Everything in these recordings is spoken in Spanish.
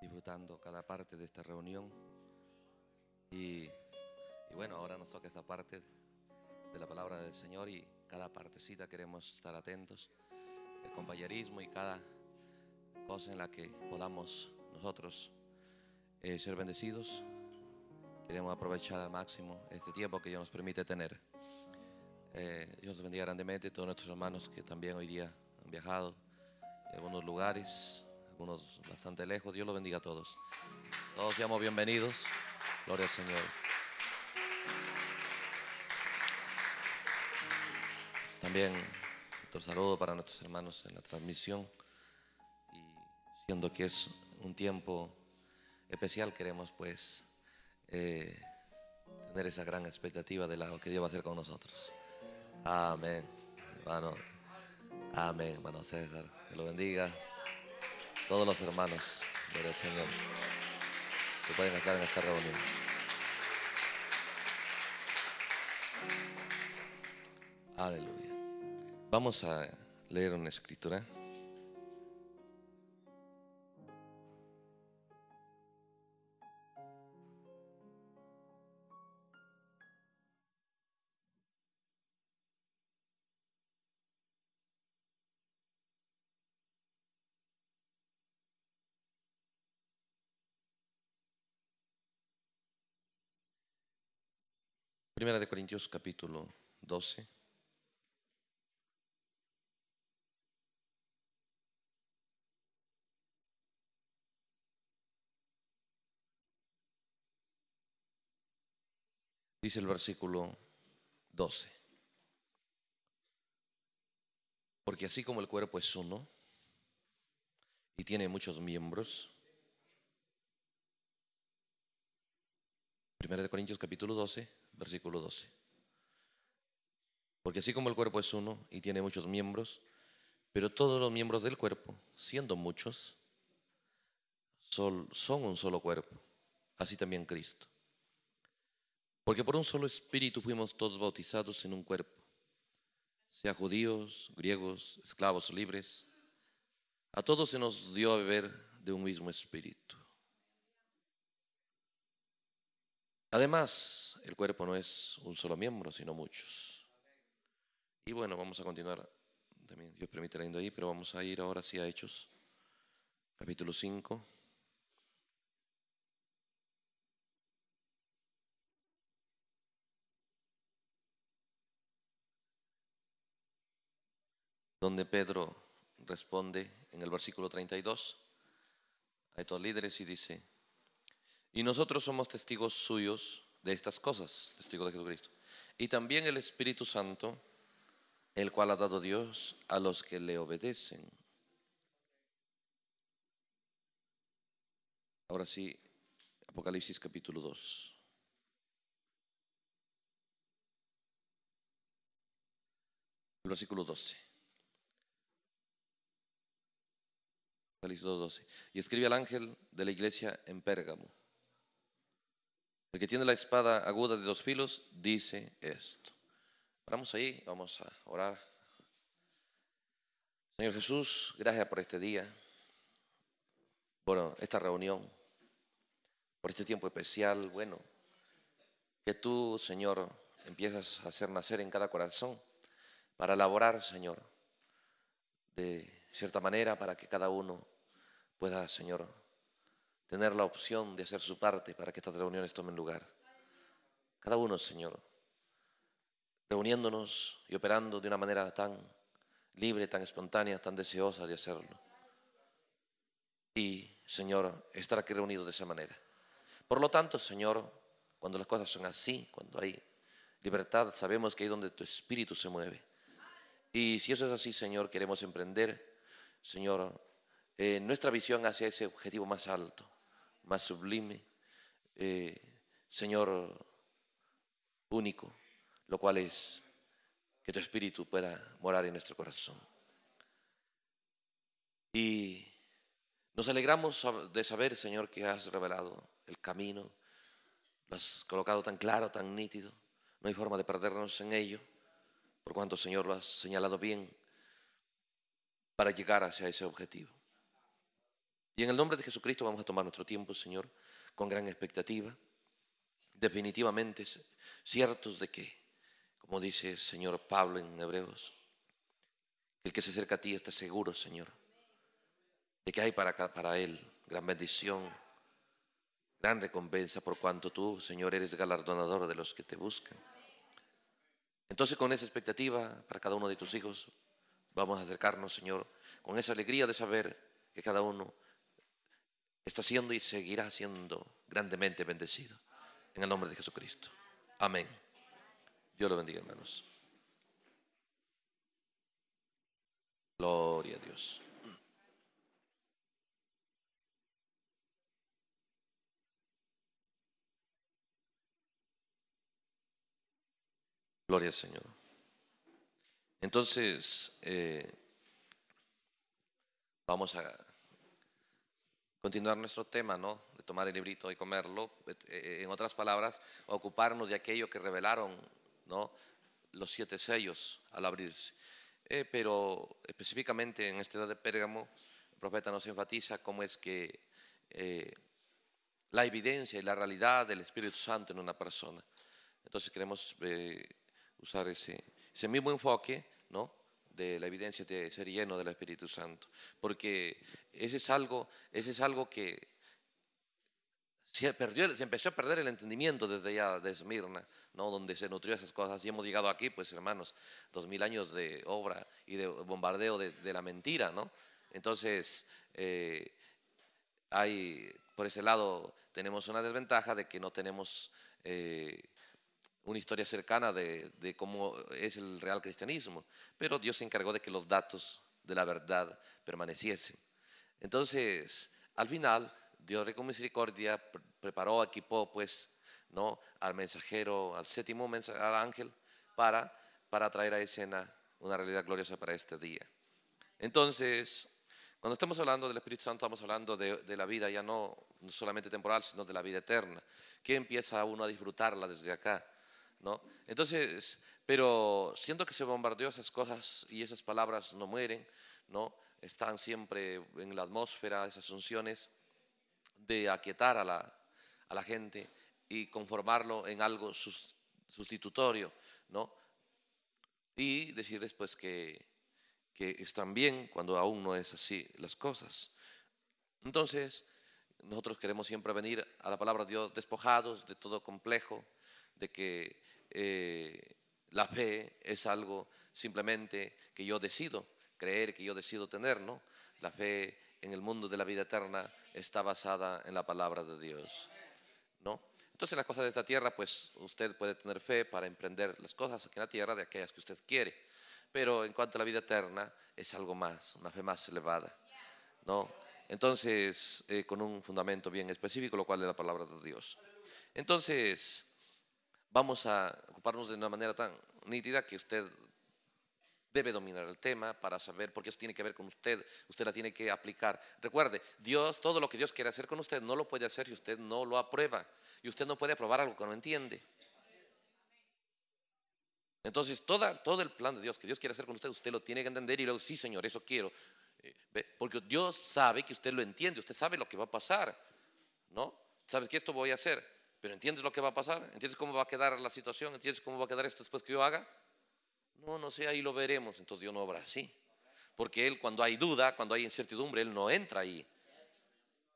disfrutando cada parte de esta reunión. Y, bueno, ahora nos toca esta parte de la palabra del Señor y cada partecita queremos estar atentos, el compañerismo y cada cosa en la que podamos nosotros eh, ser bendecidos. Queremos aprovechar al máximo este tiempo que Dios nos permite tener. Eh, Dios nos bendiga grandemente, todos nuestros hermanos que también hoy día han viajado en algunos lugares, algunos bastante lejos. Dios lo bendiga a todos. Todos seamos bienvenidos. Gloria al Señor. También otro saludo para nuestros hermanos en la transmisión. Y siendo que es un tiempo especial, queremos pues eh, tener esa gran expectativa de lo que Dios va a hacer con nosotros. Amén, hermano. Amén, hermano César. Que lo bendiga. Todos los hermanos del Señor que pueden estar en esta reunión. Aleluya. Vamos a leer una escritura. Primera de Corintios capítulo 12. Dice el versículo 12. Porque así como el cuerpo es uno y tiene muchos miembros, 1 Corintios capítulo 12, versículo 12. Porque así como el cuerpo es uno y tiene muchos miembros, pero todos los miembros del cuerpo, siendo muchos, son un solo cuerpo, así también Cristo. Porque por un solo espíritu fuimos todos bautizados en un cuerpo, sea judíos, griegos, esclavos, libres, a todos se nos dio a beber de un mismo espíritu. Además, el cuerpo no es un solo miembro, sino muchos. Y bueno, vamos a continuar. También Dios permite leyendo ahí, pero vamos a ir ahora sí a Hechos, capítulo 5. donde Pedro responde en el versículo 32 a estos líderes y dice, y nosotros somos testigos suyos de estas cosas, testigos de Jesucristo. Y también el Espíritu Santo, el cual ha dado Dios a los que le obedecen. Ahora sí, Apocalipsis capítulo 2. Versículo 12. Apocalipsis 2, 12. Y escribe al ángel de la iglesia en Pérgamo el que tiene la espada aguda de dos filos dice esto. Paramos ahí, vamos a orar. Señor Jesús, gracias por este día, por esta reunión, por este tiempo especial, bueno, que tú, Señor, empiezas a hacer nacer en cada corazón para elaborar, Señor, de cierta manera, para que cada uno pueda, Señor, tener la opción de hacer su parte para que estas reuniones tomen lugar. Cada uno, Señor, reuniéndonos y operando de una manera tan libre, tan espontánea, tan deseosa de hacerlo. Y, Señor, estar aquí reunidos de esa manera. Por lo tanto, Señor, cuando las cosas son así, cuando hay libertad, sabemos que ahí donde tu espíritu se mueve. Y si eso es así, Señor, queremos emprender, Señor, eh, nuestra visión hacia ese objetivo más alto más sublime, eh, Señor único, lo cual es que tu Espíritu pueda morar en nuestro corazón. Y nos alegramos de saber, Señor, que has revelado el camino, lo has colocado tan claro, tan nítido, no hay forma de perdernos en ello, por cuanto, Señor, lo has señalado bien para llegar hacia ese objetivo. Y en el nombre de Jesucristo vamos a tomar nuestro tiempo, Señor, con gran expectativa, definitivamente ciertos de que, como dice el Señor Pablo en Hebreos, el que se acerca a ti está seguro, Señor, de que hay para, para él gran bendición, gran recompensa por cuanto tú, Señor, eres galardonador de los que te buscan. Entonces con esa expectativa para cada uno de tus hijos, vamos a acercarnos, Señor, con esa alegría de saber que cada uno está siendo y seguirá siendo grandemente bendecido. En el nombre de Jesucristo. Amén. Dios lo bendiga, hermanos. Gloria a Dios. Gloria al Señor. Entonces, eh, vamos a continuar nuestro tema, ¿no? De tomar el librito y comerlo. Eh, eh, en otras palabras, ocuparnos de aquello que revelaron, ¿no? Los siete sellos al abrirse. Eh, pero específicamente en esta edad de Pérgamo, el profeta nos enfatiza cómo es que la evidencia y la realidad del Espíritu Santo en una persona. Entonces queremos usar ese, ese mismo enfoque, ¿no? de la evidencia de ser lleno del Espíritu Santo, porque ese es algo, ese es algo que se, perdió, se empezó a perder el entendimiento desde ya de Esmirna, ¿no? donde se nutrió esas cosas. Y hemos llegado aquí, pues hermanos, dos mil años de obra y de bombardeo de, la mentira. ¿no? Entonces, eh, hay, por ese lado, tenemos una desventaja de que no tenemos eh, una historia cercana de, cómo es el real cristianismo, pero Dios se encargó de que los datos de la verdad permaneciesen. Entonces, al final, Dios con misericordia preparó, equipó, pues, ¿no? al mensajero, al séptimo mensajero, al ángel, para, para traer a escena una realidad gloriosa para este día. Entonces, cuando estamos hablando del Espíritu Santo, estamos hablando de, la vida ya no, no solamente temporal, sino de la vida eterna, que empieza uno a disfrutarla desde acá entonces, pero siento que se bombardeó esas cosas y esas palabras no mueren, ¿no? Están siempre en la atmósfera, esas unciones de aquietar a la, gente y conformarlo en algo sustitutorio, ¿no? Y decirles pues que, que están bien cuando aún no es así las cosas. Entonces, nosotros queremos siempre venir a la palabra de Dios despojados de todo complejo, de que eh, la fe es algo simplemente que yo decido creer, que yo decido tener, ¿no? La fe en el mundo de la vida eterna está basada en la palabra de Dios, ¿no? Entonces, en las cosas de esta tierra, pues usted puede tener fe para emprender las cosas aquí en la tierra de aquellas que usted quiere, pero en cuanto a la vida eterna es algo más, una fe más elevada, ¿no? Entonces, eh, con un fundamento bien específico, lo cual es la palabra de Dios. Entonces, vamos a ocuparnos de una manera tan nítida que usted debe dominar el tema para saber, qué eso tiene que ver con usted, usted la tiene que aplicar. Recuerde, Dios, todo lo que Dios quiere hacer con usted, no lo puede hacer si usted no lo aprueba. Y usted no puede aprobar algo que no entiende. Entonces, todo el plan de Dios que Dios quiere hacer con usted, usted lo tiene que entender y luego, sí, Señor, eso quiero. Eh, porque Dios sabe que usted lo entiende, usted sabe lo que va a pasar, ¿no? ¿Sabes qué esto voy a hacer? Pero ¿entiendes lo que va a pasar? ¿Entiendes cómo va a quedar la situación? ¿Entiendes cómo va a quedar esto después que yo haga? No, no sé, ahí lo veremos. Entonces Dios no obra así. Porque Él cuando hay duda, cuando hay incertidumbre, Él no entra ahí.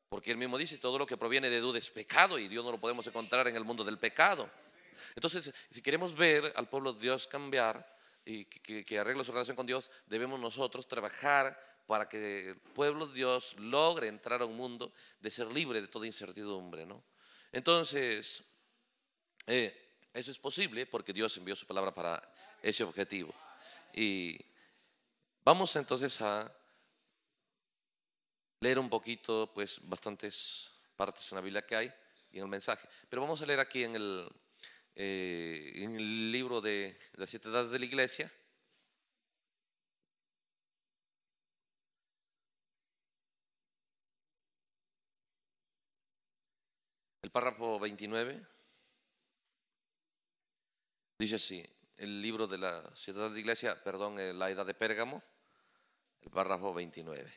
Porque Él mismo dice, todo lo que proviene de duda es pecado y Dios no lo podemos encontrar en el mundo del pecado. Entonces, si queremos ver al pueblo de Dios cambiar y que, arregle su relación con Dios, debemos nosotros trabajar para que el pueblo de Dios logre entrar a un mundo de ser libre de toda incertidumbre, ¿no? Entonces, eh, eso es posible porque Dios envió su palabra para ese objetivo. Y vamos entonces a leer un poquito, pues bastantes partes en la Biblia que hay y en el mensaje. Pero vamos a leer aquí en el eh, libro de las siete edades de la iglesia, párrafo 29 dice así, el libro de la ciudad de iglesia, perdón, eh, la edad de Pérgamo, el párrafo 29.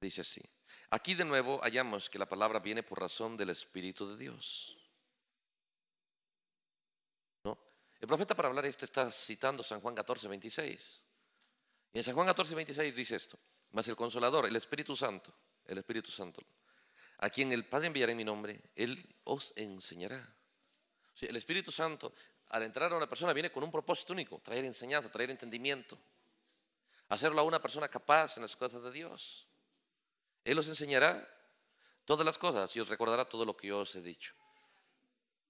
Dice así, aquí de nuevo hallamos que la palabra viene por razón del Espíritu de Dios. ¿No? El profeta para hablar esto está citando San Juan 14, 26. Y en San Juan 14, 26 dice esto, más el consolador, el Espíritu Santo, el Espíritu Santo, a quien el Padre enviará en mi nombre, Él os enseñará. el Espíritu Santo, al entrar a una persona, viene con un propósito único, traer enseñanza, traer entendimiento, hacerlo a una persona capaz en las cosas de Dios. Él os enseñará todas las cosas y os recordará todo lo que yo os he dicho.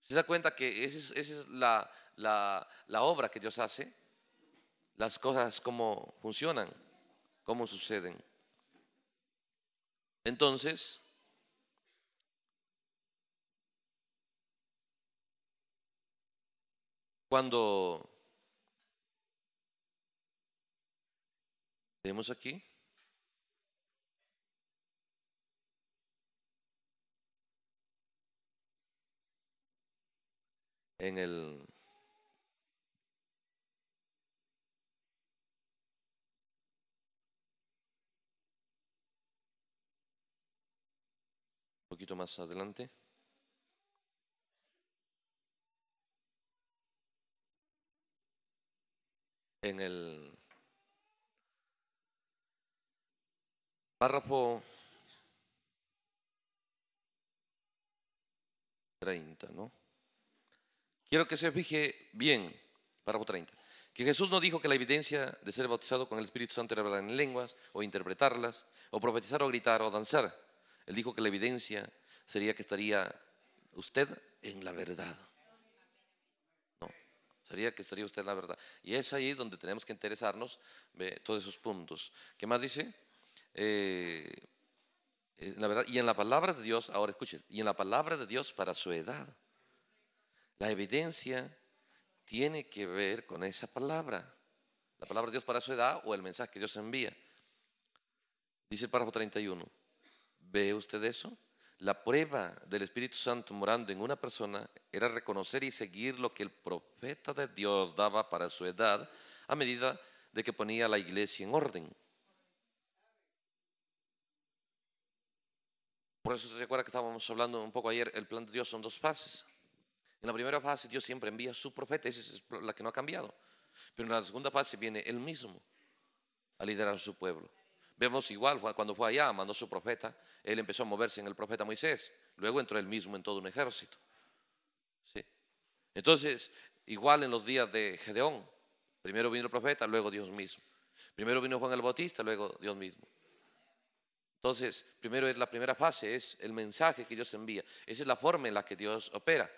¿Se da cuenta que esa es, la, la obra que Dios hace? Las cosas como funcionan, cómo suceden. Entonces, Cuando vemos aquí, en el un poquito más adelante. en el párrafo 30, ¿no? Quiero que se fije bien, párrafo 30, que Jesús no dijo que la evidencia de ser bautizado con el Espíritu Santo era hablar en lenguas, o interpretarlas, o profetizar, o gritar, o danzar. Él dijo que la evidencia sería que estaría usted en la verdad que estaría usted la verdad. Y es ahí donde tenemos que interesarnos de todos esos puntos. ¿Qué más dice? Eh, la verdad, y en la palabra de Dios, ahora escuche y en la palabra de Dios para su edad. La evidencia tiene que ver con esa palabra. La palabra de Dios para su edad o el mensaje que Dios envía. Dice el párrafo 31. ¿Ve usted eso? La prueba del Espíritu Santo morando en una persona era reconocer y seguir lo que el profeta de Dios daba para su edad a medida de que ponía la iglesia en orden. Por eso se recuerda que estábamos hablando un poco ayer, el plan de Dios son dos fases. En la primera fase Dios siempre envía a su profeta, esa es la que no ha cambiado. Pero en la segunda fase viene Él mismo a liderar a su pueblo. Vemos igual cuando fue allá, mandó su profeta, él empezó a moverse en el profeta Moisés, luego entró él mismo en todo un ejército. ¿Sí? Entonces, igual en los días de Gedeón, primero vino el profeta, luego Dios mismo. Primero vino Juan el Bautista, luego Dios mismo. Entonces, primero es la primera fase, es el mensaje que Dios envía. Esa es la forma en la que Dios opera.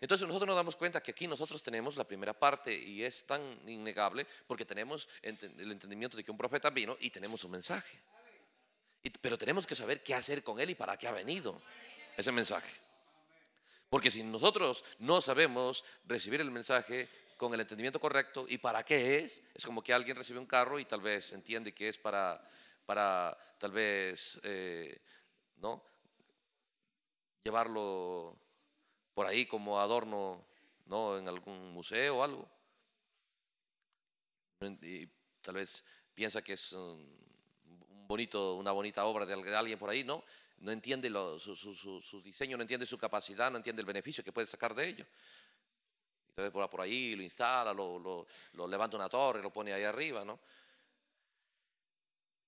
Entonces nosotros nos damos cuenta que aquí nosotros tenemos la primera parte y es tan innegable porque tenemos el entendimiento de que un profeta vino y tenemos un mensaje. Pero tenemos que saber qué hacer con él y para qué ha venido ese mensaje. Porque si nosotros no sabemos recibir el mensaje con el entendimiento correcto y para qué es, es como que alguien recibe un carro y tal vez entiende que es para, para tal vez, eh, ¿no? Llevarlo por ahí como adorno, ¿no? En algún museo o algo. Y tal vez piensa que es bonito, una bonita obra de alguien por ahí, ¿no? No entiende su, diseño, no entiende su capacidad, no entiende el beneficio que puede sacar de ello. Entonces por ahí lo instala, lo, lo levanta una torre, lo pone ahí arriba, ¿no?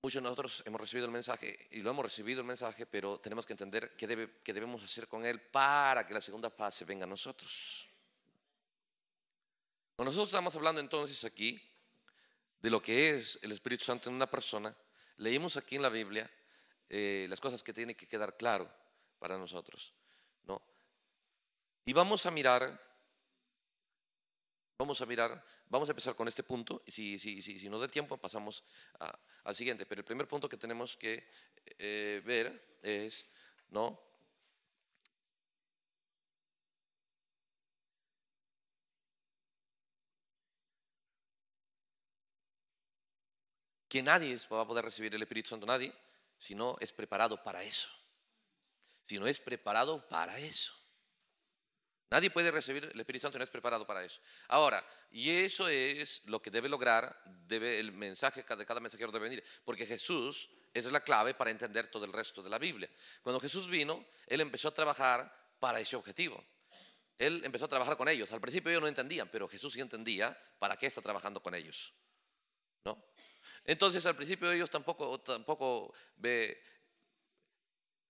Muchos de nosotros hemos recibido el mensaje y lo hemos recibido el mensaje, pero tenemos que entender qué, debemos hacer con él para que la segunda fase venga a nosotros. Cuando nosotros estamos hablando entonces aquí de lo que es el Espíritu Santo en una persona. Leímos aquí en la Biblia eh, las cosas que tienen que quedar claro para nosotros. ¿no? Y vamos a mirar Vamos a mirar, vamos a empezar con este punto y si, si, nos da tiempo pasamos al siguiente. Pero el primer punto que tenemos que eh, ver es, ¿no? Que nadie va a poder recibir el Espíritu Santo, nadie, si no es preparado para eso. Si no es preparado para eso. Nadie puede recibir el Espíritu Santo no es preparado para eso. Ahora, y eso es lo que debe lograr, debe, el mensaje de cada mensajero debe venir, porque Jesús es la clave para entender todo el resto de la Biblia. Cuando Jesús vino, Él empezó a trabajar para ese objetivo. Él empezó a trabajar con ellos. Al principio ellos no entendían, pero Jesús sí entendía para qué está trabajando con ellos. ¿No? Entonces al principio ellos tampoco, tampoco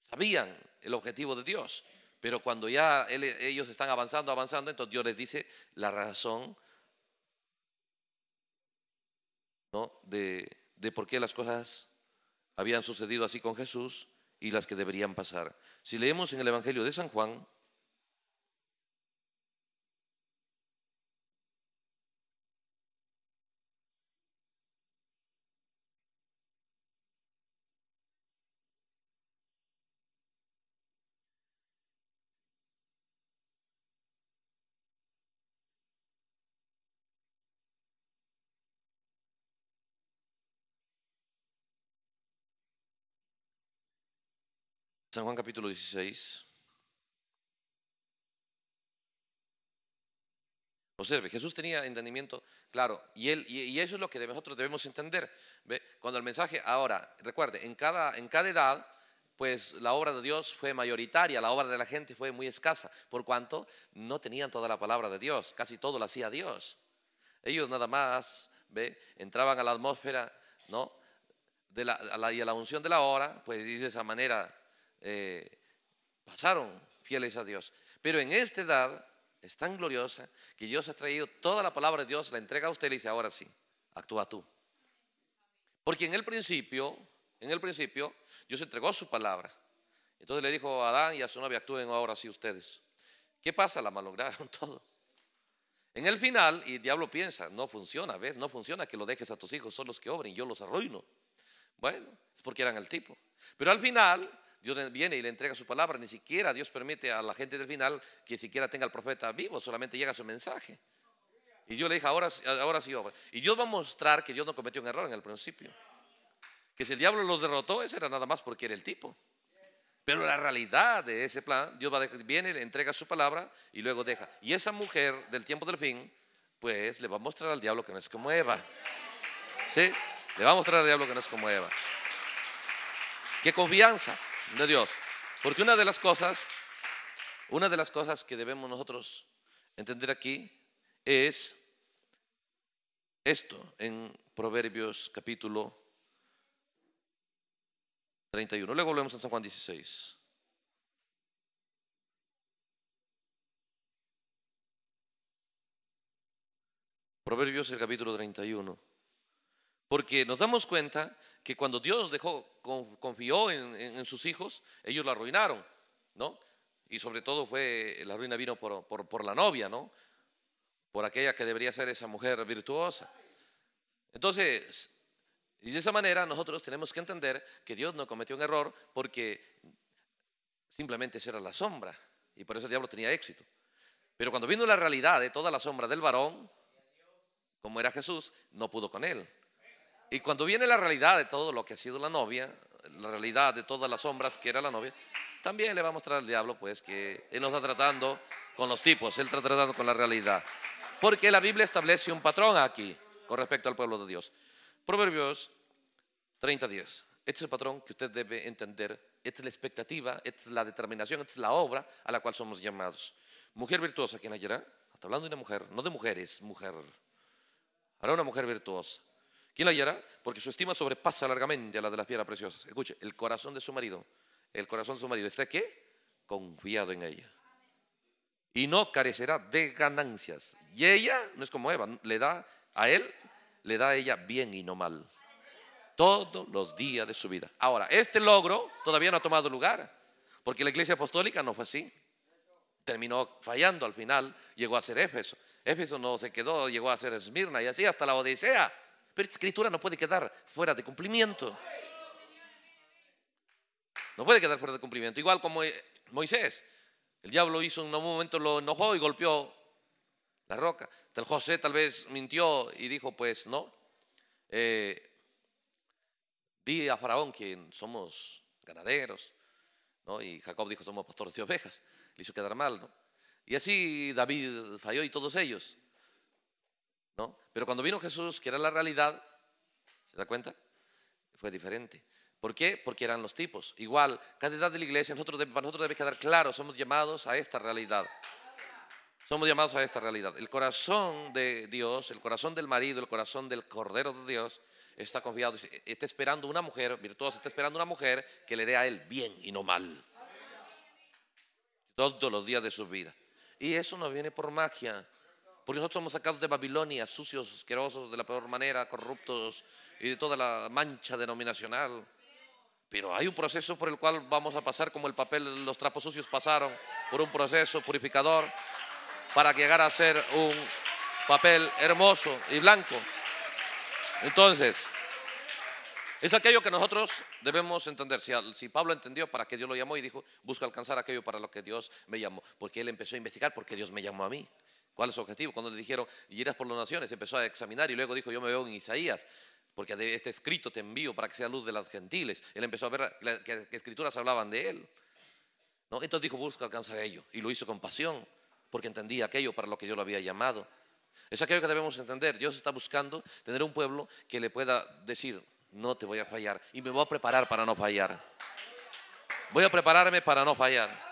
sabían el objetivo de Dios. Pero cuando ya ellos están avanzando, avanzando, entonces Dios les dice la razón de por qué las cosas habían sucedido así con Jesús y las que deberían pasar. Si leemos en el Evangelio de San Juan, San Juan capítulo 16. Observe, Jesús tenía entendimiento claro, y, eso es lo que nosotros debemos entender. Cuando el mensaje, ahora, recuerde, en cada, en cada edad, pues la obra de Dios fue mayoritaria, la obra de la gente fue muy escasa, por cuanto no tenían toda la palabra de Dios, casi todo lo hacía Dios. Ellos nada más ¿ve? entraban a la atmósfera ¿no? de la, y a la unción de la hora, pues de esa manera eh, pasaron fieles a Dios. Pero en esta edad es tan gloriosa que Dios ha traído toda la palabra de Dios, la entrega a usted y le dice, ahora sí, actúa tú. Porque en el principio, en el principio, Dios entregó su palabra. Entonces le dijo a Adán y a su novia, actúen ahora sí ustedes. ¿Qué pasa? La malograron todo. En el final, y el diablo piensa, no funciona, ¿ves? No funciona que lo dejes a tus hijos, son los que obren, yo los arruino. Bueno, es porque eran el tipo. Pero al final, Dios viene y le entrega su palabra, ni siquiera Dios permite a la gente del final que siquiera tenga al profeta vivo, solamente llega su mensaje. Y yo le dije, ahora, ahora sí Y Dios va a mostrar que Dios no cometió un error en el principio. Que si el diablo los derrotó, ese era nada más porque era el tipo. Pero la realidad de ese plan, Dios va a viene, le entrega su palabra y luego deja. Y esa mujer del tiempo del fin, pues le va a mostrar al diablo que no es como Eva. ¿Sí? Le va a mostrar al diablo que no es como Eva. ¿Qué confianza? de Dios. Porque una de las cosas, una de las cosas que debemos nosotros entender aquí es esto en Proverbios capítulo 31. Luego volvemos a San Juan 16. Proverbios el capítulo 31. Porque nos damos cuenta que cuando Dios dejó, confió en, sus hijos, ellos la arruinaron, ¿no? Y sobre todo fue, la ruina vino por, por, la novia, ¿no? Por aquella que debería ser esa mujer virtuosa. Entonces, y de esa manera nosotros tenemos que entender que Dios no cometió un error porque simplemente era la sombra y por eso el diablo tenía éxito. Pero cuando vino la realidad de toda la sombra del varón, como era Jesús, no pudo con él. Y cuando viene la realidad de todo lo que ha sido la novia, la realidad de todas las sombras que era la novia, también le va a mostrar al diablo pues que él nos está tratando con los tipos, él está tratando con la realidad. Porque la Biblia establece un patrón aquí con respecto al pueblo de Dios. Proverbios 30 días. Este es el patrón que usted debe entender. Esta es la expectativa, esta es la determinación, esta es la obra a la cual somos llamados. Mujer virtuosa, ¿quién hallará? Está hablando de una mujer, no de mujeres, mujer. Ahora una mujer virtuosa. ¿Quién la hallará? Porque su estima sobrepasa largamente a la de las piedras preciosas. Escuche, el corazón de su marido, el corazón de su marido, ¿está qué? Confiado en ella. Y no carecerá de ganancias. Y ella, no es como Eva, le da a él, le da a ella bien y no mal. Todos los días de su vida. Ahora, este logro todavía no ha tomado lugar, porque la iglesia apostólica no fue así. Terminó fallando al final, llegó a ser Éfeso. Éfeso no se quedó, llegó a ser Esmirna y así hasta la Odisea escritura no puede quedar fuera de cumplimiento. No puede quedar fuera de cumplimiento. Igual como eh, Moisés. El diablo hizo en un momento, lo enojó y golpeó la roca. Tal José tal vez mintió y dijo, pues no. Eh, di a Faraón que somos ganaderos. ¿no? Y Jacob dijo, somos pastores de ovejas. Le hizo quedar mal. ¿no? Y así David falló y todos ellos. Pero cuando vino Jesús, que era la realidad, ¿se da cuenta? Fue diferente. ¿Por qué? Porque eran los tipos. Igual, cantidad de la iglesia, nosotros, para nosotros debe quedar claro, somos llamados a esta realidad. Somos llamados a esta realidad. El corazón de Dios, el corazón del marido, el corazón del Cordero de Dios está confiado, está esperando una mujer virtuosa, está esperando una mujer que le dé a él bien y no mal. Todos los días de su vida. Y eso no viene por magia, porque nosotros somos sacados de Babilonia, sucios, asquerosos, de la peor manera, corruptos y de toda la mancha denominacional. Pero hay un proceso por el cual vamos a pasar, como el papel, los trapos sucios pasaron por un proceso purificador para llegar a ser un papel hermoso y blanco. Entonces, es aquello que nosotros debemos entender. Si, si, Pablo entendió para qué Dios lo llamó y dijo, busco alcanzar aquello para lo que Dios me llamó, porque él empezó a investigar porque Dios me llamó a mí. ¿Cuál es su objetivo? Cuando le dijeron, y irás por las naciones, empezó a examinar y luego dijo, yo me veo en Isaías, porque este escrito te envío para que sea luz de las gentiles. Él empezó a ver que, escrituras hablaban de él. ¿no? Entonces dijo, busca alcanzar ello. Y lo hizo con pasión, porque entendía aquello para lo que yo lo había llamado. Es aquello que debemos entender. Dios está buscando tener un pueblo que le pueda decir, no te voy a fallar y me voy a preparar para no fallar. Voy a prepararme para no fallar.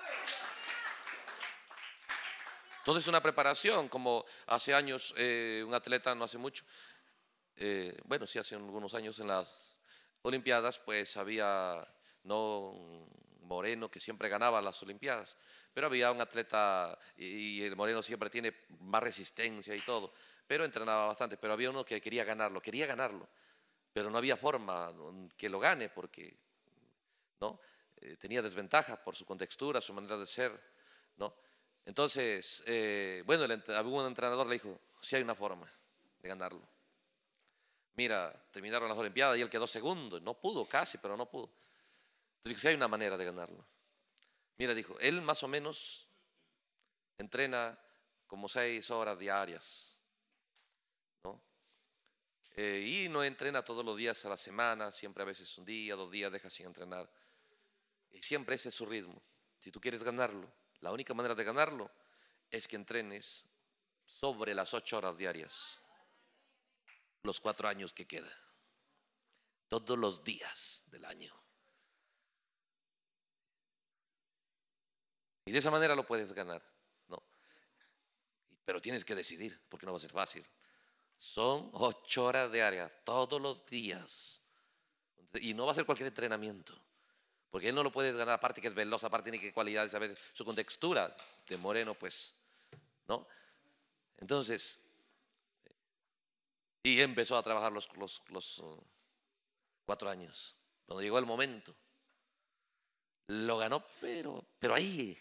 Entonces una preparación, como hace años eh, un atleta, no hace mucho, eh, bueno, sí hace algunos años en las Olimpiadas, pues había no Moreno que siempre ganaba las Olimpiadas, pero había un atleta y, el Moreno siempre tiene más resistencia y todo, pero entrenaba bastante, pero había uno que quería ganarlo, quería ganarlo, pero no había forma que lo gane porque no eh, tenía desventaja por su contextura, su manera de ser, ¿no? Entonces, eh, bueno, algún entrenador le dijo, si hay una forma de ganarlo. Mira, terminaron las Olimpiadas y él quedó segundo. No pudo, casi, pero no pudo. Entonces dijo, si hay una manera de ganarlo. Mira, dijo, él más o menos entrena como seis horas diarias. ¿no? Eh, y no entrena todos los días a la semana, siempre a veces un día, dos días deja sin entrenar. Y siempre ese es su ritmo. Si tú quieres ganarlo, la única manera de ganarlo es que entrenes sobre las ocho horas diarias, los cuatro años que queda, todos los días del año. Y de esa manera lo puedes ganar, ¿no? Pero tienes que decidir, porque no va a ser fácil. Son ocho horas diarias, todos los días. Y no va a ser cualquier entrenamiento. Porque él no lo puedes ganar, aparte que es veloz, aparte tiene que cualidades, saber su contextura de moreno, pues, ¿no? Entonces, y empezó a trabajar los, los, uh, cuatro años. Cuando llegó el momento, lo ganó, pero, pero ahí,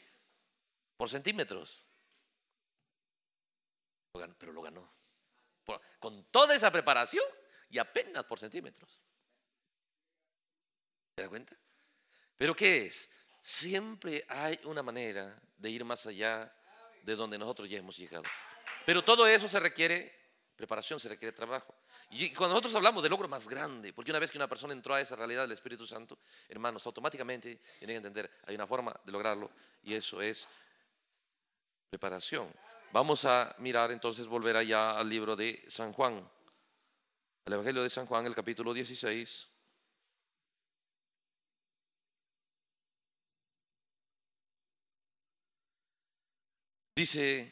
por centímetros. pero lo ganó. con toda esa preparación y apenas por centímetros. ¿Te das cuenta? Pero ¿qué es? Siempre hay una manera de ir más allá de donde nosotros ya hemos llegado. Pero todo eso se requiere preparación, se requiere trabajo. Y cuando nosotros hablamos de logro más grande, porque una vez que una persona entró a esa realidad del Espíritu Santo, hermanos, automáticamente tienen que entender, hay una forma de lograrlo y eso es preparación. Vamos a mirar entonces, volver allá al libro de San Juan, al Evangelio de San Juan, el capítulo 16. Dice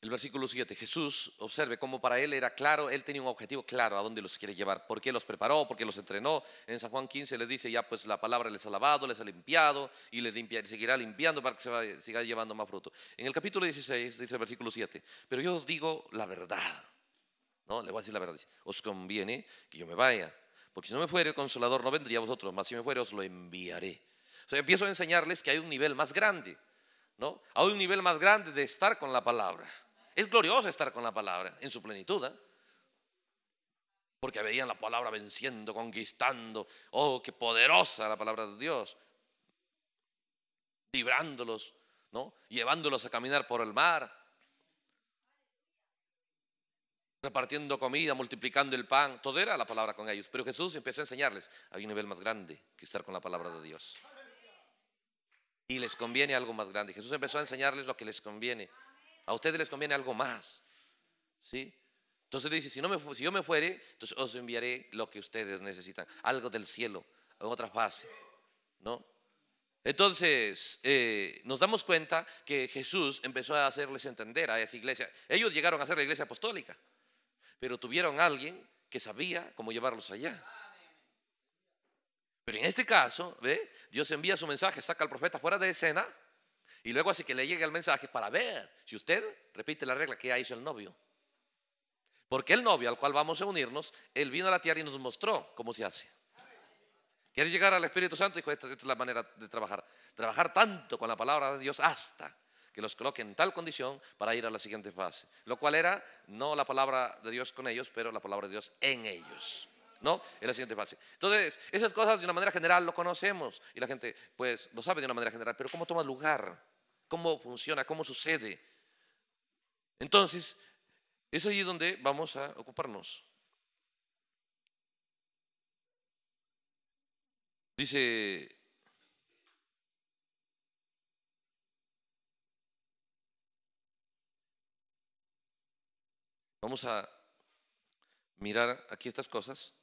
el versículo 7, Jesús, observe cómo para él era claro, él tenía un objetivo claro a dónde los quiere llevar, por qué los preparó, por qué los entrenó. En San Juan 15 les dice, ya pues la palabra les ha lavado, les ha limpiado y les limpia, seguirá limpiando para que se vaya, siga llevando más fruto. En el capítulo 16 dice el versículo 7, pero yo os digo la verdad, ¿no? Le voy a decir la verdad, os conviene que yo me vaya, porque si no me fuere el consolador no vendría a vosotros, mas si me fuere os lo enviaré. O sea, empiezo a enseñarles que hay un nivel más grande hay un nivel más grande de estar con la palabra. Es glorioso estar con la palabra en su plenitud. ¿eh? Porque veían la palabra venciendo, conquistando. Oh, qué poderosa la palabra de Dios. Librándolos, ¿no? Llevándolos a caminar por el mar. Repartiendo comida, multiplicando el pan. Todo era la palabra con ellos. Pero Jesús empezó a enseñarles. Hay un nivel más grande que estar con la palabra de Dios y les conviene algo más grande. Jesús empezó a enseñarles lo que les conviene. A ustedes les conviene algo más. ¿Sí? Entonces dice, si, no si yo me fuere, entonces os enviaré lo que ustedes necesitan, algo del cielo, en otra fase. ¿No? Entonces, eh, nos damos cuenta que Jesús empezó a hacerles entender a esa iglesia. Ellos llegaron a ser la iglesia apostólica, pero tuvieron a alguien que sabía cómo llevarlos allá. Pero en este caso, ¿ve? Dios envía su mensaje, saca al profeta fuera de escena y luego hace que le llegue el mensaje para ver si usted repite la regla que ha hizo el novio. Porque el novio al cual vamos a unirnos, él vino a la tierra y nos mostró cómo se hace. Quiere llegar al Espíritu Santo? Dijo, esta, esta es la manera de trabajar. Trabajar tanto con la palabra de Dios hasta que los coloque en tal condición para ir a la siguiente fase. Lo cual era no la palabra de Dios con ellos, pero la palabra de Dios en ellos. ¿no? Es la siguiente fase. Entonces, esas cosas de una manera general lo conocemos y la gente pues lo sabe de una manera general, pero ¿cómo toma lugar? ¿Cómo funciona? ¿Cómo sucede? Entonces, es allí donde vamos a ocuparnos. Dice Vamos a mirar aquí estas cosas.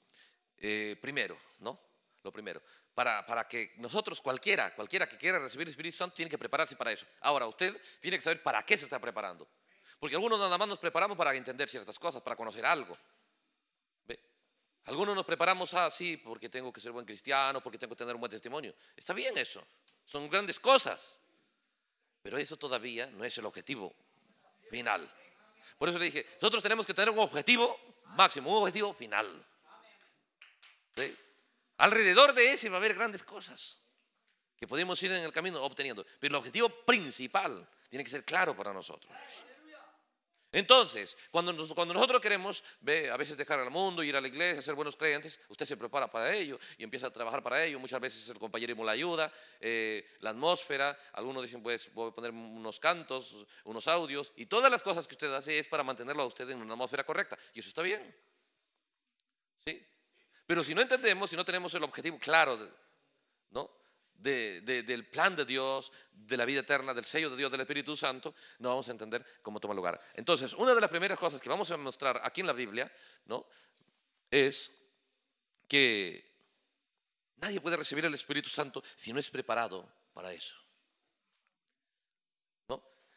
Eh, primero, ¿no? Lo primero. Para, que nosotros, cualquiera, cualquiera que quiera recibir el Espíritu Santo, tiene que prepararse para eso. Ahora, usted tiene que saber para qué se está preparando. Porque algunos nada más nos preparamos para entender ciertas cosas, para conocer algo. Algunos nos preparamos así ah, porque tengo que ser buen cristiano, porque tengo que tener un buen testimonio. Está bien eso. Son grandes cosas. Pero eso todavía no es el objetivo final. Por eso le dije, nosotros tenemos que tener un objetivo máximo, un objetivo final. Alrededor de ese va a haber grandes cosas que podemos ir en el camino obteniendo. Pero el objetivo principal tiene que ser claro para nosotros. Entonces, cuando, nosotros queremos a veces dejar al mundo, ir a la iglesia, ser buenos creyentes, usted se prepara para ello y empieza a trabajar para ello. Muchas veces el compañerismo la ayuda, eh, la atmósfera. Algunos dicen, pues voy a poner unos cantos, unos audios. Y todas las cosas que usted hace es para mantenerlo a usted en una atmósfera correcta. Y eso está bien. ¿Sí? Pero si no entendemos, si no tenemos el objetivo claro, ¿no? del plan de Dios, de la vida eterna, del sello de Dios, del Espíritu Santo, no vamos a entender cómo toma lugar. Entonces, una de las primeras cosas que vamos a mostrar aquí en la Biblia, ¿no? Es que nadie puede recibir el Espíritu Santo si no es preparado para eso.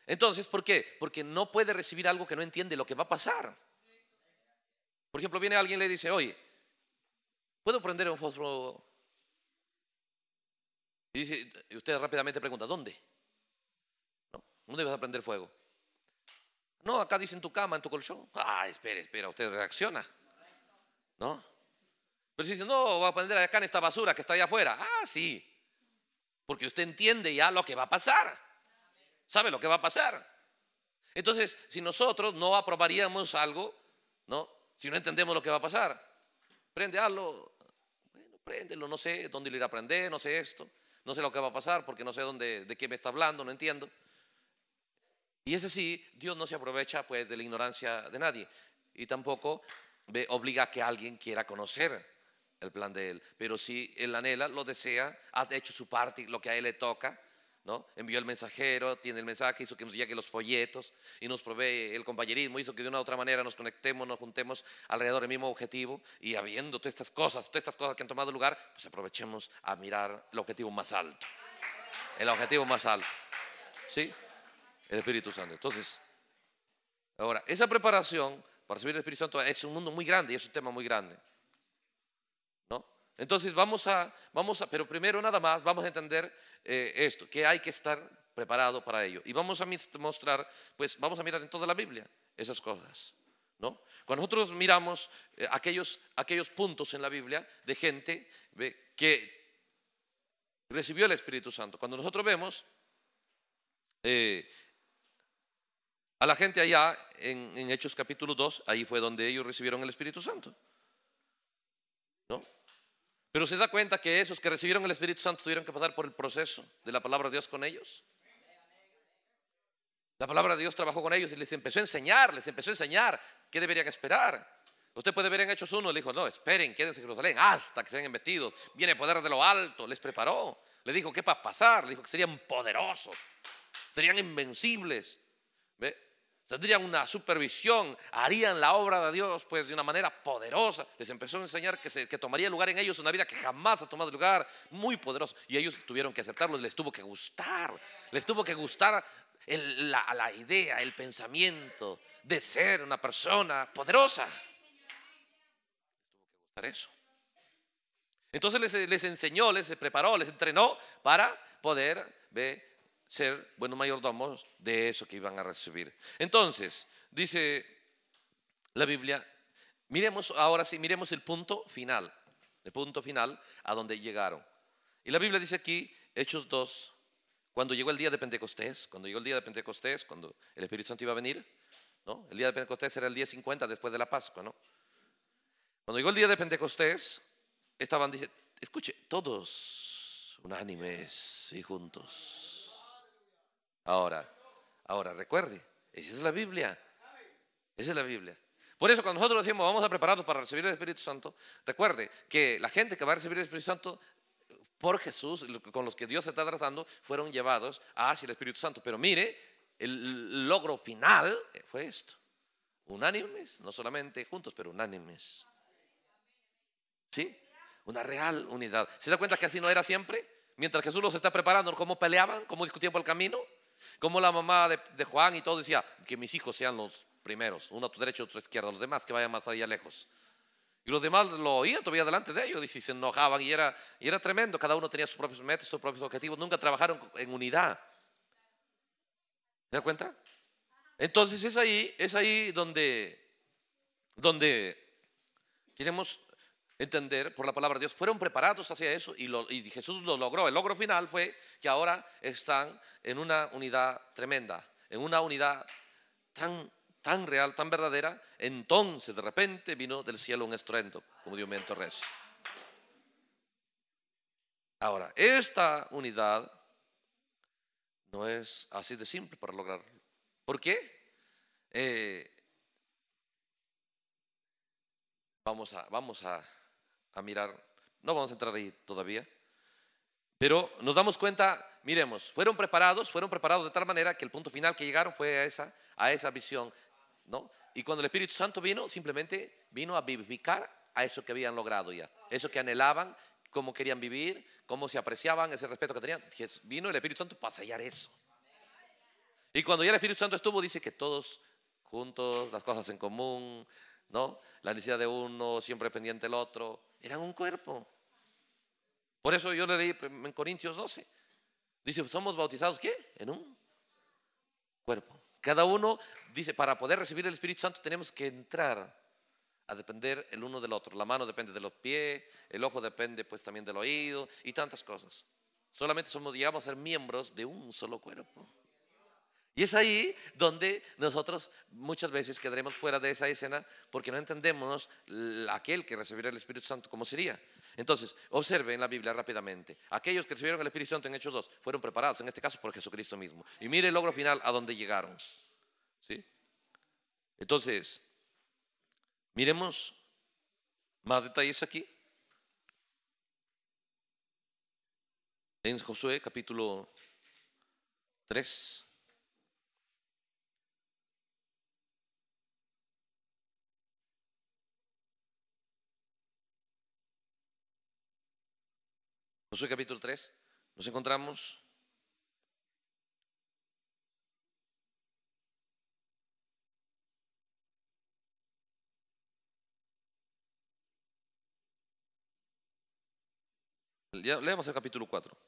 Entonces, ¿por qué? Porque no puede recibir algo que no entiende lo que va a pasar. Por ejemplo, viene alguien y le dice, oye, ¿Puedo prender un fósforo? Y, usted rápidamente pregunta, ¿dónde? ¿Dónde vas a prender fuego? No, acá dice en tu cama, en tu colchón. Ah, espere, espera, usted reacciona. ¿No? Pero si dice, no, va a prender acá en esta basura que está allá afuera. Ah, sí. Porque usted entiende ya lo que va a pasar. ¿Sabe lo que va a pasar? Entonces, si nosotros no aprobaríamos algo, ¿no? Si no entendemos lo que va a pasar prende bueno, préndelo, no sé dónde le irá a prender, no sé esto, no sé lo que va a pasar porque no sé dónde, de qué me está hablando, no entiendo. Y ese sí, Dios no se aprovecha pues de la ignorancia de nadie y tampoco obliga a que alguien quiera conocer el plan de Él, pero si Él anhela, lo desea, ha hecho su parte, lo que a Él le toca, Envió el mensajero, tiene el mensaje, hizo que nos lleguen los folletos y nos provee el compañerismo, hizo que de una u otra manera nos conectemos, nos juntemos alrededor del mismo objetivo y habiendo todas estas cosas, todas estas cosas que han tomado lugar, pues aprovechemos a mirar el objetivo más alto. El objetivo más alto. ¿Sí? El Espíritu Santo. Entonces, ahora, esa preparación para recibir el Espíritu Santo es un mundo muy grande y es un tema muy grande. Entonces vamos a, vamos a, pero primero nada más vamos a entender eh, esto, que hay que estar preparado para ello. Y vamos a mostrar, pues vamos a mirar en toda la Biblia esas cosas. ¿No? Cuando nosotros miramos eh, aquellos, aquellos puntos en la Biblia de gente que recibió el Espíritu Santo, cuando nosotros vemos eh, a la gente allá en, en Hechos capítulo 2, ahí fue donde ellos recibieron el Espíritu Santo. ¿No? Pero se da cuenta que esos que recibieron el Espíritu Santo tuvieron que pasar por el proceso de la palabra de Dios con ellos. La palabra de Dios trabajó con ellos y les empezó a enseñar, les empezó a enseñar qué deberían esperar. Usted puede ver en Hechos 1, le dijo, no, esperen, quédense en Jerusalén hasta que sean embestidos. Viene poder de lo alto, les preparó. Le dijo, ¿qué va a pasar? Le dijo que serían poderosos, serían invencibles. ¿Ve? tendrían una supervisión, harían la obra de Dios pues de una manera poderosa. Les empezó a enseñar que, se, tomaría lugar en ellos una vida que jamás ha tomado lugar, muy poderosa. Y ellos tuvieron que aceptarlo, les tuvo que gustar, les tuvo que gustar la, idea, el pensamiento de ser una persona poderosa. tuvo que gustar eso. Entonces les, les enseñó, les preparó, les entrenó para poder ver ser buenos mayordomos de eso que iban a recibir. Entonces, dice la Biblia, miremos ahora sí, miremos el punto final, el punto final a donde llegaron. Y la Biblia dice aquí, Hechos 2, cuando llegó el día de Pentecostés, cuando llegó el día de Pentecostés, cuando el Espíritu Santo iba a venir, ¿no? El día de Pentecostés era el día 50 después de la Pascua, ¿no? Cuando llegó el día de Pentecostés, estaban, dice, escuche, todos unánimes y juntos Ahora, ahora recuerde, esa es la Biblia. Esa es la Biblia. Por eso cuando nosotros decimos vamos a prepararnos para recibir el Espíritu Santo, recuerde que la gente que va a recibir el Espíritu Santo por Jesús, con los que Dios se está tratando, fueron llevados hacia el Espíritu Santo. Pero mire, el logro final fue esto. Unánimes, no solamente juntos, pero unánimes. ¿Sí? Una real unidad. ¿Se da cuenta que así no era siempre? Mientras Jesús los está preparando, cómo peleaban, cómo discutían por el camino, como la mamá de, Juan y todo decía, que mis hijos sean los primeros, uno a tu derecha, otro a tu izquierda, los demás que vayan más allá lejos. Y los demás lo oían todavía delante de ellos y se enojaban y era, y era tremendo. Cada uno tenía sus propios metas, sus propios objetivos. Nunca trabajaron en unidad. ¿te da cuenta? Entonces es ahí, es ahí donde, donde queremos entender por la palabra de Dios, fueron preparados hacia eso y, Jesús lo logró. El logro final fue que ahora están en una unidad tremenda, en una unidad tan, tan real, tan verdadera. Entonces de repente vino del cielo un estruendo, como Dios me Rez. Ahora, esta unidad no es así de simple para lograrlo. ¿Por qué? Eh, vamos a, vamos a mirar, no vamos a entrar ahí todavía, pero nos damos cuenta, miremos, fueron preparados, fueron preparados de tal manera que el punto final que llegaron fue a esa, a esa visión, ¿no? Y cuando el Espíritu Santo vino, simplemente vino a vivificar a eso que habían logrado ya, eso que anhelaban, cómo querían vivir, cómo se apreciaban, ese respeto que tenían. Vino el Espíritu Santo para sellar eso. Y cuando ya el Espíritu Santo estuvo, dice que todos juntos, las cosas en común, ¿no? La necesidad de uno, siempre pendiente del otro, eran un cuerpo. Por eso yo le leí en Corintios 12. Dice, somos bautizados ¿qué? En un cuerpo. Cada uno dice, para poder recibir el Espíritu Santo tenemos que entrar a depender el uno del otro. La mano depende de los pies, el ojo depende pues también del oído y tantas cosas. Solamente somos, llegamos a ser miembros de un solo cuerpo. Y es ahí donde nosotros muchas veces quedaremos fuera de esa escena porque no entendemos aquel que recibirá el Espíritu Santo como sería. Entonces, observe en la Biblia rápidamente. Aquellos que recibieron el Espíritu Santo en Hechos 2 fueron preparados, en este caso por Jesucristo mismo. Y mire el logro final a donde llegaron. ¿Sí? Entonces, miremos más detalles aquí. En Josué capítulo 3. Josué capítulo 3. Nos encontramos. leemos el capítulo 4.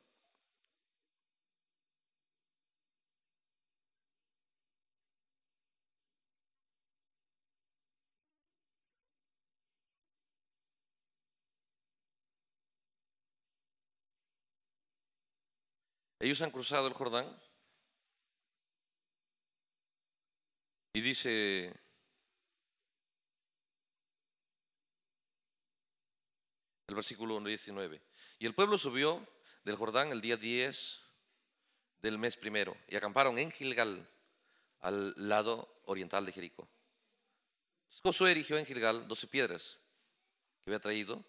Ellos han cruzado el Jordán y dice, el versículo 19, y el pueblo subió del Jordán el día 10 del mes primero y acamparon en Gilgal, al lado oriental de Jericó. Josué erigió en Gilgal doce piedras que había traído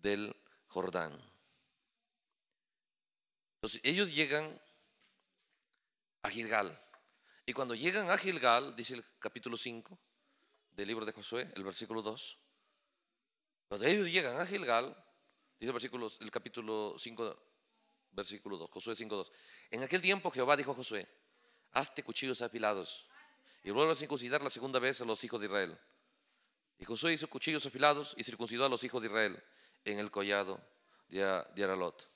del Jordán. Entonces ellos llegan a Gilgal. Y cuando llegan a Gilgal, dice el capítulo 5 del libro de Josué, el versículo 2, cuando ellos llegan a Gilgal, dice el, versículo, el capítulo 5, versículo 2, Josué 5, 2, en aquel tiempo Jehová dijo a Josué, hazte cuchillos afilados y vuelvas a circuncidar la segunda vez a los hijos de Israel. Y Josué hizo cuchillos afilados y circuncidó a los hijos de Israel en el collado de Aralot.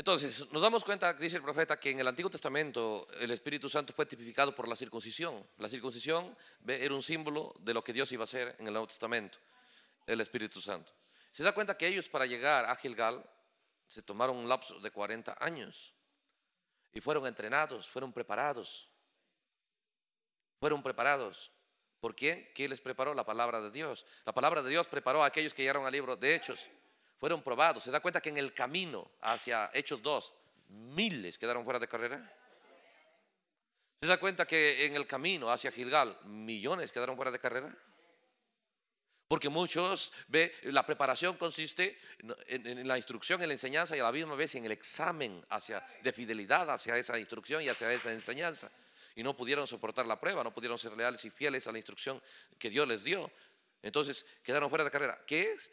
Entonces, nos damos cuenta, dice el profeta, que en el Antiguo Testamento el Espíritu Santo fue tipificado por la circuncisión. La circuncisión era un símbolo de lo que Dios iba a hacer en el Nuevo Testamento, el Espíritu Santo. Se da cuenta que ellos para llegar a Gilgal se tomaron un lapso de 40 años y fueron entrenados, fueron preparados. Fueron preparados. ¿Por quién? ¿Quién les preparó? La palabra de Dios. La palabra de Dios preparó a aquellos que llegaron al libro de Hechos fueron probados. ¿Se da cuenta que en el camino hacia Hechos 2, miles quedaron fuera de carrera? ¿Se da cuenta que en el camino hacia Gilgal, millones quedaron fuera de carrera? Porque muchos, ve, la preparación consiste en, la instrucción, en la enseñanza y a la misma vez en el examen hacia, de fidelidad hacia esa instrucción y hacia esa enseñanza. Y no pudieron soportar la prueba, no pudieron ser leales y fieles a la instrucción que Dios les dio. Entonces quedaron fuera de carrera. ¿Qué es?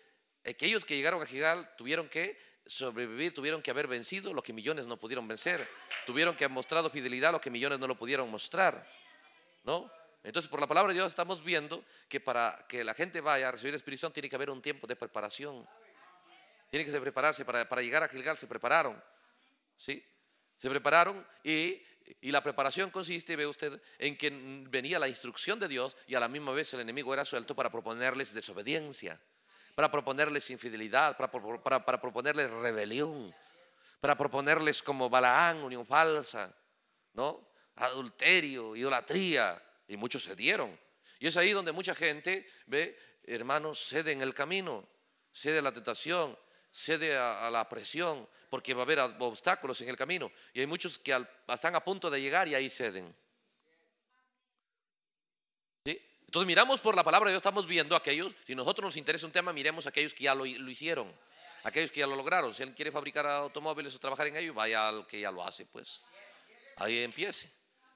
aquellos eh, que llegaron a Gilgal tuvieron que sobrevivir, tuvieron que haber vencido lo que millones no pudieron vencer, tuvieron que haber mostrado fidelidad lo que millones no lo pudieron mostrar, ¿no? Entonces, por la palabra de Dios estamos viendo que para que la gente vaya a recibir el Espíritu Santo tiene que haber un tiempo de preparación. Tiene que prepararse para, llegar a Gilgal, se prepararon, ¿sí? Se prepararon y, y la preparación consiste, ve usted, en que venía la instrucción de Dios y a la misma vez el enemigo era suelto para proponerles desobediencia para proponerles infidelidad, para, proponerles rebelión, para proponerles como Balaán, unión falsa, ¿no? adulterio, idolatría, y muchos cedieron. Y es ahí donde mucha gente, ve, hermanos, cede en el camino, cede a la tentación, cede a, la presión, porque va a haber obstáculos en el camino. Y hay muchos que están a punto de llegar y ahí ceden. Entonces miramos por la palabra de Dios, estamos viendo aquellos, si nosotros nos interesa un tema, miremos aquellos que ya lo, hicieron, aquellos que ya lo lograron. Si él quiere fabricar automóviles o trabajar en ellos, vaya al que ya lo hace, pues ahí empiece.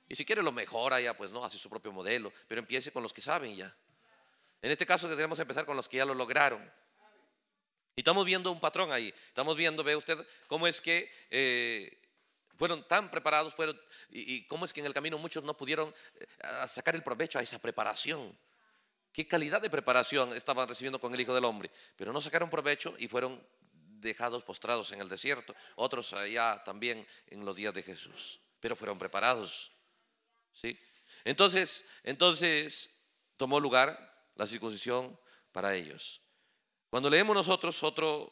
Y si quiere lo mejora ya, pues no, hace su propio modelo, pero empiece con los que saben ya. En este caso debemos empezar con los que ya lo lograron. Y estamos viendo un patrón ahí, estamos viendo, ve usted, cómo es que... Eh, fueron tan preparados, y, y cómo es que en el camino muchos no pudieron eh, sacar el provecho a esa preparación. Qué calidad de preparación estaban recibiendo con el Hijo del Hombre, pero no sacaron provecho y fueron dejados postrados en el desierto, otros allá también en los días de Jesús, pero fueron preparados. ¿sí? Entonces, entonces tomó lugar la circuncisión para ellos. Cuando leemos nosotros otro,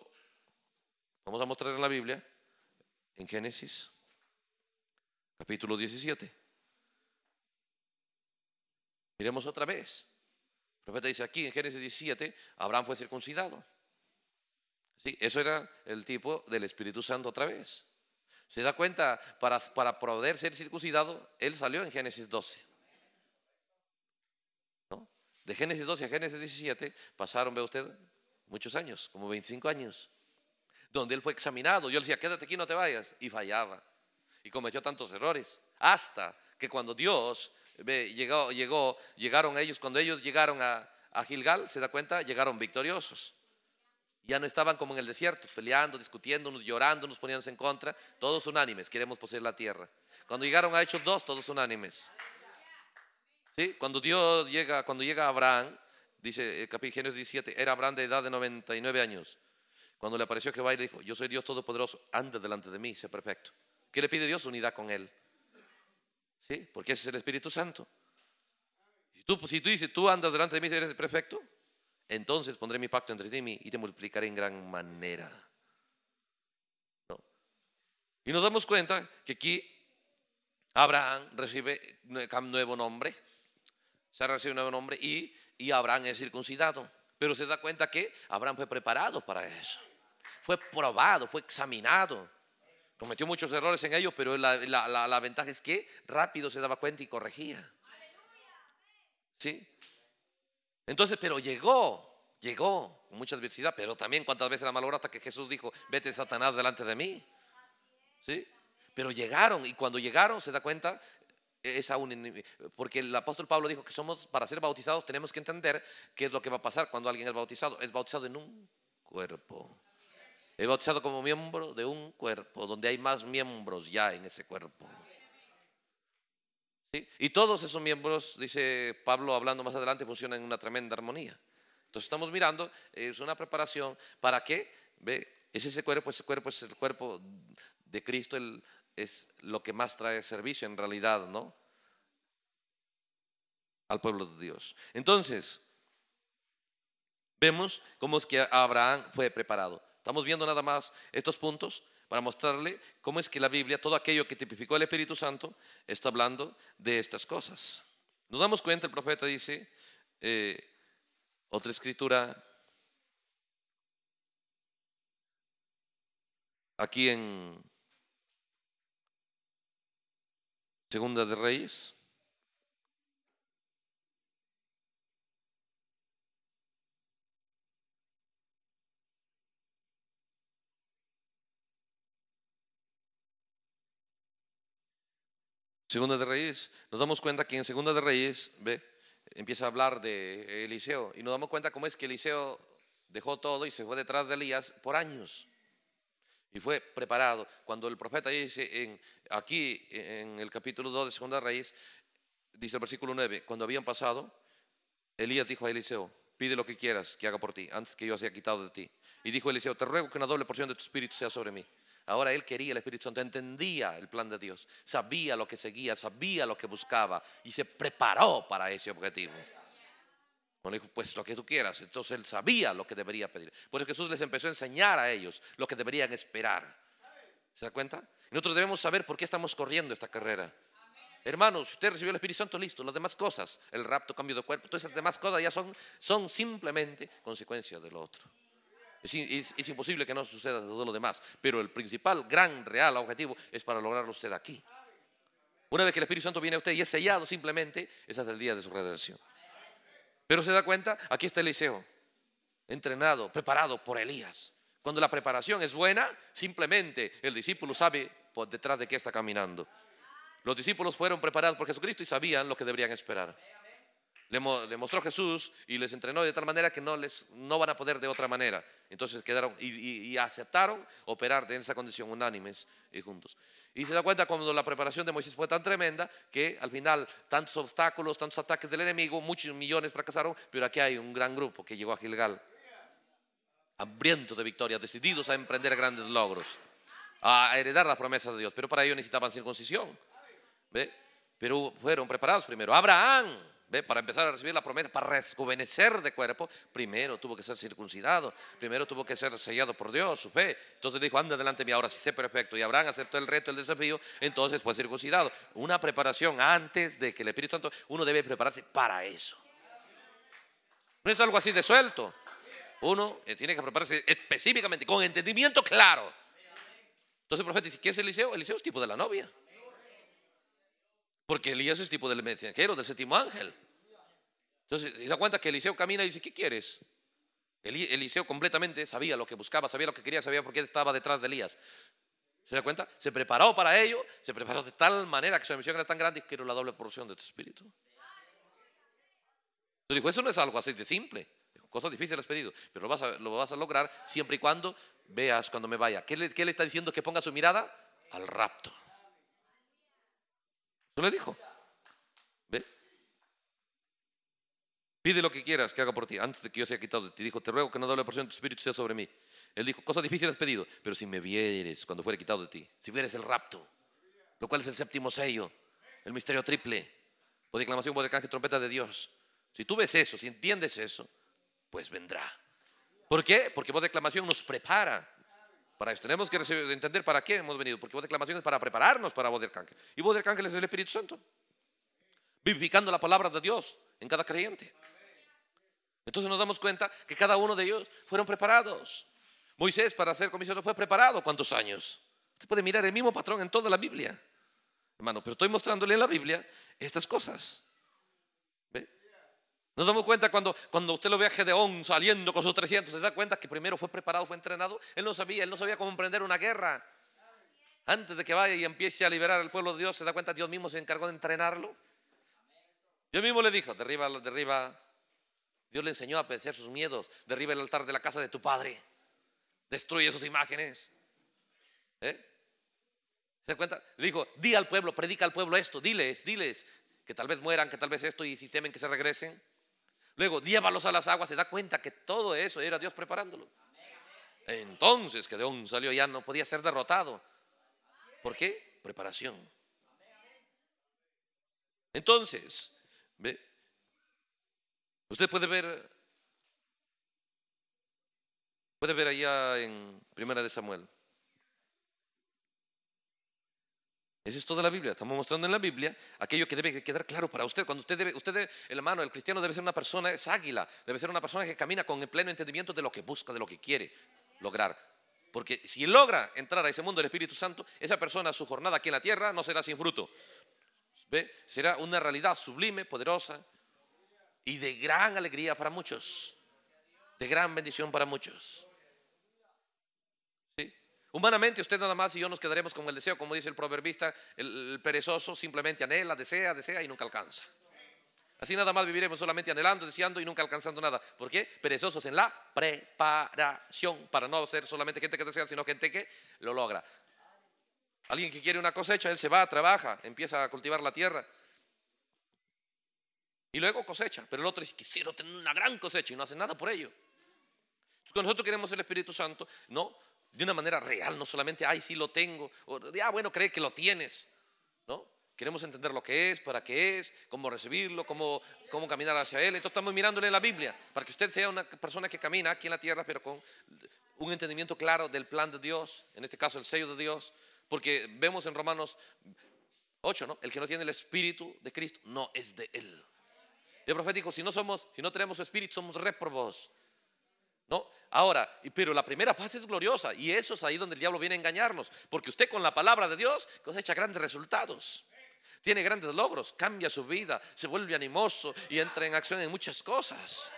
vamos a mostrar en la Biblia, en Génesis capítulo 17. Miremos otra vez. El profeta dice aquí en Génesis 17, Abraham fue circuncidado. Sí, eso era el tipo del Espíritu Santo otra vez. ¿Se da cuenta? Para, para poder ser circuncidado, él salió en Génesis 12. De Génesis 12 a Génesis 17 pasaron, ve usted, muchos años, como 25 años, donde él fue examinado. Yo le decía, quédate aquí, no te vayas. Y fallaba y cometió tantos errores. Hasta que cuando Dios llegó, llegaron a ellos, cuando ellos llegaron a, Gilgal, se da cuenta, llegaron victoriosos. Ya no estaban como en el desierto, peleando, discutiéndonos, llorando nos poniéndose en contra. Todos unánimes, queremos poseer la tierra. Cuando llegaron a Hechos 2, todos unánimes. Cuando Dios llega, cuando llega Abraham, dice el eh, capítulo Génesis 17, era Abraham de edad de 99 años. Cuando le apareció Jehová y le dijo, yo soy Dios Todopoderoso, anda delante de mí, sea perfecto. ¿Qué le pide Dios? Unidad con Él. ¿Sí? Porque ese es el Espíritu Santo. Si tú, si tú dices, tú andas delante de mí y eres perfecto, entonces pondré mi pacto entre ti y, te multiplicaré en gran manera. Y nos damos cuenta que aquí Abraham recibe un nuevo nombre, se recibe un nuevo nombre y, y Abraham es circuncidado. Pero se da cuenta que Abraham fue preparado para eso, fue probado, fue examinado. Cometió muchos errores en ello pero la, ventaja es que rápido se daba cuenta y corregía. ¿Sí? Entonces, pero llegó, llegó con mucha adversidad, pero también cuántas veces la hora hasta que Jesús dijo, vete Satanás delante de mí. ¿Sí? Pero llegaron y cuando llegaron se da cuenta, e-, es aún, porque el apóstol Pablo dijo que somos, para ser bautizados tenemos que entender qué es lo que va a pasar cuando alguien es bautizado. Es bautizado en un cuerpo. He bautizado como miembro de un cuerpo, donde hay más miembros ya en ese cuerpo. ¿Sí? Y todos esos miembros, dice Pablo hablando más adelante, funcionan en una tremenda armonía. Entonces estamos mirando, es una preparación para que, ve, es ese cuerpo, ese cuerpo es el cuerpo de Cristo, es lo que más trae servicio en realidad, ¿no? Al pueblo de Dios. Entonces, vemos cómo es que Abraham fue preparado. Estamos viendo nada más estos puntos para mostrarle cómo es que la Biblia, todo aquello que tipificó el Espíritu Santo, está hablando de estas cosas. Nos damos cuenta, el profeta dice, eh, otra escritura, aquí en Segunda de Reyes, Segunda de Reyes. Nos damos cuenta que en Segunda de Reyes ¿ve? empieza a hablar de Eliseo y nos damos cuenta cómo es que Eliseo dejó todo y se fue detrás de Elías por años. Y fue preparado. Cuando el profeta dice en, aquí en el capítulo 2 de Segunda de Reyes, dice el versículo 9, cuando habían pasado, Elías dijo a Eliseo, pide lo que quieras que haga por ti, antes que yo sea quitado de ti. Y dijo Eliseo, te ruego que una doble porción de tu espíritu sea sobre mí. Ahora él quería el Espíritu Santo, entendía el plan de Dios, sabía lo que seguía, sabía lo que buscaba y se preparó para ese objetivo. dijo, pues lo que tú quieras. Entonces él sabía lo que debería pedir. Por eso Jesús les empezó a enseñar a ellos lo que deberían esperar. ¿Se da cuenta? Nosotros debemos saber por qué estamos corriendo esta carrera. Hermanos, usted recibió el Espíritu Santo, listo. Las demás cosas, el rapto, cambio de cuerpo, todas esas demás cosas ya son, son simplemente consecuencias del otro. Es, imposible que no suceda todo lo demás. Pero el principal, gran, real objetivo es para lograrlo usted aquí. Una vez que el Espíritu Santo viene a usted y es sellado simplemente, es hasta el día de su redención. Pero se da cuenta, aquí está Eliseo, entrenado, preparado por Elías. Cuando la preparación es buena, simplemente el discípulo sabe por detrás de qué está caminando. Los discípulos fueron preparados por Jesucristo y sabían lo que deberían esperar le, mostró Jesús y les entrenó de tal manera que no, les, no van a poder de otra manera. Entonces quedaron y, aceptaron operar de esa condición unánimes y juntos. Y se da cuenta cuando la preparación de Moisés fue tan tremenda que al final tantos obstáculos, tantos ataques del enemigo, muchos millones fracasaron, pero aquí hay un gran grupo que llegó a Gilgal, hambrientos de victoria, decididos a emprender grandes logros, a heredar las promesas de Dios, pero para ello necesitaban circuncisión. Pero fueron preparados primero. Abraham para empezar a recibir la promesa, para rejuvenecer de cuerpo, primero tuvo que ser circuncidado, primero tuvo que ser sellado por Dios, su fe. Entonces dijo, anda delante de ahora si sé perfecto. Y Abraham aceptó el reto, el desafío, entonces fue circuncidado. Una preparación antes de que el Espíritu Santo, uno debe prepararse para eso. No es algo así de suelto. Uno eh, tiene que prepararse específicamente, con entendimiento claro. Entonces el profeta dice, ¿qué es Eliseo? Eliseo es tipo de la novia. Porque Elías es tipo del mensajero, del séptimo ángel. Entonces, se da cuenta que Eliseo camina y dice, ¿qué quieres? Eliseo completamente sabía lo que buscaba, sabía lo que quería, sabía por qué estaba detrás de Elías. ¿Se da cuenta? Se preparó para ello, se preparó de tal manera que su misión era tan grande que quiero la doble porción de tu espíritu. Entonces dijo, eso no es algo así de simple, cosa difícil has pedido, pero lo vas, a, lograr siempre y cuando veas cuando me vaya. ¿Qué qué le está diciendo que ponga su mirada? Al rapto le dijo. ¿Ve? Pide lo que quieras que haga por ti antes de que yo sea quitado de ti. Dijo, te ruego que no doble porción de tu espíritu sea sobre mí. Él dijo, cosa difícil has pedido, pero si me vieres cuando fuere quitado de ti, si vieres el rapto, lo cual es el séptimo sello, el misterio triple, por declamación, por y trompeta de Dios. Si tú ves eso, si entiendes eso, pues vendrá. ¿Por qué? Porque voz declamación nos prepara para eso tenemos que entender para qué hemos venido, porque vos de para prepararnos para vos del cángel. Y vos del cángel es el Espíritu Santo, vivificando la palabra de Dios en cada creyente. Entonces nos damos cuenta que cada uno de ellos fueron preparados. Moisés para ser comisionado fue preparado cuántos años. Usted puede mirar el mismo patrón en toda la Biblia, hermano, pero estoy mostrándole en la Biblia estas cosas. Nos damos cuenta cuando, cuando usted lo ve a Gedeón saliendo con sus 300, se da cuenta que primero fue preparado, fue entrenado. Él no sabía, él no sabía cómo emprender una guerra. Antes de que vaya y empiece a liberar al pueblo de Dios, se da cuenta, Dios mismo se encargó de entrenarlo. Dios mismo le dijo, derriba, derriba. Dios le enseñó a vencer sus miedos, derriba el altar de la casa de tu padre, destruye sus imágenes. ¿Eh? ¿Se da cuenta? Le dijo, di al pueblo, predica al pueblo esto, diles, diles, que tal vez mueran, que tal vez esto, y si temen que se regresen. Luego, llévalos a las aguas, se da cuenta que todo eso era Dios preparándolo. Entonces, que Gedeón salió ya no podía ser derrotado. ¿Por qué? Preparación. Entonces, ¿ve? usted puede ver, puede ver allá en Primera de Samuel. Eso es toda la Biblia. Estamos mostrando en la Biblia aquello que debe quedar claro para usted. Cuando usted debe, usted el hermano, el cristiano debe ser una persona, es águila, debe ser una persona que camina con el pleno entendimiento de lo que busca, de lo que quiere lograr. Porque si logra entrar a ese mundo del Espíritu Santo, esa persona, su jornada aquí en la tierra no será sin fruto. Será una realidad sublime, poderosa y de gran alegría para muchos, de gran bendición para muchos. Humanamente usted nada más y yo nos quedaremos con el deseo, como dice el proverbista, el, perezoso simplemente anhela, desea, desea y nunca alcanza. Así nada más viviremos solamente anhelando, deseando y nunca alcanzando nada. ¿Por qué? Perezosos en la preparación para no ser solamente gente que desea, sino gente que lo logra. Alguien que quiere una cosecha, él se va, trabaja, empieza a cultivar la tierra. Y luego cosecha. Pero el otro dice, quisiera tener una gran cosecha y no hace nada por ello. Cuando nosotros queremos el Espíritu Santo, no, de una manera real, no solamente, ay, sí lo tengo, o ya, ah, bueno, cree que lo tienes, ¿no? Queremos entender lo que es, para qué es, cómo recibirlo, cómo, cómo caminar hacia Él. Entonces estamos mirándole en la Biblia, para que usted sea una persona que camina aquí en la tierra, pero con un entendimiento claro del plan de Dios, en este caso el sello de Dios, porque vemos en Romanos 8, ¿no? El que no tiene el Espíritu de Cristo no es de Él. el profeta si no somos, si no tenemos Espíritu, somos réprobos ¿No? Ahora, pero la primera paz es gloriosa y eso es ahí donde el diablo viene a engañarnos, porque usted con la palabra de Dios cosecha grandes resultados, tiene grandes logros, cambia su vida, se vuelve animoso y entra en acción en muchas cosas.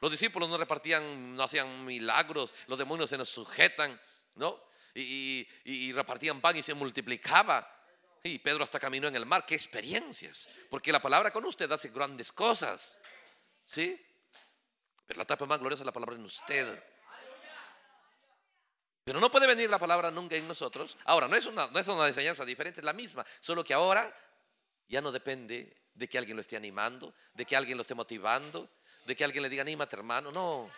Los discípulos no repartían, no hacían milagros, los demonios se nos sujetan, ¿no? Y, y repartían pan y se multiplicaba. Y Pedro hasta caminó en el mar, qué experiencias, porque la palabra con usted hace grandes cosas, ¿sí? la tapa más gloriosa es la palabra en usted. Pero no puede venir la palabra nunca en nosotros. Ahora, no es una, es una enseñanza diferente, es la misma, solo que ahora ya no depende de que alguien lo esté animando, de que alguien lo esté motivando, de que alguien le diga, anímate hermano, no.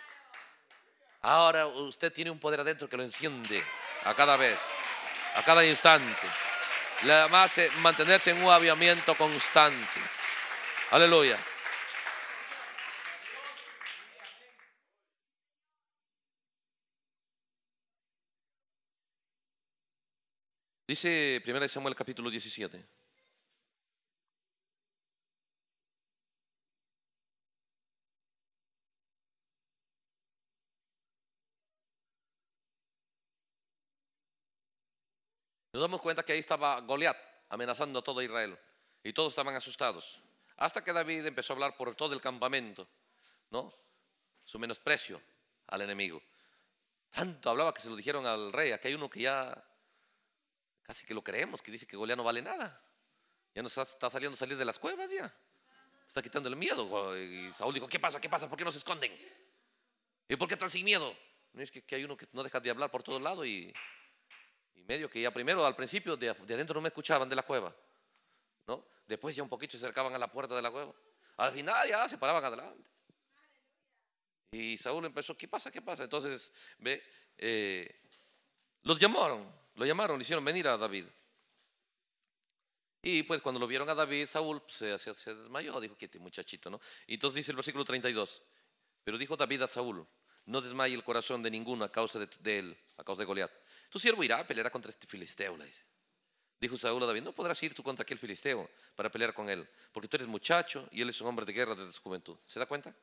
Ahora usted tiene un poder adentro que lo enciende a cada vez, a cada instante. Le mantenerse en un avivamiento constante. Aleluya. Dice 1 Samuel capítulo 17. Nos damos cuenta que ahí estaba Goliat amenazando a todo Israel y todos estaban asustados. Hasta que David empezó a hablar por todo el campamento, ¿no? Su menosprecio al enemigo. Tanto hablaba que se lo dijeron al rey, aquí hay uno que ya Casi que lo creemos, que dice que Goliat no vale nada. Ya nos está saliendo salir de las cuevas ya. Está quitando el miedo. Y Saúl dijo, ¿qué pasa? ¿Qué pasa? ¿Por qué no se esconden? ¿Y por qué están sin miedo? No es que, hay uno que no deja de hablar por todos lados y, y, medio que ya primero al principio de, adentro no me escuchaban de la cueva. ¿no? Después ya un poquito se acercaban a la puerta de la cueva. Al final ya se paraban adelante. Y Saúl empezó, ¿qué pasa? ¿Qué pasa? Entonces, ve, eh, los llamaron. Lo llamaron, le hicieron venir a David. Y pues cuando lo vieron a David, Saúl pues, se, desmayó, dijo, que muchachito, ¿no? Y entonces dice el versículo 32, pero dijo David a Saúl, no desmaye el corazón de ninguno a causa de, él, a causa de Goliat. Tu siervo irá a pelear contra este filisteo, le Dijo Saúl a David, no podrás ir tú contra aquel filisteo para pelear con él, porque tú eres muchacho y él es un hombre de guerra desde su juventud. ¿Se da cuenta?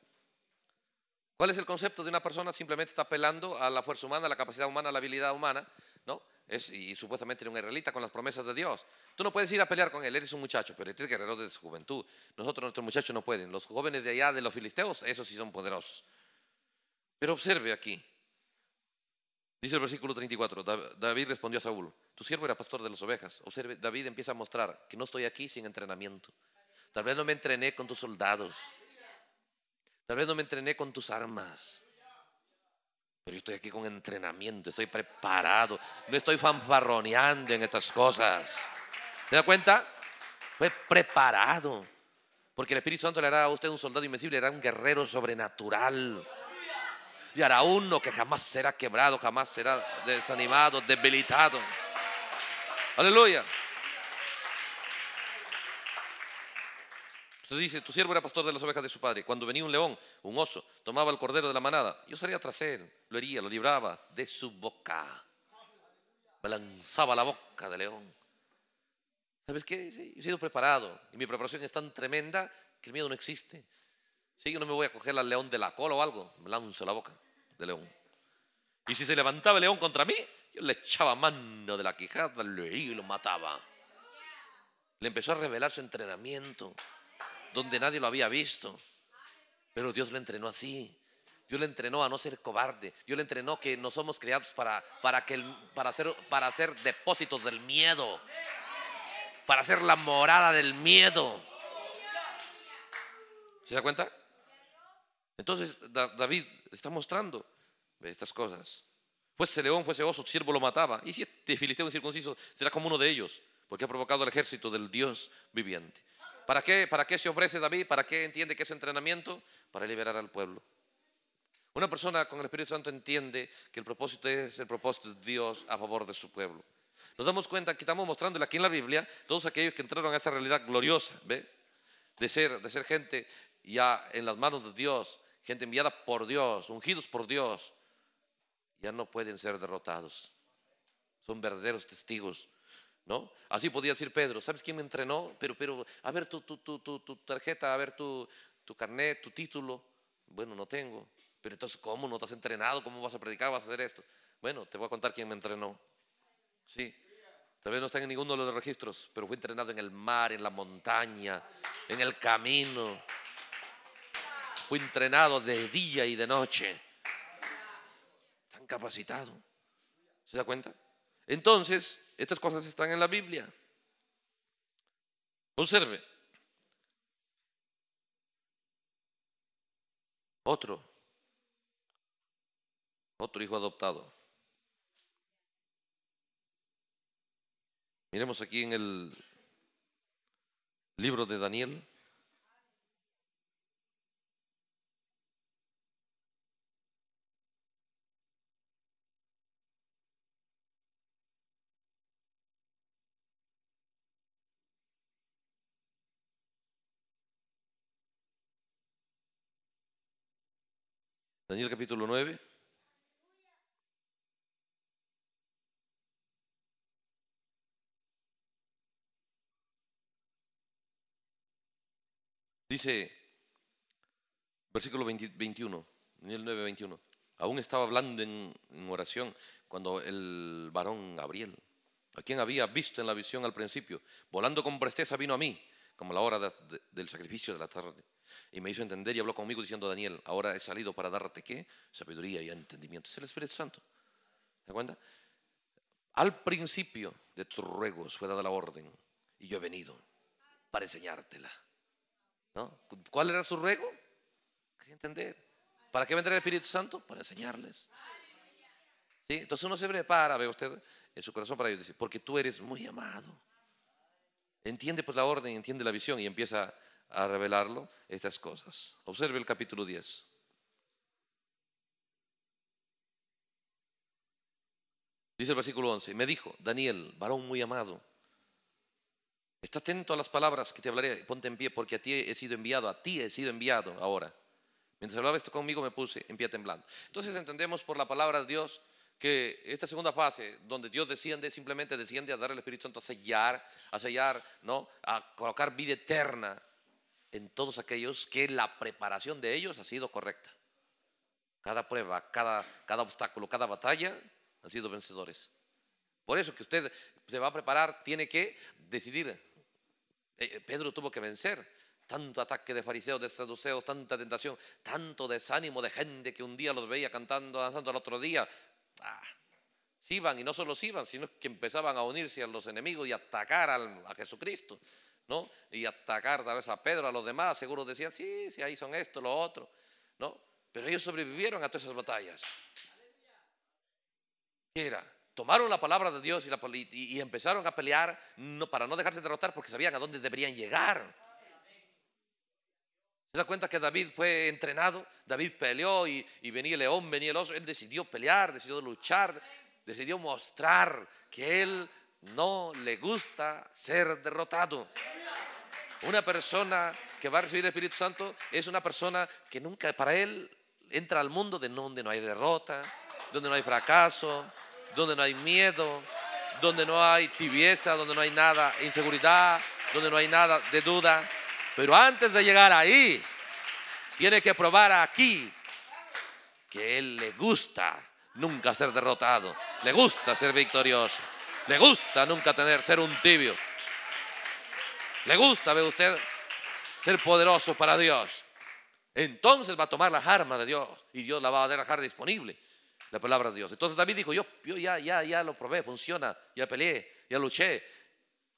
¿Cuál es el concepto de una persona? Simplemente está apelando a la fuerza humana, a la capacidad humana, a la habilidad humana, ¿no? Es, y, supuestamente era un israelita con las promesas de Dios. Tú no puedes ir a pelear con él, eres un muchacho, pero eres guerrero de su juventud. Nosotros, nuestros muchachos no pueden. Los jóvenes de allá, de los filisteos, esos sí son poderosos. Pero observe aquí. Dice el versículo 34, David respondió a Saúl, tu siervo era pastor de las ovejas. Observe, David empieza a mostrar que no estoy aquí sin entrenamiento. Tal vez no me entrené con tus soldados. Tal vez no me entrené con tus armas. Pero yo estoy aquí con entrenamiento, estoy preparado. No estoy fanfarroneando en estas cosas. ¿Se da cuenta? Fue preparado. Porque el Espíritu Santo le hará a usted un soldado invencible, le hará un guerrero sobrenatural. Y hará uno que jamás será quebrado, jamás será desanimado, debilitado. Aleluya. Entonces dice, tu siervo era pastor de las ovejas de su padre. Cuando venía un león, un oso, tomaba el cordero de la manada, yo salía tras él, lo hería, lo libraba de su boca. Balanzaba la boca de león. ¿Sabes qué? Sí, he sido preparado y mi preparación es tan tremenda que el miedo no existe. Si sí, yo no me voy a coger al león de la cola o algo, me lanzo la boca de león. Y si se levantaba el león contra mí, yo le echaba mano de la quijada, lo hería y lo mataba. Le empezó a revelar su entrenamiento donde nadie lo había visto. Pero Dios lo entrenó así. Dios le entrenó a no ser cobarde. Dios le entrenó que no somos creados para, para, que, para, hacer, para hacer depósitos del miedo. Para hacer la morada del miedo. ¿Se da cuenta? Entonces David está mostrando estas cosas. Fuese león, fuese oso, siervo lo mataba. Y si este filisteo incircunciso será como uno de ellos, porque ha provocado el ejército del Dios viviente. ¿Para qué, ¿Para qué se ofrece David? ¿Para qué entiende que es entrenamiento? Para liberar al pueblo. Una persona con el Espíritu Santo entiende que el propósito es el propósito de Dios a favor de su pueblo. Nos damos cuenta que estamos mostrándole aquí en la Biblia todos aquellos que entraron a esa realidad gloriosa, De ser, de ser gente ya en las manos de Dios, gente enviada por Dios, ungidos por Dios, ya no pueden ser derrotados. Son verdaderos testigos Así podía decir Pedro, ¿sabes quién me entrenó? Pero, pero, a ver tu, tu, tu, tu tarjeta, a ver tu, carnet, tu título. Bueno, no tengo. Pero entonces, ¿cómo no te has entrenado? ¿Cómo vas a predicar? ¿Vas a hacer esto? Bueno, te voy a contar quién me entrenó. Sí. Tal vez no está en ninguno de los registros, pero fui entrenado en el mar, en la montaña, en el camino. Fui entrenado de día y de noche. Tan capacitado. ¿Se da cuenta? Entonces, estas cosas están en la Biblia. Observe. Otro. Otro hijo adoptado. Miremos aquí en el libro de Daniel. Daniel capítulo 9. Dice, versículo 21, Daniel 9, 21. Aún estaba hablando en oración cuando el varón Gabriel, a quien había visto en la visión al principio, volando con presteza, vino a mí como la hora del sacrificio de la tarde. Y me hizo entender y habló conmigo diciendo, Daniel, ahora he salido para darte qué? Sabiduría y entendimiento. Es el Espíritu Santo. ¿Te cuenta? Al principio de tus ruegos fue dada la orden y yo he venido para enseñártela. ¿No? ¿Cuál era su ruego? Quería entender. ¿Para qué vendrá el Espíritu Santo? Para enseñarles. ¿Sí? Entonces uno se prepara, ve usted, en su corazón para ellos. Dice, porque tú eres muy amado. Entiende pues la orden, entiende la visión y empieza a revelarlo estas cosas. Observe el capítulo 10. Dice el versículo 11, me dijo, Daniel, varón muy amado, está atento a las palabras que te hablaré, ponte en pie porque a ti he sido enviado, a ti he sido enviado ahora. Mientras hablaba esto conmigo me puse en pie temblando. Entonces entendemos por la palabra de Dios que esta segunda fase, donde Dios desciende, simplemente desciende a dar el Espíritu Santo a sellar, a sellar, ¿no? A colocar vida eterna en todos aquellos que la preparación de ellos ha sido correcta. Cada prueba, cada, cada obstáculo, cada batalla han sido vencedores. Por eso que usted se va a preparar, tiene que decidir. Eh, eh, Pedro tuvo que vencer tanto ataque de fariseos, de saduceos, tanta tentación, tanto desánimo de gente que un día los veía cantando, danzando al otro día, Ah, iban y no solo iban sino que empezaban a unirse a los enemigos y atacar a Jesucristo, ¿no? Y atacar tal vez a Pedro, a los demás, seguro decían, sí, sí, ahí son esto, lo otro, ¿no? Pero ellos sobrevivieron a todas esas batallas. era? Tomaron la palabra de Dios y, y empezaron a pelear no, para no dejarse derrotar porque sabían a dónde deberían llegar. ¿Se da cuenta que David fue entrenado? David peleó y, venía el león, venía el oso. Él decidió pelear, decidió luchar, decidió mostrar que él no le gusta ser derrotado. Una persona que va a recibir el Espíritu Santo es una persona que nunca, para él, entra al mundo de donde no hay derrota, donde no hay fracaso, donde no hay miedo, donde no hay tibieza, donde no hay nada, inseguridad, donde no hay nada de duda. Pero antes de llegar ahí, tiene que probar aquí que Él le gusta nunca ser derrotado, le gusta ser victorioso, le gusta nunca tener, ser un tibio, le gusta, ve usted, ser poderoso para Dios. Entonces va a tomar las armas de Dios y Dios la va a dejar disponible, la palabra de Dios. Entonces David dijo, yo, ya, ya, ya lo probé, funciona, ya peleé, ya luché,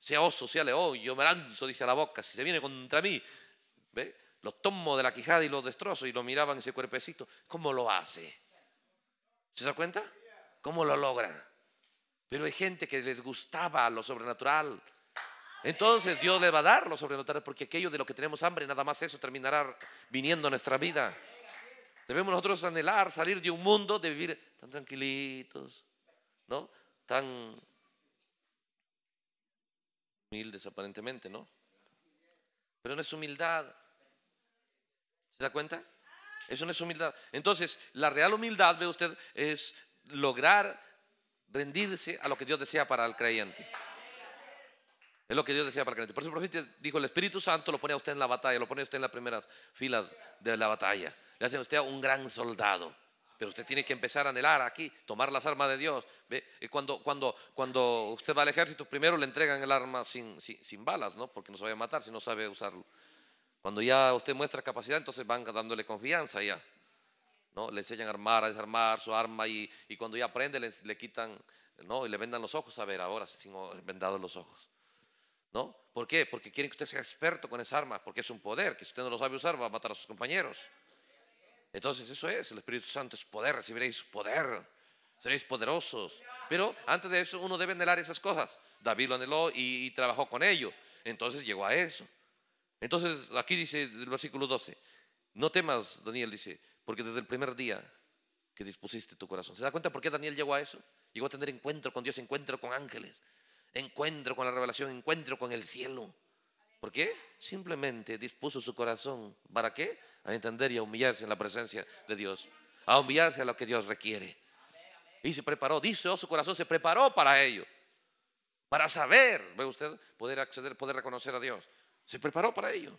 sea oso, sea león, yo me lanzo, dice a la boca, si se viene contra mí, ¿ve? los tomo de la quijada y los destrozo y lo miraban ese cuerpecito. ¿Cómo lo hace? ¿Se da cuenta? ¿Cómo lo logra? Pero hay gente que les gustaba lo sobrenatural. Entonces Dios le va a dar lo sobrenatural porque aquello de lo que tenemos hambre, nada más eso terminará viniendo a nuestra vida. Debemos nosotros anhelar salir de un mundo de vivir tan tranquilitos, ¿no? Tan humildes aparentemente, ¿no? Pero no es humildad. ¿Se da cuenta? Eso no es humildad. Entonces, la real humildad, ve usted, es lograr rendirse a lo que Dios desea para el creyente. Es lo que Dios decía para el creyente. Por eso el profeta dijo, el Espíritu Santo lo pone a usted en la batalla, lo pone a usted en las primeras filas de la batalla. Le hace a usted un gran soldado. Pero usted tiene que empezar a anhelar aquí, tomar las armas de Dios. cuando, cuando, cuando usted va al ejército, primero le entregan el arma sin, balas, ¿no? Porque no se a matar si no sabe usarlo. Cuando ya usted muestra capacidad, entonces van dándole confianza ya. ¿no? Le enseñan a armar, a desarmar su arma y, cuando ya aprende le, quitan, ¿no? Y le vendan los ojos, a ver, ahora sin vendado los ojos. ¿No? ¿Por qué? Porque quieren que usted sea experto con esa arma, porque es un poder, que si usted no lo sabe usar va a matar a sus compañeros. Entonces eso es, el Espíritu Santo es poder, recibiréis poder, seréis poderosos. Pero antes de eso uno debe anhelar esas cosas. David lo anheló y, trabajó con ello. Entonces llegó a eso. Entonces aquí dice el versículo 12, no temas, Daniel dice, porque desde el primer día que dispusiste tu corazón. ¿Se da cuenta por qué Daniel llegó a eso? Llegó a tener encuentro con Dios, encuentro con ángeles, encuentro con la revelación, encuentro con el cielo. ¿Por qué? Simplemente dispuso su corazón. ¿Para qué? A entender y a humillarse en la presencia de Dios. A humillarse a lo que Dios requiere. Y se preparó, dice, oh, su corazón se preparó para ello. Para saber, ve usted, poder acceder, poder reconocer a Dios. Se preparó para ello.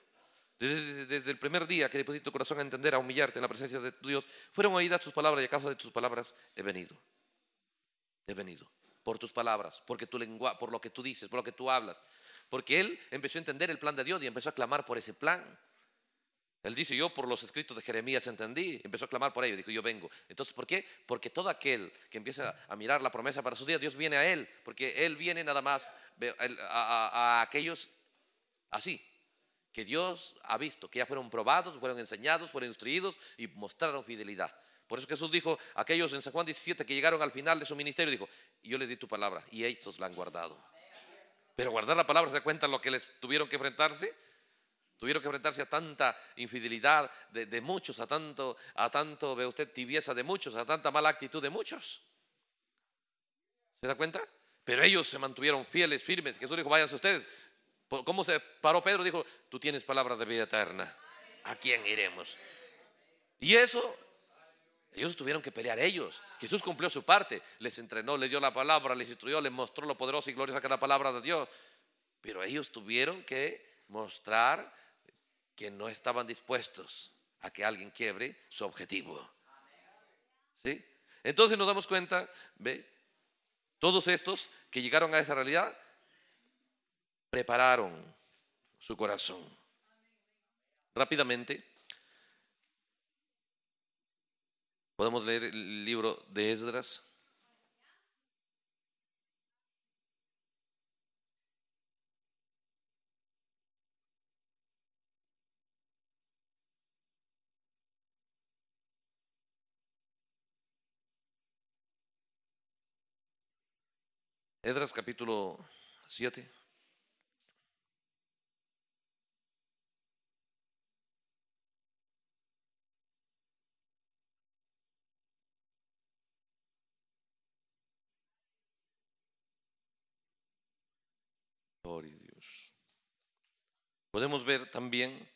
Desde, el primer día que depositó tu corazón a entender, a humillarte en la presencia de Dios, fueron oídas tus palabras y a causa de tus palabras he venido. He venido. Por tus palabras, porque tu lengua, por lo que tú dices, por lo que tú hablas porque él empezó a entender el plan de Dios y empezó a clamar por ese plan. Él dice, yo por los escritos de Jeremías entendí, empezó a clamar por ello, dijo, yo vengo. Entonces, ¿por qué? Porque todo aquel que empieza a mirar la promesa para su día Dios viene a él, porque él viene nada más a, aquellos así, que Dios ha visto, que ya fueron probados, fueron enseñados, fueron instruidos y mostraron fidelidad. Por eso Jesús dijo, aquellos en San Juan 17 que llegaron al final de su ministerio, dijo, yo les di tu palabra y ellos la han guardado. Pero guardar la palabra, ¿se cuenta lo que les tuvieron que enfrentarse? Tuvieron que enfrentarse a tanta infidelidad de, muchos, a tanto, a tanto, ve usted, tibieza de muchos, a tanta mala actitud de muchos. ¿Se da cuenta? Pero ellos se mantuvieron fieles, firmes. Jesús dijo, váyanse ustedes. Pues, ¿Cómo se paró Pedro? Dijo, tú tienes palabras de vida eterna. ¿A quién iremos? Y eso ellos tuvieron que pelear ellos. Jesús cumplió su parte. Les entrenó, les dio la palabra, les instruyó, les mostró lo poderoso y glorioso que es la palabra de Dios. Pero ellos tuvieron que mostrar que no estaban dispuestos a que alguien quiebre su objetivo. ¿Sí? Entonces nos damos cuenta, ve, todos estos que llegaron a esa realidad prepararon su corazón. Rápidamente, Podemos leer el libro de Esdras. Esdras capítulo 7. Podemos ver también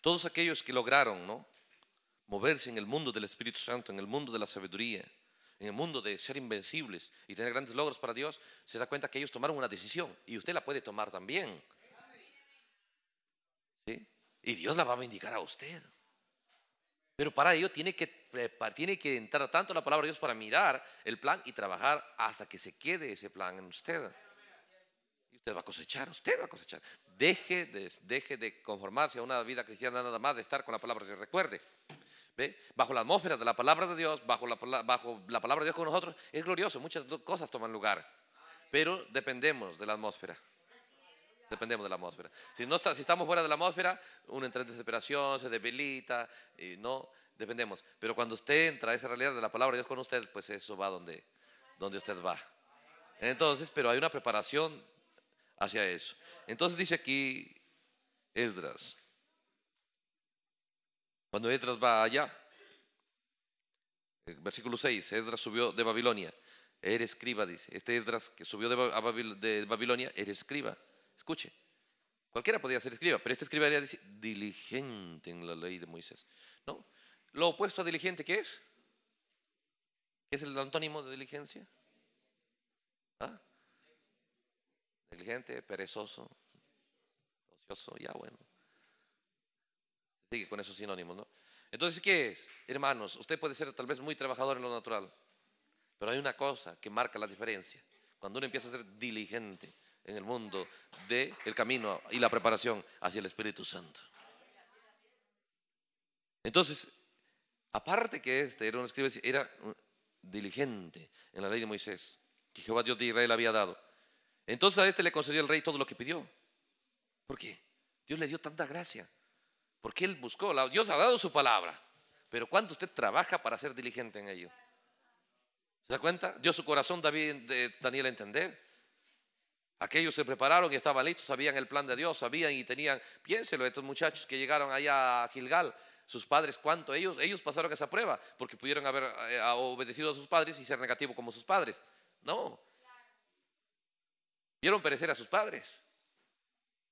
todos aquellos que lograron ¿no? moverse en el mundo del Espíritu Santo, en el mundo de la sabiduría, en el mundo de ser invencibles y tener grandes logros para Dios, se da cuenta que ellos tomaron una decisión y usted la puede tomar también. Y Dios la va a indicar a usted. Pero para ello tiene que, tiene que entrar tanto la palabra de Dios para mirar el plan y trabajar hasta que se quede ese plan en usted. Usted va a cosechar, usted va a cosechar. Deje de, deje de conformarse a una vida cristiana nada más de estar con la palabra de Dios. Recuerde, ¿ve? bajo la atmósfera de la palabra de Dios, bajo la, bajo la palabra de Dios con nosotros, es glorioso. Muchas cosas toman lugar, pero dependemos de la atmósfera dependemos de la atmósfera. Si, no estamos fuera de la atmósfera, uno entra en desesperación, se debilita, y no dependemos. Pero cuando usted entra a esa realidad de la palabra de Dios con usted, pues eso va donde, donde usted va. Entonces, pero hay una preparación hacia eso. Entonces dice aquí Esdras. Cuando Esdras va allá, versículo 6, Esdras subió de Babilonia. Era escriba, dice. Este Esdras que subió de, Babilonia era escriba. Escuche, cualquiera podía ser escriba, pero este escriba era diligente en la ley de Moisés. ¿No? Lo opuesto a diligente, ¿qué es? ¿Qué es el antónimo de diligencia? ¿Ah? Diligente, perezoso, ocioso, ya bueno. Sigue con esos sinónimos, ¿no? Entonces, ¿qué es? Hermanos, usted puede ser tal vez muy trabajador en lo natural, pero hay una cosa que marca la diferencia. Cuando uno empieza a ser diligente en el mundo del camino y la preparación hacia el Espíritu Santo. Entonces, aparte que este era un escriba, era diligente en la ley de Moisés, que Jehová Dios de Israel había dado entonces a este le concedió el rey todo lo que pidió. ¿Por qué? Dios le dio tanta gracia. Porque él buscó, Dios ha dado su palabra. Pero ¿cuánto usted trabaja para ser diligente en ello? ¿Se da cuenta? Dio su corazón David, Daniel a entender. Aquellos se prepararon y estaban listos, sabían el plan de Dios, sabían y tenían, piénselo, estos muchachos que llegaron allá a Gilgal, sus padres, cuánto ellos, ellos pasaron esa prueba, porque pudieron haber eh, obedecido a sus padres y ser negativo como sus padres. No, Vieron perecer a sus padres.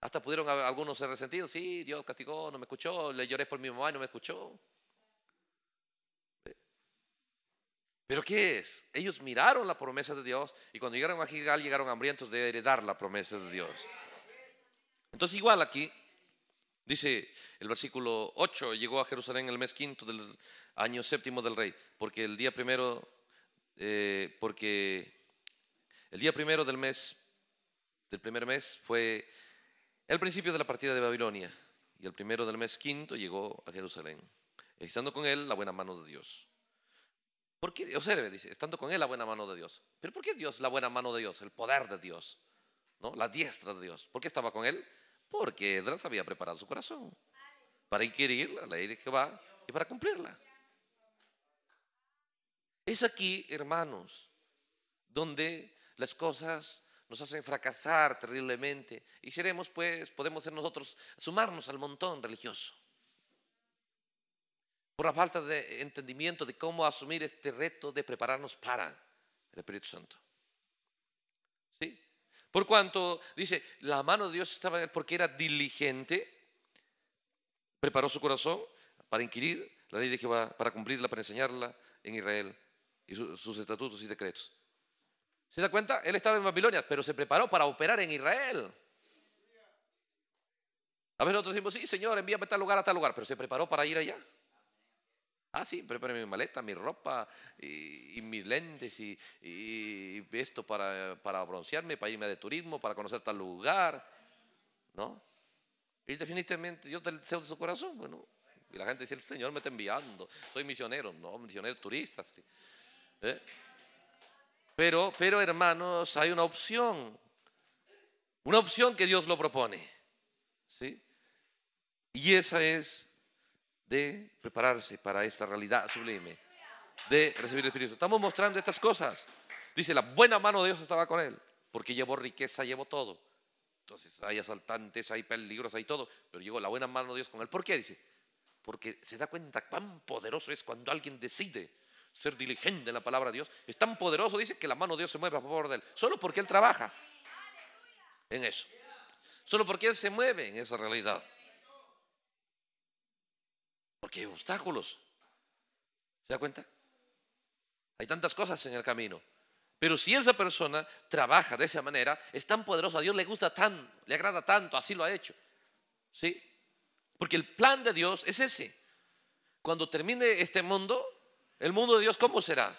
Hasta pudieron algunos ser resentidos. Sí, Dios castigó, no me escuchó. Le lloré por mi mamá y no me escuchó. Eh, Pero ¿qué es? Ellos miraron la promesa de Dios y cuando llegaron a Gilgal llegaron hambrientos de heredar la promesa de Dios. Entonces igual aquí dice el versículo 8, llegó a Jerusalén el mes quinto del año séptimo del rey, porque el día primero, eh, porque el día primero del mes del primer mes fue el principio de la partida de Babilonia y el primero del mes quinto llegó a Jerusalén, estando con él la buena mano de Dios. ¿Por Observe, dice, estando con él la buena mano de Dios. ¿Pero por qué Dios, la buena mano de Dios, el poder de Dios, ¿no? la diestra de Dios? ¿Por qué estaba con él? Porque Edras había preparado su corazón para inquirir la ley de Jehová y para cumplirla. Es aquí, hermanos, donde las cosas nos hacen fracasar terriblemente. Y seremos, pues, podemos ser nosotros, sumarnos al montón religioso. Por la falta de entendimiento de cómo asumir este reto de prepararnos para el Espíritu Santo. ¿Sí? Por cuanto, dice, la mano de Dios estaba en él porque era diligente, preparó su corazón para inquirir la ley de Jehová, para cumplirla, para enseñarla en Israel y sus estatutos y decretos. ¿Se da cuenta? Él estaba en Babilonia, pero se preparó para operar en Israel. A veces nosotros decimos, sí, Señor, envíame a tal lugar, a tal lugar, pero se preparó para ir allá. Ah, sí, preparé mi maleta, mi ropa y, mis lentes y, esto para, para, broncearme, para irme de turismo, para conocer tal lugar. ¿No? Y definitivamente yo te deseo de su corazón. Bueno, y la gente dice, el Señor me está enviando, soy misionero, no, misionero turista. ¿Eh? Pero, hermanos, hay una opción. Una opción que Dios lo propone. ¿Sí? Y esa es de prepararse para esta realidad sublime, de recibir el Espíritu. Estamos mostrando estas cosas. Dice, la buena mano de Dios estaba con él, porque llevó riqueza, llevó todo. Entonces hay asaltantes, hay peligros, hay todo, pero llegó la buena mano de Dios con él. ¿Por qué? Dice, porque se da cuenta cuán poderoso es cuando alguien decide ser diligente en la palabra de Dios. Es tan poderoso, dice, que la mano de Dios se mueve a favor de él. Solo porque él trabaja en eso. Solo porque él se mueve en esa realidad. Porque hay obstáculos. ¿Se da cuenta? Hay tantas cosas en el camino. Pero si esa persona trabaja de esa manera, es tan poderosa, a Dios le gusta tan, le agrada tanto, así lo ha hecho. ¿Sí? Porque el plan de Dios es ese. Cuando termine este mundo, ¿El mundo de Dios cómo será?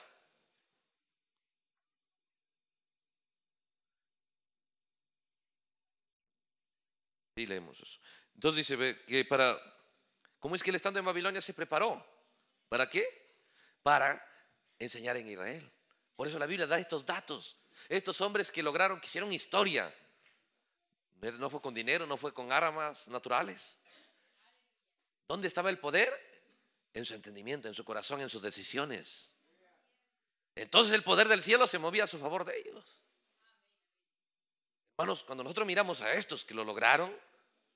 Y leemos eso. Entonces dice que para, ¿cómo es que el estando en Babilonia se preparó? ¿Para qué? Para enseñar en Israel. Por eso la Biblia da estos datos. Estos hombres que lograron, que hicieron historia. No fue con dinero, no fue con armas naturales. ¿Dónde estaba el poder? en su entendimiento, en su corazón, en sus decisiones. Entonces el poder del cielo se movía a su favor de ellos. Hermanos, cuando nosotros miramos a estos que lo lograron,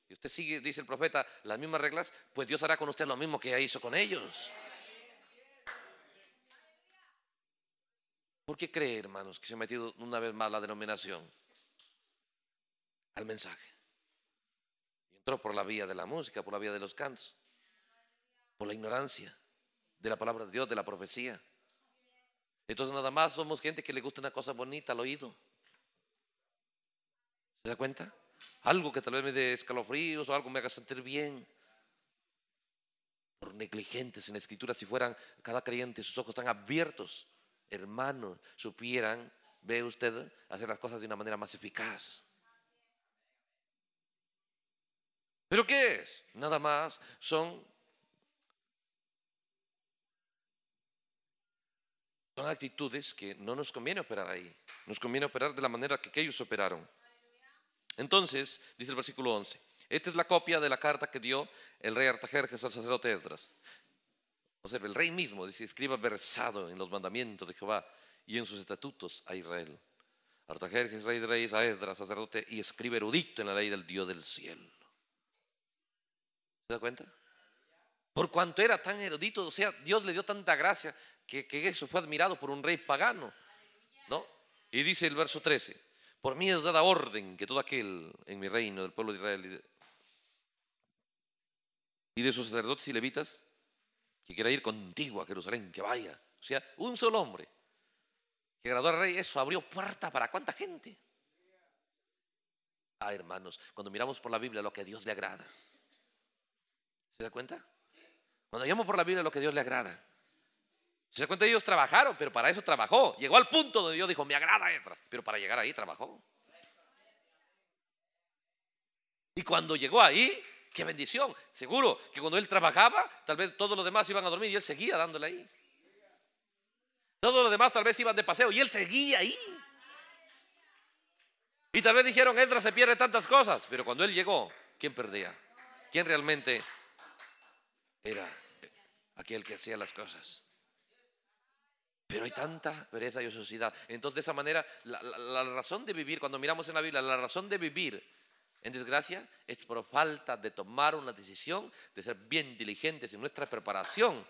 y usted sigue, dice el profeta, las mismas reglas, pues Dios hará con usted lo mismo que ya hizo con ellos. ¿Por qué cree, hermanos, que se ha metido una vez más la denominación al mensaje? Y entró por la vía de la música, por la vía de los cantos. Por la ignorancia de la palabra de Dios, de la profecía. Entonces nada más somos gente que le gusta una cosa bonita al oído. ¿Se da cuenta? Algo que tal vez me dé escalofríos o algo me haga sentir bien. Por negligentes en la escritura, si fueran cada creyente, sus ojos están abiertos, hermanos, supieran, ve usted, hacer las cosas de una manera más eficaz. ¿Pero qué es? Nada más son Son actitudes que no nos conviene operar ahí. Nos conviene operar de la manera que ellos operaron. Entonces, dice el versículo 11, esta es la copia de la carta que dio el rey Artajerjes al sacerdote Esdras. Observe, el rey mismo dice, escriba versado en los mandamientos de Jehová y en sus estatutos a Israel. Artajerjes, rey de reyes, a Esdras, sacerdote, y escribe erudito en la ley del Dios del cielo. ¿Se da cuenta? Por cuanto era tan erudito, o sea, Dios le dio tanta gracia que, eso fue admirado por un rey pagano. ¿no? Y dice el verso 13, por mí es dada orden que todo aquel en mi reino del pueblo de Israel y de sus sacerdotes y levitas que quiera ir contigo a Jerusalén, que vaya. O sea, un solo hombre que agradó al rey, eso abrió puerta para cuánta gente. Ah, hermanos, cuando miramos por la Biblia lo que a Dios le agrada, ¿se da cuenta? Cuando miramos por la Biblia lo que a Dios le agrada, se cuenta, ellos trabajaron, pero para eso trabajó. Llegó al punto donde Dios dijo, me agrada Edras", pero para llegar ahí trabajó. Y cuando llegó ahí, qué bendición. Seguro que cuando él trabajaba, tal vez todos los demás iban a dormir y él seguía dándole ahí. Todos los demás tal vez iban de paseo y él seguía ahí. Y tal vez dijeron, entra se pierde tantas cosas, pero cuando él llegó, ¿quién perdía? ¿Quién realmente era aquel que hacía las cosas? Pero hay tanta pereza y ociosidad. Entonces, de esa manera, la, razón de vivir, cuando miramos en la Biblia, la razón de vivir en desgracia es por falta de tomar una decisión, de ser bien diligentes en nuestra preparación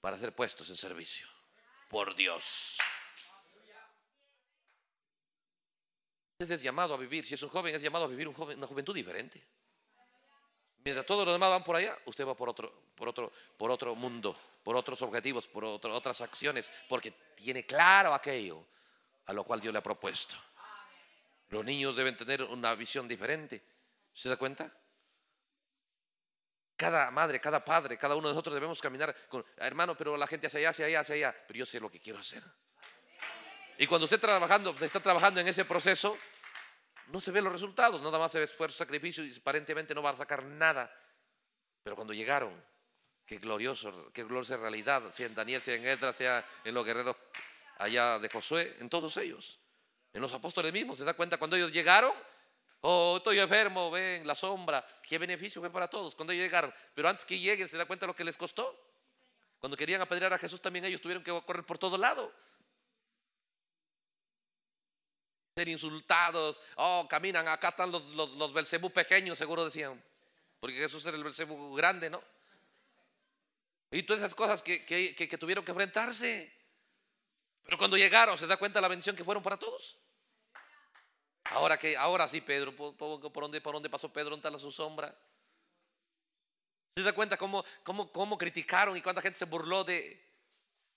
para ser puestos en servicio. Por Dios. es llamado a vivir, si es un joven, es llamado a vivir una juventud diferente. Mientras todos los demás van por allá, usted va por otro, por otro, por otro mundo, por otros objetivos, por otras acciones, porque tiene claro aquello a lo cual Dios le ha propuesto. Los niños deben tener una visión diferente. ¿Se da cuenta? Cada madre, cada padre, cada uno de nosotros debemos caminar con, hermano, pero la gente hacia allá, hacia allá, hacia allá, pero yo sé lo que quiero hacer. Y cuando usted trabajando, está trabajando en ese proceso, no se ven los resultados, nada más se ve esfuerzo, sacrificio y aparentemente no va a sacar nada. Pero cuando llegaron, qué glorioso, qué gloriosa realidad, sea en Daniel, sea en Edra, sea en los guerreros allá de Josué, en todos ellos, en los apóstoles mismos, se da cuenta cuando ellos llegaron, oh, estoy enfermo, ven, la sombra, qué beneficio fue para todos cuando ellos llegaron, pero antes que lleguen se da cuenta lo que les costó. Cuando querían apedrear a Jesús también ellos tuvieron que correr por todo lado ser insultados. Oh, caminan, acá están los, Belcebú pequeños, seguro decían. Porque Jesús era el Belcebú grande, ¿no? Y todas esas cosas que, tuvieron que enfrentarse. Pero cuando llegaron, ¿se da cuenta la bendición que fueron para todos? Ahora que, ahora sí, Pedro, ¿por, dónde, por dónde pasó Pedro? ¿Dónde está su sombra? ¿Se da cuenta cómo, cómo, cómo criticaron y cuánta gente se burló de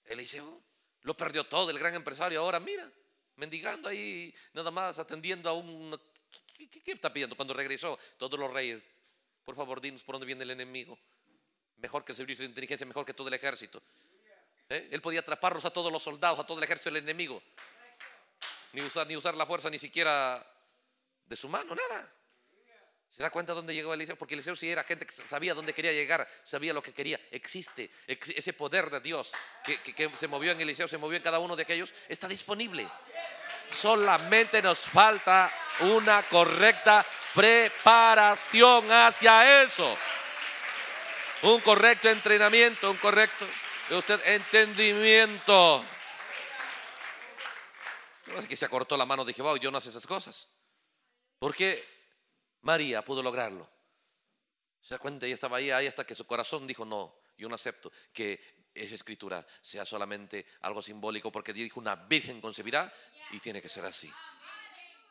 Eliseo? Lo perdió todo, el gran empresario. Ahora mira, mendigando ahí, nada más atendiendo a un... ¿Qué, está pidiendo? Cuando regresó, todos los reyes, por favor, dinos por dónde viene el enemigo. Mejor que el servicio de inteligencia, mejor que todo el ejército. ¿Eh? Él podía atraparlos a todos los soldados, a todo el ejército del enemigo. Ni usar, ni usar la fuerza ni siquiera de su mano, nada. ¿Se da cuenta dónde llegó Eliseo? Porque Eliseo si era gente que sabía dónde quería llegar, sabía lo que quería. Existe ese poder de Dios que, se movió en Eliseo, se movió en cada uno de aquellos, está disponible. Solamente nos falta una correcta preparación hacia eso. Un correcto entrenamiento, un correcto entendimiento. que se acortó la mano Dije yo no hace esas cosas. Porque María pudo lograrlo. ¿Se da cuenta? Ella estaba ahí, ahí hasta que su corazón dijo, no, yo no acepto que esa escritura sea solamente algo simbólico, porque Dios dijo, una virgen concebirá y tiene que ser así.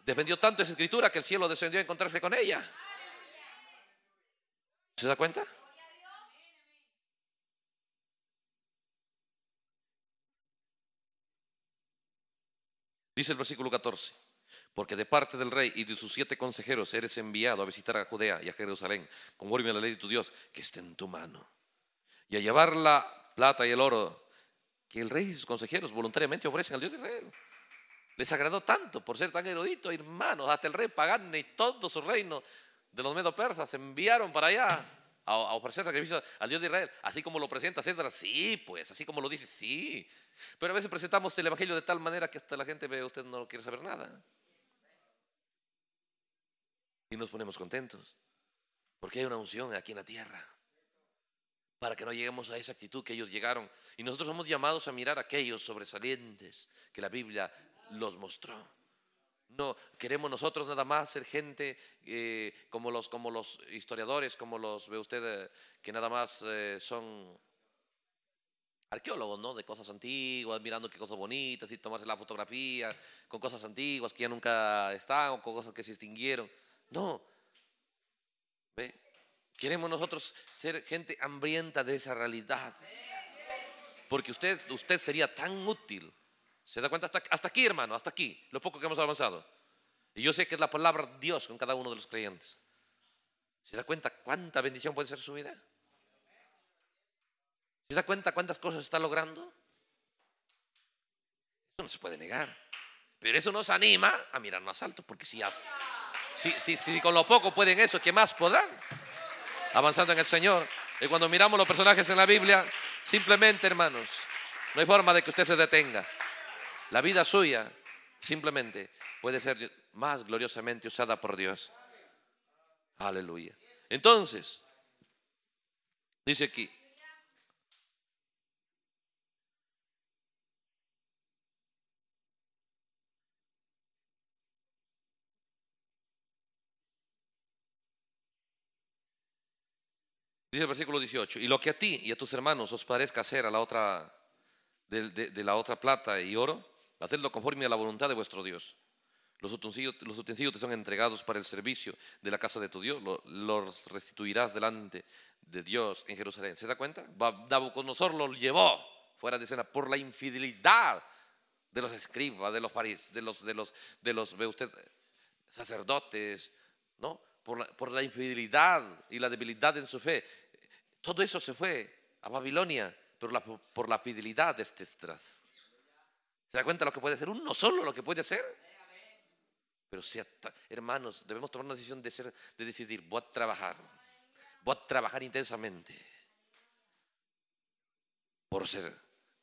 Defendió tanto esa escritura que el cielo descendió a encontrarse con ella. ¿Se da cuenta? Dice el versículo 14 porque de parte del rey y de sus siete consejeros eres enviado a visitar a Judea y a Jerusalén, conforme a la ley de tu Dios, que esté en tu mano, y a llevar la plata y el oro que el rey y sus consejeros voluntariamente ofrecen al Dios de Israel. Les agradó tanto por ser tan eruditos, hermanos, hasta el rey pagano y todo su reino de los medo persas enviaron para allá a, ofrecer sacrificios al Dios de Israel, así como lo presenta César, sí, pues, así como lo dice, sí. Pero a veces presentamos el Evangelio de tal manera que hasta la gente ve, usted no quiere saber nada. Y nos ponemos contentos, porque hay una unción aquí en la tierra, para que no lleguemos a esa actitud que ellos llegaron. Y nosotros somos llamados a mirar aquellos sobresalientes que la Biblia los mostró. No queremos nosotros nada más ser gente eh, como, los, como los historiadores, como los ve usted, eh, que nada más eh, son arqueólogos, ¿no? De cosas antiguas, mirando qué cosas bonitas y tomarse la fotografía con cosas antiguas que ya nunca están o con cosas que se extinguieron. No. ¿Ve? Queremos nosotros ser gente hambrienta de esa realidad. Porque usted, usted sería tan útil. ¿Se da cuenta? Hasta, aquí, hermano, hasta aquí, lo poco que hemos avanzado. Y yo sé que es la palabra Dios con cada uno de los creyentes. ¿Se da cuenta cuánta bendición puede ser su vida? ¿Se da cuenta cuántas cosas está logrando? Eso no se puede negar. Pero eso nos anima a mirar más alto, porque si hasta, si, con lo poco pueden eso, ¿qué más podrán? Avanzando en el Señor. Y cuando miramos los personajes en la Biblia, simplemente, hermanos, no hay forma de que usted se detenga. La vida suya simplemente puede ser más gloriosamente usada por Dios. Aleluya. Entonces, dice aquí, Dice el versículo 18, y lo que a ti y a tus hermanos os parezca hacer a la otra, de, la otra plata y oro, hacedlo conforme a la voluntad de vuestro Dios. Los utensilios, los utensilios te son entregados para el servicio de la casa de tu Dios, los restituirás delante de Dios en Jerusalén. ¿Se da cuenta? Nabucodonosor los llevó fuera de escena por la infidelidad de los escribas, de los parís, de los, de los, de los, ve usted, sacerdotes, ¿no? Por la, por la infidelidad y la debilidad en su fe. Todo eso se fue a Babilonia por la, fidelidad de este estras. ¿Se da cuenta lo que puede hacer uno solo, lo que puede hacer? Pero si hermanos, debemos tomar una decisión de, ser, de decidir, voy a trabajar, voy a trabajar intensamente por ser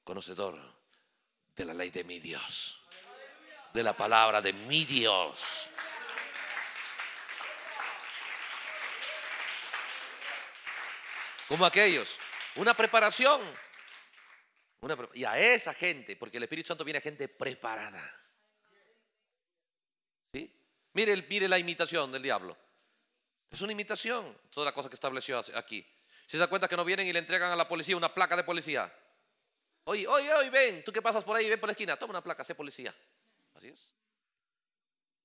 conocedor de la ley de mi Dios, de la palabra de mi Dios. como aquellos. Una preparación. y a esa gente, porque el Espíritu Santo viene a gente preparada. ¿Sí? Mire, mire la imitación del diablo. Es una imitación, toda la cosa que estableció aquí. ¿Se da cuenta que no vienen y le entregan a la policía una placa de policía? Oye, oye, oye, ven, tú que pasas por ahí, ven por la esquina, toma una placa, sé policía. Así es.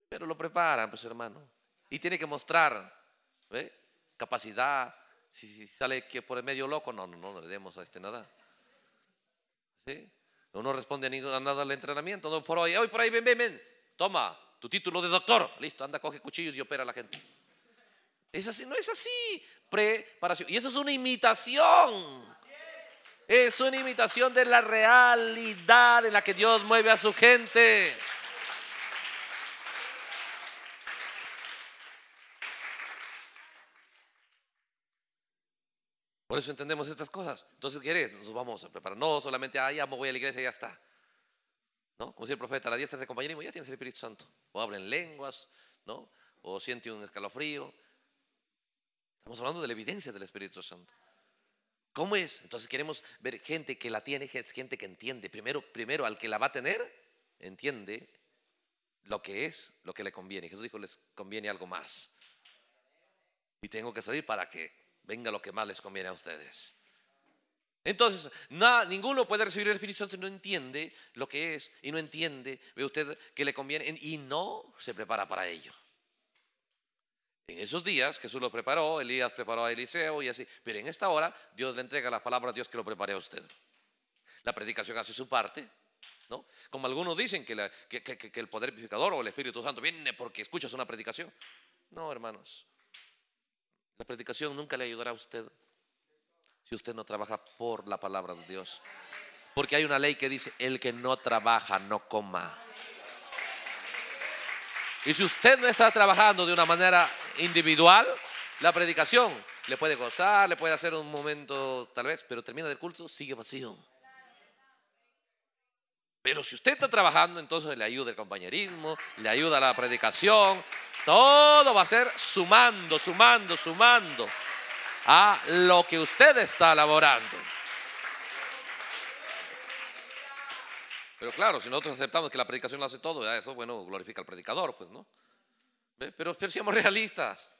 Pero lo preparan, pues hermano. Y tiene que mostrar capacidad, si, sale que por el medio loco, no, no, no le demos a este nada. No, responde a, nada al entrenamiento. No, por hoy, hoy por ahí, ven, ven, ven. Toma tu título de doctor. Listo, anda, coge cuchillos y opera a la gente. Es así, no es así. Preparación. Y eso es una imitación. Es una imitación de la realidad en la que Dios mueve a su gente. Por eso entendemos estas cosas. Entonces, ¿qué Nos vamos a preparar. No solamente, ah, ya me voy a la iglesia y ya está. ¿No? Como si el profeta, a la diestra de compañerismo ya tienes el Espíritu Santo. O hablen lenguas, ¿no? O siente un escalofrío. Estamos hablando de la evidencia del Espíritu Santo. ¿Cómo es? Entonces queremos ver gente que la tiene, gente que entiende. Primero, primero al que la va a tener, entiende lo que es, lo que le conviene. Jesús dijo, les conviene algo más. Y tengo que salir para que venga lo que más les conviene a ustedes. Entonces, ninguno puede recibir el Espíritu Santo si no entiende lo que es y no entiende, ve usted, que le conviene y no se prepara para ello. En esos días Jesús lo preparó, Elías preparó a Eliseo y así, pero en esta hora Dios le entrega las palabras a Dios que lo prepare a usted. La predicación hace su parte, ¿no? Como algunos dicen que, el poder o el Espíritu Santo viene porque escuchas una predicación. No, hermanos, la predicación nunca le ayudará a usted si usted no trabaja por la palabra de Dios. Porque hay una ley que dice, el que no trabaja no coma. Y si usted no está trabajando de una manera individual, la predicación le puede gozar, le puede hacer un momento tal vez, pero termina del culto, sigue vacío. Pero si usted está trabajando, entonces le ayuda el compañerismo, le ayuda la predicación. Todo va a ser sumando, sumando, sumando a lo que usted está elaborando. Pero claro, si nosotros aceptamos que la predicación lo hace todo, eso, bueno, glorifica al predicador, pues, ¿no? Pero, si seamos realistas.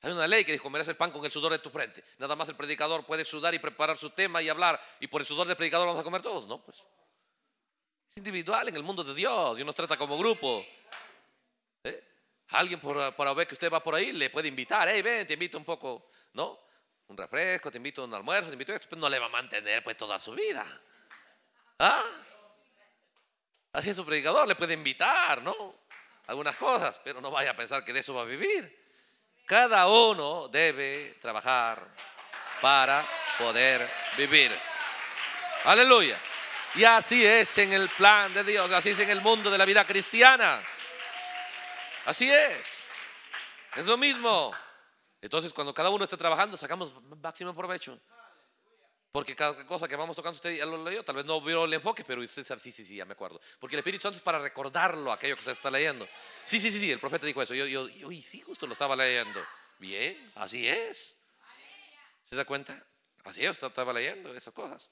Hay una ley que dice comerás el pan con el sudor de tu frente. Nada más el predicador puede sudar y preparar su tema y hablar, y por el sudor del predicador vamos a comer todos, ¿no? Pues. Es individual en el mundo de Dios. y nos trata como grupo. ¿Eh? Alguien por, para ver que usted va por ahí le puede invitar. Hey, ven, te invito un poco, ¿no? Un refresco, te invito a un almuerzo, te invito a esto. pero pues no le va a mantener pues toda su vida. ¿Ah? Así es su predicador, le puede invitar, ¿no? Algunas cosas, pero no vaya a pensar que de eso va a vivir. Cada uno debe trabajar para poder vivir. Aleluya. Y así es en el plan de Dios, así es en el mundo de la vida cristiana. Así es. Es lo mismo. Entonces, cuando cada uno está trabajando, sacamos máximo provecho. Porque cada cosa que vamos tocando, usted ya lo leyó, tal vez no vio el enfoque, pero usted sabe, sí, sí, sí, ya me acuerdo. Porque el Espíritu Santo es para recordarlo aquello que se está leyendo. Sí, sí, sí, sí, el profeta dijo eso. Yo, yo, yo y sí, justo lo estaba leyendo. Bien, así es. ¿Se da cuenta? Así es, estaba leyendo esas cosas.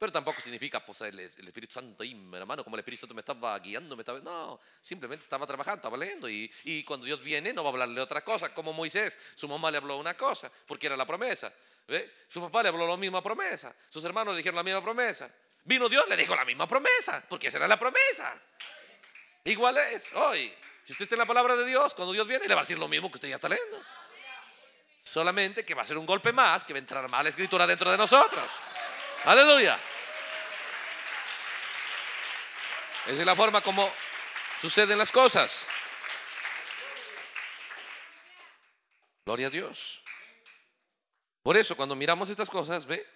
Pero tampoco significa pues el, Espíritu Santo ahí, hermano, como el Espíritu Santo me estaba guiando, me estaba... No, simplemente estaba trabajando, estaba leyendo. Y, cuando Dios viene no va a hablarle otra cosa, como Moisés. Su mamá le habló una cosa, porque era la promesa. ¿Ve? Su papá le habló la misma promesa. Sus hermanos le dijeron la misma promesa. Vino Dios, le dijo la misma promesa, porque esa era la promesa. Igual es hoy. Si usted está en la palabra de Dios, cuando Dios viene, le va a decir lo mismo que usted ya está leyendo. Solamente que va a ser un golpe más, que va a entrar más la escritura dentro de nosotros. Aleluya. Esa es la forma como suceden las cosas. Gloria a Dios. Por eso, cuando miramos estas cosas, ve.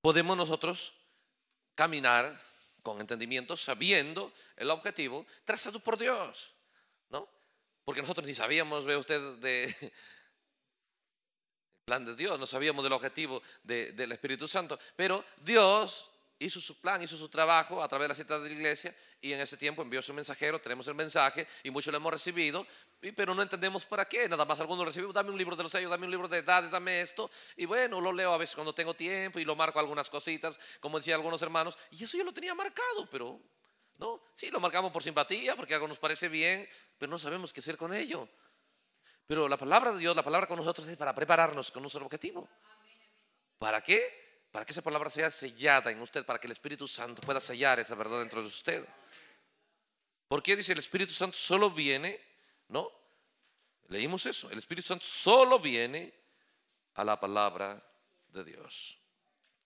Podemos nosotros caminar con entendimiento, sabiendo el objetivo trazado por Dios, ¿no? Porque nosotros ni sabíamos, ve usted, del plan de Dios, no sabíamos del objetivo del Espíritu Santo, pero Dios hizo su plan, hizo su trabajo a través de la cita de la iglesia y en ese tiempo envió su mensajero, tenemos el mensaje y muchos lo hemos recibido, pero no entendemos para qué, nada más algunos recibimos, dame un libro de los sellos, dame un libro de edades, dame esto y bueno, lo leo a veces cuando tengo tiempo y lo marco algunas cositas, como decía algunos hermanos, y eso yo lo tenía marcado, pero no, sí, lo marcamos por simpatía, porque algo nos parece bien, pero no sabemos qué hacer con ello. Pero la palabra de Dios, la palabra con nosotros es para prepararnos con nuestro objetivo. ¿Para qué? Para que esa palabra sea sellada en usted, para que el Espíritu Santo pueda sellar esa verdad dentro de usted. Porque dice el Espíritu Santo solo viene, ¿no? Leímos eso, el Espíritu Santo solo viene a la palabra de Dios.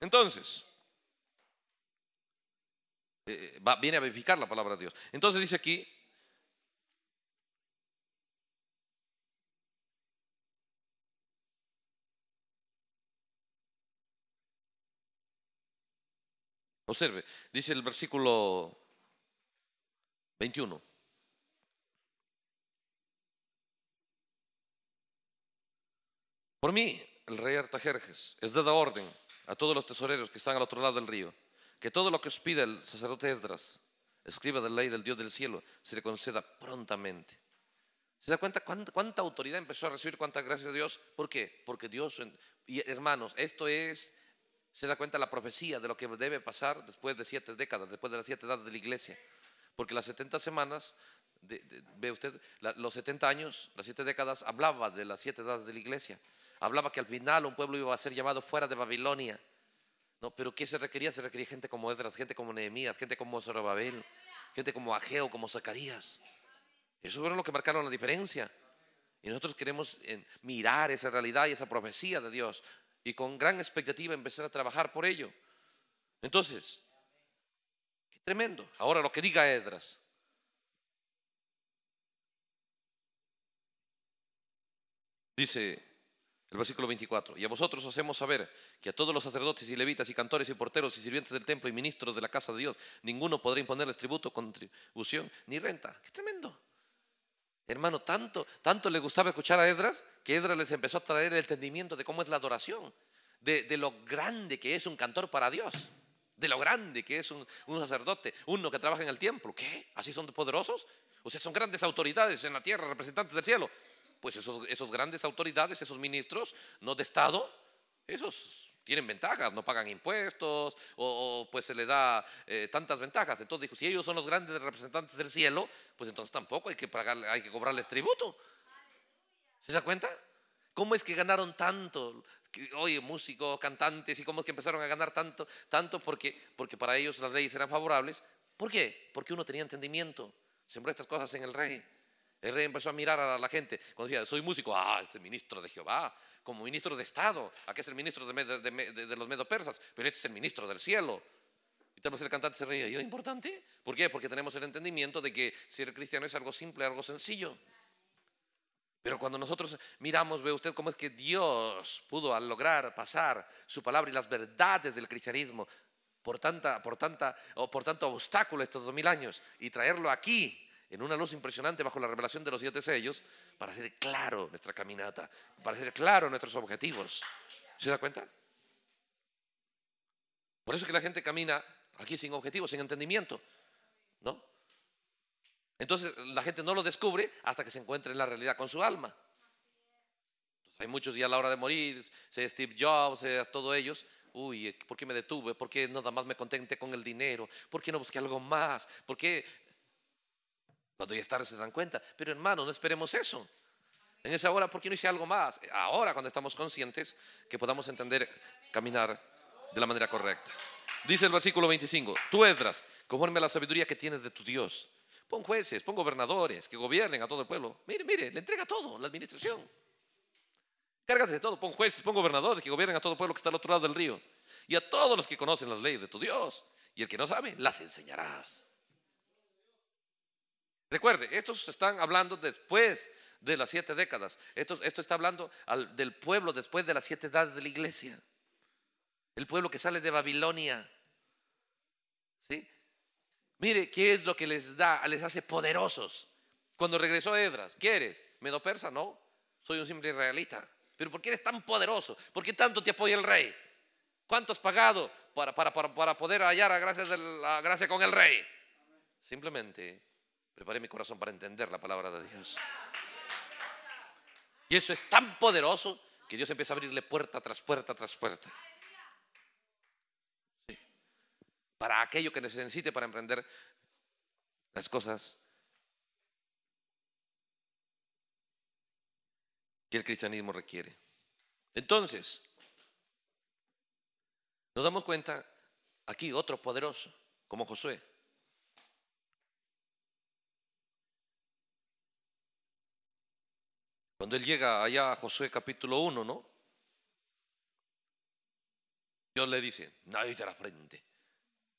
Entonces, eh, eh, viene a verificar la palabra de Dios. Entonces dice aquí, Observe, dice el versículo 21. Por mí, el rey Artajerjes es dada orden a todos los tesoreros que están al otro lado del río que todo lo que os pida el sacerdote Esdras, escriba de la ley del Dios del cielo, se le conceda prontamente. ¿Se da cuenta cuánta, autoridad empezó a recibir, cuánta gracia de Dios? ¿Por qué? Porque Dios, y hermanos, esto es, se da cuenta la profecía de lo que debe pasar después de siete décadas, después de las siete edades de la iglesia. Porque las 70 semanas, ve usted, los 70 años, las siete décadas, hablaba de las siete edades de la iglesia. Hablaba que al final un pueblo iba a ser llamado fuera de Babilonia ¿No? Pero ¿qué se requería? Se requería gente como Edras, gente como Nehemías, gente como Zorobabel, gente como Ajeo, como Zacarías. Eso fueron lo que marcaron la diferencia. Y nosotros queremos eh, mirar esa realidad y esa profecía de Dios y con gran expectativa empezar a trabajar por ello. Entonces, qué tremendo. Ahora lo que diga Edras. Dice el versículo 24. Y a vosotros hacemos saber que a todos los sacerdotes y levitas y cantores y porteros y sirvientes del templo y ministros de la casa de Dios, ninguno podrá imponerles tributo, contribución ni renta. ¡Qué tremendo! Hermano, tanto, tanto le gustaba escuchar a Edras que Edras les empezó a traer el entendimiento de cómo es la adoración, de, lo grande que es un cantor para Dios, de lo grande que es un, un sacerdote, uno que trabaja en el templo. ¿Qué? ¿Así son poderosos? O sea, son grandes autoridades en la tierra, representantes del cielo pues esos, grandes autoridades, esos ministros, no de Estado, esos tienen ventajas, no pagan impuestos o, pues se les da eh, tantas ventajas. Entonces dijo, si ellos son los grandes representantes del cielo, pues entonces tampoco hay que, pagar, hay que cobrarles tributo. ¿Se da cuenta? ¿Cómo es que ganaron tanto? Oye, músicos, cantantes, y cómo es que empezaron a ganar tanto, tanto porque, porque para ellos las leyes eran favorables. ¿Por qué? Porque uno tenía entendimiento. Sembró estas cosas en el rey. El rey empezó a mirar a la gente. Cuando decía, soy músico, ah, este ministro de Jehová, como ministro de Estado, aquí es el ministro de, los medo persas, pero este es el ministro del cielo. Y tenemos el cantante se reía, ¿y es importante? ¿Por qué? Porque tenemos el entendimiento de que ser cristiano es algo simple, algo sencillo. Pero cuando nosotros miramos, ve usted cómo es que Dios pudo al lograr pasar su palabra y las verdades del cristianismo por tanta, por tanta, o por tanto obstáculo estos dos mil años y traerlo aquí en una luz impresionante bajo la revelación de los siete sellos para hacer claro nuestra caminata, para hacer claro nuestros objetivos. ¿Se da cuenta? Por eso es que la gente camina aquí sin objetivos, sin entendimiento, ¿no? Entonces la gente no lo descubre hasta que se encuentre en la realidad con su alma. hay muchos ya a la hora de morir, sea Steve Jobs, sea todos ellos, uy, ¿por qué me detuve? ¿Por qué nada más me contenté con el dinero? ¿Por qué no busqué algo más? ¿Por qué cuando ya es tarde se dan cuenta. Pero hermano, no esperemos eso. En esa hora, ¿por qué no hice algo más? Ahora, cuando estamos conscientes, que podamos entender, caminar de la manera correcta. Dice el versículo 25, tú Edras, conforme a la sabiduría que tienes de tu Dios, pon jueces, pon gobernadores que gobiernen a todo el pueblo. Mire, mire, le entrega todo, la administración. Cárgate de todo, pon jueces, pon gobernadores que gobiernen a todo el pueblo que está al otro lado del río. Y a todos los que conocen las leyes de tu Dios. Y el que no sabe, las enseñarás. Recuerde, estos están hablando después de las siete décadas. Esto, está hablando del pueblo después de las siete edades de la iglesia. El pueblo que sale de Babilonia. ¿Sí? Mire, ¿qué es lo que les da? Les hace poderosos. Cuando regresó Edras, ¿quieres? ¿Medo persa? No, soy un simple israelita. ¿Pero por qué eres tan poderoso? ¿Por qué tanto te apoya el rey? ¿Cuánto has pagado para, poder hallar a de la, gracia con el rey? Simplemente Preparé mi corazón para entender la palabra de Dios. Y eso es tan poderoso que Dios empieza a abrirle puerta tras puerta tras puerta. Para aquello que necesite para emprender las cosas que el cristianismo requiere. Entonces, nos damos cuenta aquí otro poderoso como Josué Cuando él llega allá a Josué capítulo 1, ¿no? Dios le dice, nadie te la frente.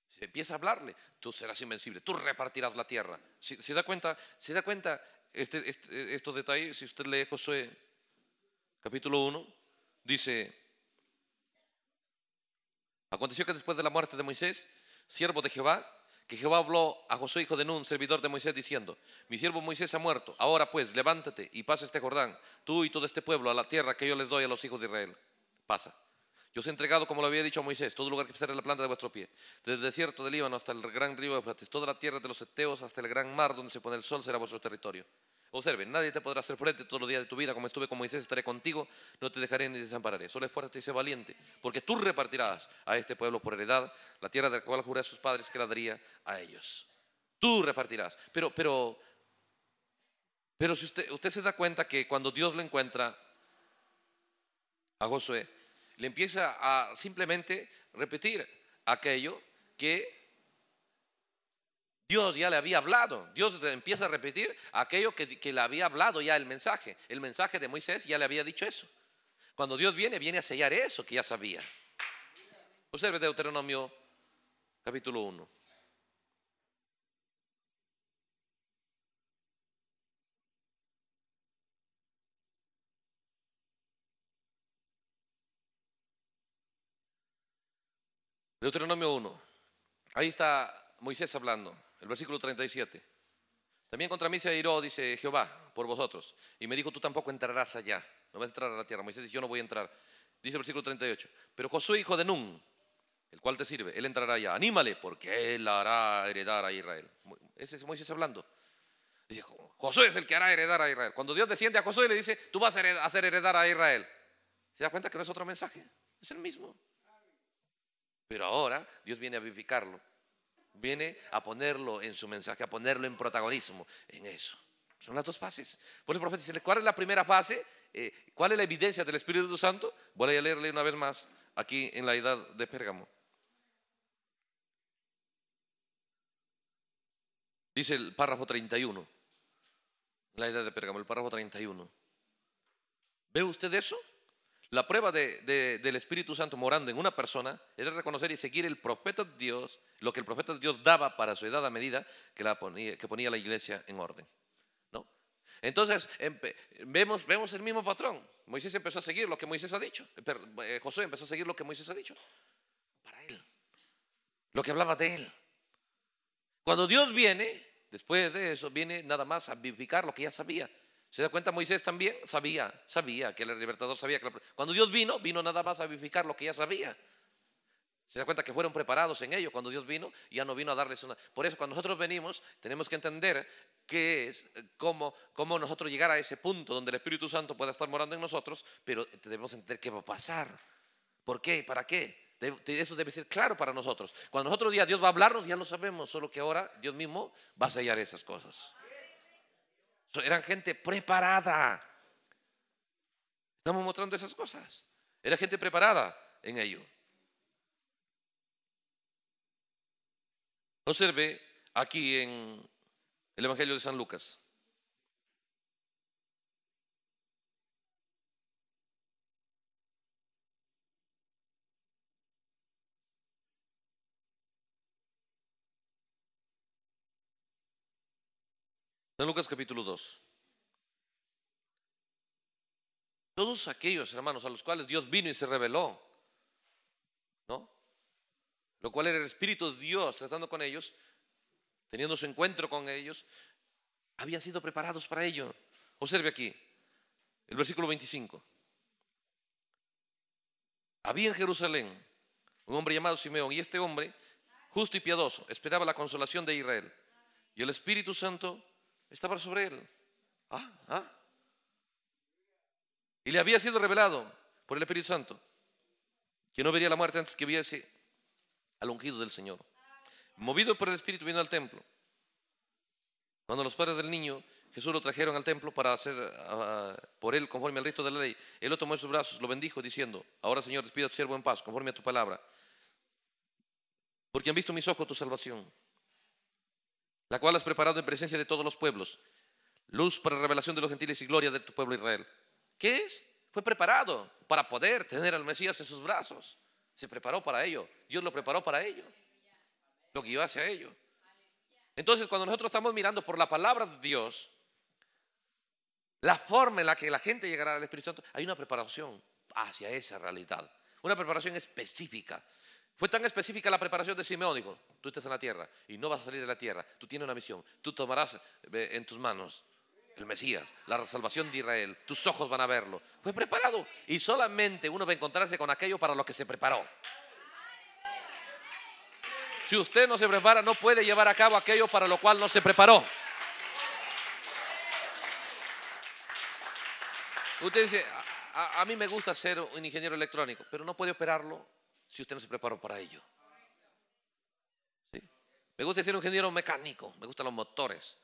Se empieza a hablarle, tú serás invencible, tú repartirás la tierra. Si, da cuenta, si da cuenta este, este, estos detalles, si usted lee Josué capítulo 1, dice, aconteció que después de la muerte de Moisés, siervo de Jehová, que Jehová habló a Josué hijo de Nun, servidor de Moisés, diciendo, mi siervo Moisés ha muerto, ahora pues levántate y pasa este Jordán, tú y todo este pueblo, a la tierra que yo les doy a los hijos de Israel. Pasa. Yo os he entregado, como lo había dicho a Moisés, todo lugar que pisare la planta de vuestro pie, desde el desierto del Líbano hasta el gran río de toda la tierra de los Eteos hasta el gran mar donde se pone el sol será vuestro territorio. Observen, nadie te podrá ser frente todos los días de tu vida, como estuve como Moisés, estaré contigo, no te dejaré ni desampararé. Solo es fuerte y sé valiente, porque tú repartirás a este pueblo por heredad la tierra de la cual juré a sus padres que la daría a ellos. Tú repartirás. Pero, pero, pero si usted, usted se da cuenta que cuando Dios le encuentra a Josué, le empieza a simplemente repetir aquello que Dios ya le había hablado. Dios empieza a repetir aquello que, le había hablado ya el mensaje. El mensaje de Moisés ya le había dicho eso. Cuando Dios viene, viene a sellar eso que ya sabía. Observe Deuteronomio capítulo 1. Deuteronomio 1. Ahí está Moisés hablando el versículo 37. También contra mí se airó dice Jehová, por vosotros. Y me dijo, tú tampoco entrarás allá. No vas a entrar a la tierra. Moisés dice, yo no voy a entrar. Dice el versículo 38. Pero Josué, hijo de Nun, el cual te sirve, él entrará allá. Anímale, porque él hará heredar a Israel. Ese es Moisés hablando. Dice, Josué es el que hará heredar a Israel. Cuando Dios desciende a Josué le dice, tú vas a hacer heredar a Israel. ¿Se da cuenta que no es otro mensaje? Es el mismo. Pero ahora Dios viene a vivificarlo Viene a ponerlo en su mensaje, a ponerlo en protagonismo, en eso. Son las dos fases. Por eso el profeta dice, ¿cuál es la primera fase? Eh, ¿Cuál es la evidencia del Espíritu Santo? Voy a leerle una vez más aquí en la edad de Pérgamo. Dice el párrafo 31, la edad de Pérgamo, el párrafo 31. ¿Ve usted eso? La prueba del Espíritu Santo morando en una persona era reconocer y seguir el profeta de Dios, lo que el profeta de Dios daba para su edad a medida que, la ponía, la iglesia en orden. ¿no? Entonces, vemos, el mismo patrón. Moisés empezó a seguir lo que Moisés ha dicho. Eh, eh, José empezó a seguir lo que Moisés ha dicho. Para él. Lo que hablaba de él. Cuando Dios viene, después de eso, viene nada más a vivificar lo que ya sabía ¿Se da cuenta? Moisés también sabía, sabía que el libertador sabía que la, cuando Dios vino, vino nada más a vivificar lo que ya sabía. Se da cuenta que fueron preparados en ello cuando Dios vino, ya no vino a darles una. Por eso cuando nosotros venimos, tenemos que entender qué es eh, cómo nosotros llegar a ese punto donde el Espíritu Santo pueda estar morando en nosotros, pero debemos entender qué va a pasar. ¿Por qué? ¿Para qué? Eso debe ser claro para nosotros. Cuando nosotros día Dios va a hablarnos, ya lo sabemos, solo que ahora Dios mismo va a sellar esas cosas. Eran gente preparada. Estamos mostrando esas cosas. Era gente preparada en ello. Observe aquí en el Evangelio de San Lucas. Lucas capítulo 2. Todos aquellos hermanos a los cuales Dios vino y se reveló, ¿no? Lo cual era el Espíritu de Dios tratando con ellos, teniendo su encuentro con ellos, habían sido preparados para ello. Observe aquí, el versículo 25. Había en Jerusalén un hombre llamado Simeón y este hombre, justo y piadoso, esperaba la consolación de Israel. Y el Espíritu Santo estaba sobre él. ¿Ah? ¿Ah? Y le había sido revelado por el Espíritu Santo que no vería la muerte antes que viese al ungido del Señor. Movido por el Espíritu vino al templo. Cuando los padres del niño Jesús lo trajeron al templo para hacer ah, por él conforme al rito de la ley, él lo tomó en sus brazos, lo bendijo diciendo, ahora Señor, despido a tu siervo en paz, conforme a tu palabra, porque han visto mis ojos tu salvación la cual has preparado en presencia de todos los pueblos, luz para la revelación de los gentiles y gloria de tu pueblo Israel. ¿Qué es? Fue preparado para poder tener al Mesías en sus brazos. Se preparó para ello. Dios lo preparó para ello. Lo guió hacia ello. Entonces, cuando nosotros estamos mirando por la palabra de Dios, la forma en la que la gente llegará al Espíritu Santo, hay una preparación hacia esa realidad. Una preparación específica. Fue tan específica la preparación de Simeón, tú estás en la tierra y no vas a salir de la tierra, tú tienes una misión, tú tomarás en tus manos el Mesías, la salvación de Israel, tus ojos van a verlo. Fue preparado y solamente uno va a encontrarse con aquello para lo que se preparó. Si usted no se prepara, no puede llevar a cabo aquello para lo cual no se preparó. Usted dice, a, a mí me gusta ser un ingeniero electrónico, pero no puede operarlo si usted no se preparó para ello. Me gusta ser ingeniero mecánico, me gustan los motores.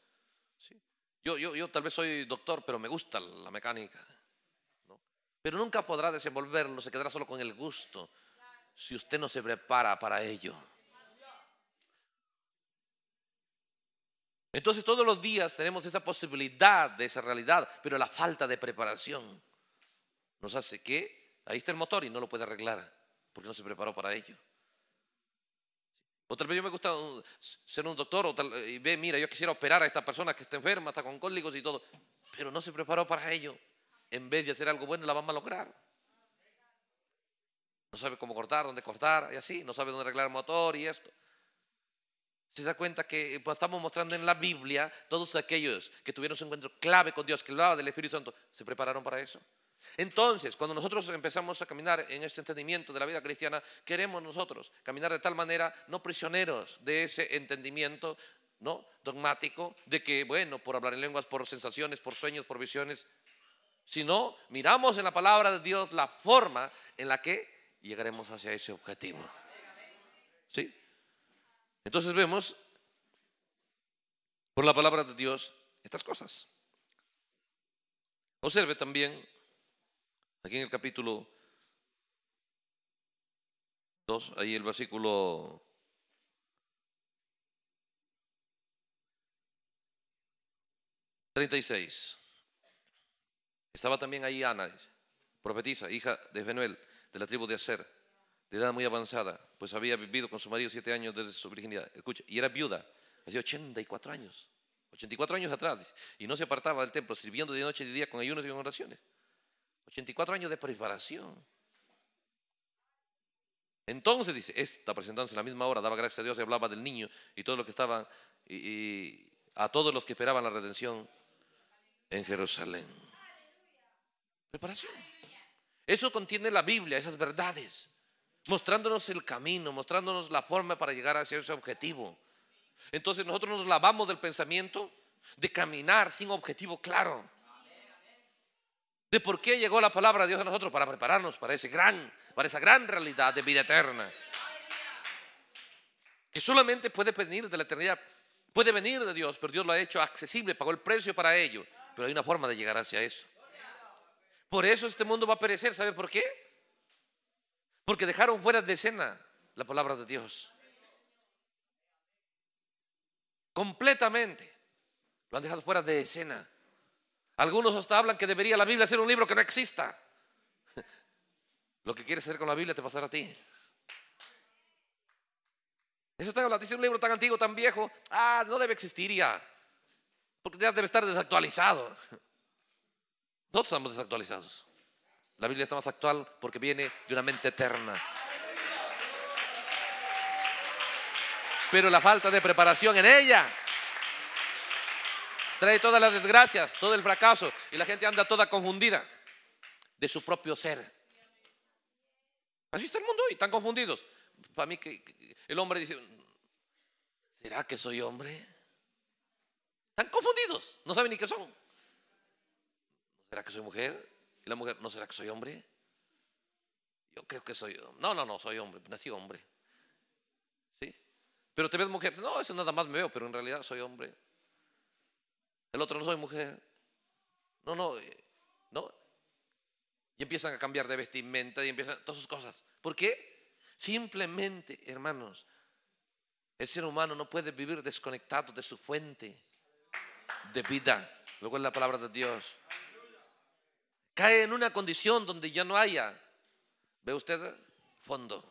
Yo, yo, yo, tal vez soy doctor, pero me gusta la mecánica. Pero nunca podrá desenvolverlo, se quedará solo con el gusto si usted no se prepara para ello. Entonces todos los días tenemos esa posibilidad de esa realidad, pero la falta de preparación nos hace que ahí está el motor y no lo puede arreglar porque no se preparó para ello. Otra vez yo me gusta ser un doctor y ve, mira, yo quisiera operar a esta persona que está enferma, está con cólicos y todo, pero no se preparó para ello. En vez de hacer algo bueno, la vamos a lograr. No sabe cómo cortar, dónde cortar y así, no sabe dónde arreglar el motor y esto. Se da cuenta que pues, estamos mostrando en la Biblia todos aquellos que tuvieron su encuentro clave con Dios, que hablaba del Espíritu Santo, se prepararon para eso. Entonces, cuando nosotros empezamos a caminar en este entendimiento de la vida cristiana, queremos nosotros caminar de tal manera, no prisioneros de ese entendimiento ¿no? dogmático de que, bueno, por hablar en lenguas, por sensaciones, por sueños, por visiones, sino miramos en la palabra de Dios la forma en la que llegaremos hacia ese objetivo. ¿Sí? Entonces vemos por la palabra de Dios estas cosas. Observe también Aquí en el capítulo 2, ahí el versículo 36. Estaba también ahí Ana, profetisa, hija de Benuel, de la tribu de Aser, de edad muy avanzada, pues había vivido con su marido siete años desde su virginidad. Escucha, y era viuda, hace 84 años, 84 años atrás, y no se apartaba del templo, sirviendo de noche y de día con ayunos y con oraciones. 84 años de preparación. Entonces dice, está presentándose en la misma hora, daba gracias a Dios y hablaba del niño y todo lo que estaba y, y a todos los que esperaban la redención en Jerusalén. Preparación. Eso contiene la Biblia, esas verdades, mostrándonos el camino, mostrándonos la forma para llegar hacia ese objetivo. Entonces nosotros nos lavamos del pensamiento de caminar sin objetivo claro de por qué llegó la palabra de Dios a nosotros para prepararnos para ese gran, para esa gran realidad de vida eterna. Que solamente puede venir de la eternidad, puede venir de Dios, pero Dios lo ha hecho accesible, pagó el precio para ello. Pero hay una forma de llegar hacia eso. Por eso este mundo va a perecer, ¿sabe por qué? Porque dejaron fuera de escena la palabra de Dios. Completamente. Lo han dejado fuera de escena. Algunos hasta hablan que debería la Biblia ser un libro que no exista. Lo que quieres hacer con la Biblia te pasará a ti. Eso te habla, dice un libro tan antiguo, tan viejo, ah, no debe existir ya, porque ya debe estar desactualizado. Todos estamos desactualizados. La Biblia está más actual porque viene de una mente eterna. Pero la falta de preparación en ella trae todas las desgracias, todo el fracaso y la gente anda toda confundida de su propio ser. Así está el mundo hoy, están confundidos. Para mí que el hombre dice, ¿será que soy hombre? Están confundidos, no saben ni qué son. ¿Será que soy mujer? Y la mujer, ¿no será que soy hombre? Yo creo que soy No, no, no, soy hombre, nací hombre. ¿Sí? Pero te ves mujeres. no, eso nada más me veo, pero en realidad soy hombre. El otro no soy mujer. No, no, eh, no. Y empiezan a cambiar de vestimenta y empiezan todas sus cosas. ¿Por qué? Simplemente, hermanos, el ser humano no puede vivir desconectado de su fuente de vida, Luego cual es la palabra de Dios. Cae en una condición donde ya no haya, ve usted, fondo.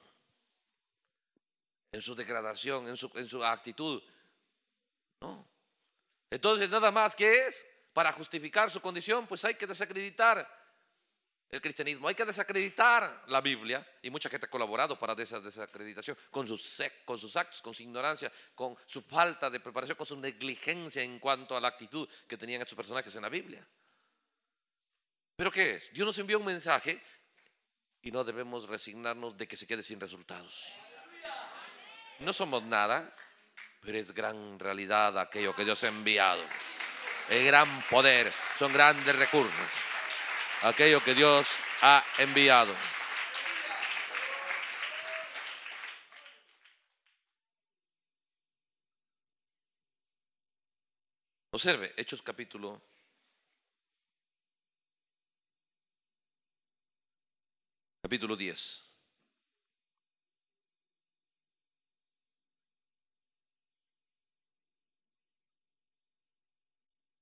En su degradación, en su, en su actitud. No. Entonces, nada más que es, para justificar su condición, pues hay que desacreditar el cristianismo, hay que desacreditar la Biblia, y mucha gente ha colaborado para esa desacreditación, con sus, con sus actos, con su ignorancia, con su falta de preparación, con su negligencia en cuanto a la actitud que tenían estos personajes en la Biblia. Pero ¿qué es? Dios nos envió un mensaje y no debemos resignarnos de que se quede sin resultados. No somos nada, pero es gran realidad aquello que Dios ha enviado. Es gran poder, son grandes recursos, aquello que Dios ha enviado. Observe, Hechos capítulo capítulo 10.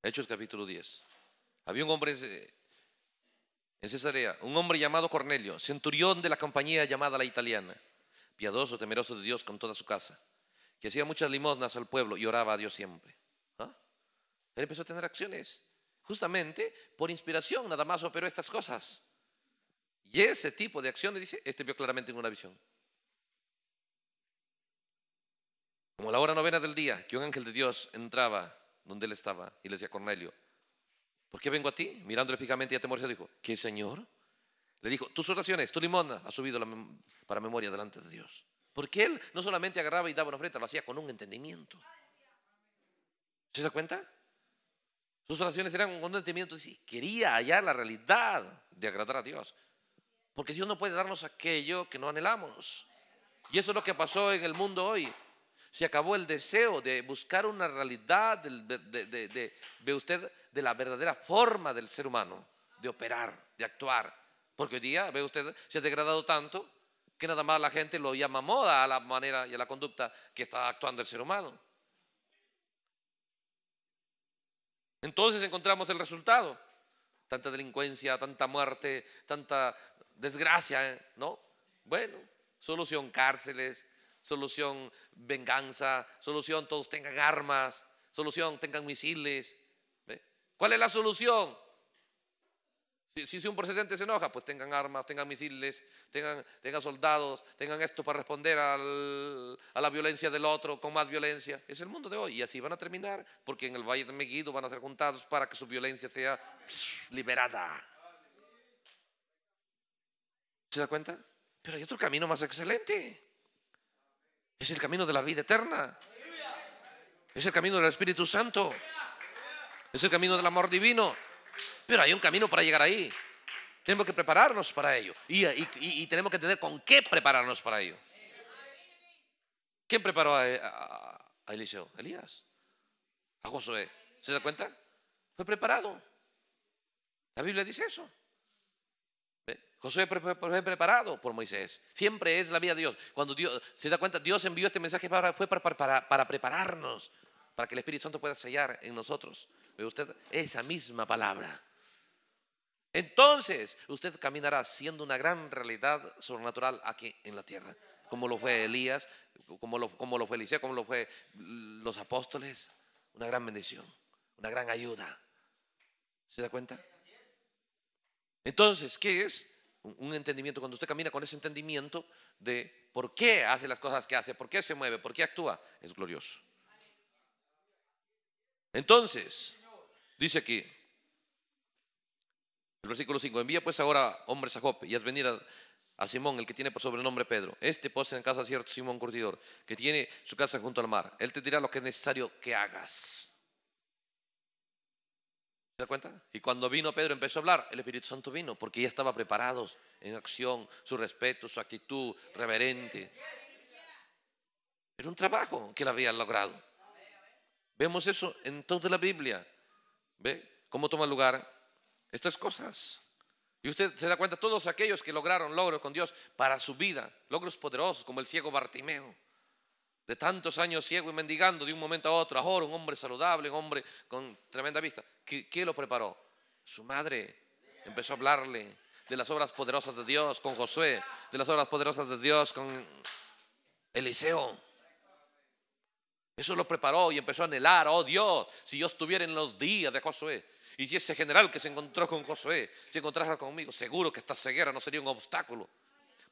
Hechos capítulo 10. Había un hombre en Cesarea, un hombre llamado Cornelio, centurión de la compañía llamada la italiana, piadoso, temeroso de Dios con toda su casa, que hacía muchas limosnas al pueblo y oraba a Dios siempre. ¿Ah? Él empezó a tener acciones, justamente por inspiración, nada más operó estas cosas. Y ese tipo de acciones, dice, este vio claramente en una visión. Como la hora novena del día, que un ángel de Dios entraba donde él estaba y le decía, Cornelio, ¿por qué vengo a ti? Mirándole fijamente y a atemorizado dijo, ¿qué Señor? Le dijo, tus oraciones, tu limona ha subido para memoria delante de Dios. Porque él no solamente agarraba y daba una ofrenda, lo hacía con un entendimiento. ¿Se da cuenta? Sus oraciones eran con un entendimiento. Y quería hallar la realidad de agradar a Dios. Porque Dios no puede darnos aquello que no anhelamos. Y eso es lo que pasó en el mundo hoy. Se acabó el deseo de buscar una realidad de, usted de la verdadera forma del ser humano, de operar, de actuar. Porque hoy día, ve usted, se ha degradado tanto que nada más la gente lo llama moda a la manera y a la conducta que está actuando el ser humano. Entonces encontramos el resultado. Tanta delincuencia, tanta muerte, tanta desgracia, ¿eh? ¿no? Bueno, solución cárceles, solución venganza, solución todos tengan armas, solución tengan misiles. ¿Cuál es la solución? Si, si, un presidente se enoja, pues tengan armas, tengan misiles, tengan, soldados, tengan esto para responder a la violencia del otro con más violencia. Es el mundo de hoy y así van a terminar porque en el Valle de Meguido van a ser juntados para que su violencia sea liberada. ¿Se da cuenta? Pero hay otro camino más excelente. Es el camino de la vida eterna. Es el camino del Espíritu Santo. Es el camino del amor divino. Pero hay un camino para llegar ahí. Tenemos que prepararnos para ello. Y, tenemos que tener con qué prepararnos para ello. ¿Quién preparó a, a Eliseo? Elías. A Josué. ¿Se da cuenta? Fue preparado. La Biblia dice eso. Josué fue preparado por Moisés. Siempre es la vida de Dios. Cuando Dios se da cuenta, Dios envió este mensaje para, fue para, prepararnos, para que el Espíritu Santo pueda sellar en nosotros. ¿Ve usted? Esa misma palabra. Entonces usted caminará siendo una gran realidad sobrenatural aquí en la tierra, como lo fue Elías, como lo, como lo fue Eliseo, como lo fue los apóstoles. Una gran bendición, una gran ayuda. ¿Se da cuenta? Entonces, ¿qué es? un entendimiento, cuando usted camina con ese entendimiento de por qué hace las cosas que hace, por qué se mueve, por qué actúa, es glorioso. Entonces, dice aquí, el versículo 5, envía pues ahora hombres a Jope y haz venir a, a Simón, el que tiene por sobrenombre Pedro. Este posee en casa cierto Simón Curtidor, que tiene su casa junto al mar. Él te dirá lo que es necesario que hagas. ¿Se da cuenta? Y cuando vino Pedro empezó a hablar, el Espíritu Santo vino, porque ya estaba preparado en acción, su respeto, su actitud reverente. Era un trabajo que él había logrado. Vemos eso en toda la Biblia. ¿Ve cómo toma lugar estas cosas? Y usted se da cuenta, todos aquellos que lograron logros con Dios para su vida, logros poderosos como el ciego Bartimeo de tantos años ciego y mendigando, de un momento a otro, ahora un hombre saludable, un hombre con tremenda vista. ¿Qué lo preparó? Su madre empezó a hablarle de las obras poderosas de Dios con Josué, de las obras poderosas de Dios con Eliseo. Eso lo preparó y empezó a anhelar, oh Dios, si yo estuviera en los días de Josué, y si ese general que se encontró con Josué se encontrara conmigo, seguro que esta ceguera no sería un obstáculo.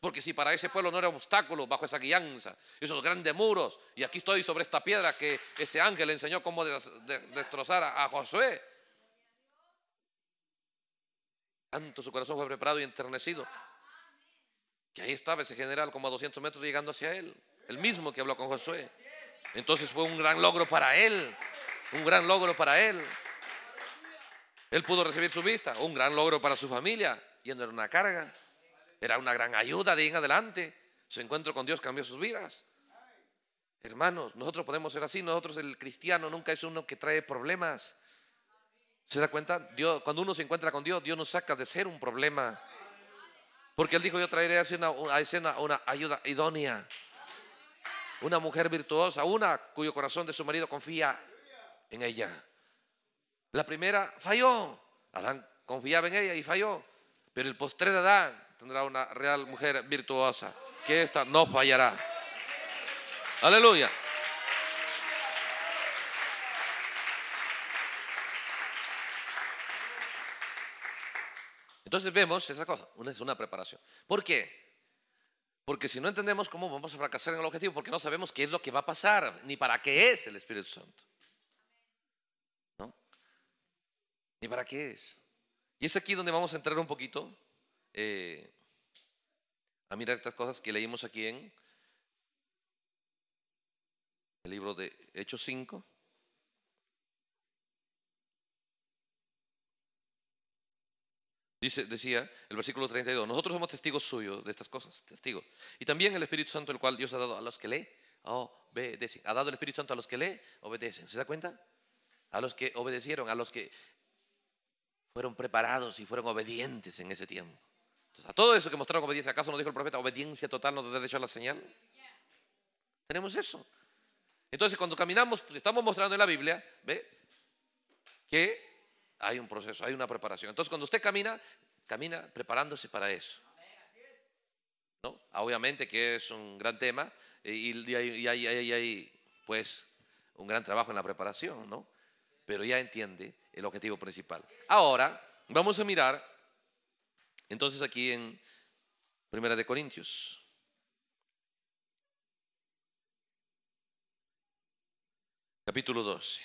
Porque si para ese pueblo no era obstáculo bajo esa guianza, esos grandes muros, y aquí estoy sobre esta piedra que ese ángel le enseñó cómo destrozar a, Josué. Tanto su corazón fue preparado y enternecido. Que ahí estaba ese general como a 200 metros llegando hacia él. El mismo que habló con Josué. Entonces fue un gran logro para él. Un gran logro para él. Él pudo recibir su vista. Un gran logro para su familia. Y no era una carga. Era una gran ayuda de ahí en adelante. Su encuentro con Dios cambió sus vidas. Hermanos, nosotros podemos ser así. Nosotros, el cristiano, nunca es uno que trae problemas. ¿Se da cuenta? Dios, cuando uno se encuentra con Dios, Dios nos saca de ser un problema. Porque Él dijo, yo traeré a una, una, escena una ayuda idónea. Una mujer virtuosa, una cuyo corazón de su marido confía en ella. La primera falló. Adán confiaba en ella y falló. Pero el de Adán tendrá una real mujer virtuosa, que esta no fallará. Aleluya. Entonces vemos esa cosa, una es una preparación. ¿Por qué? Porque si no entendemos cómo vamos a fracasar en el objetivo, porque no sabemos qué es lo que va a pasar, ni para qué es el Espíritu Santo. ¿No? Ni para qué es. Y es aquí donde vamos a entrar un poquito eh, a mirar estas cosas que leímos aquí en el libro de Hechos 5. Dice, decía el versículo 32, nosotros somos testigos suyos de estas cosas, testigos. Y también el Espíritu Santo, el cual Dios ha dado a los que le obedecen. Ha dado el Espíritu Santo a los que le obedecen. ¿Se da cuenta? A los que obedecieron, a los que fueron preparados y fueron obedientes en ese tiempo. Entonces, a todo eso que mostraron obediencia, ¿acaso no dijo el profeta, obediencia total nos da derecho a la señal? Tenemos eso. Entonces, cuando caminamos, pues, estamos mostrando en la Biblia, ¿ve? Que hay un proceso, hay una preparación. Entonces, cuando usted camina, camina preparándose para eso. ¿No? Ah, obviamente que es un gran tema eh, y, hay, y hay, pues, un gran trabajo en la preparación, ¿no? Pero ya entiende el objetivo principal. Ahora, vamos a mirar entonces aquí en Primera de Corintios. Capítulo 12.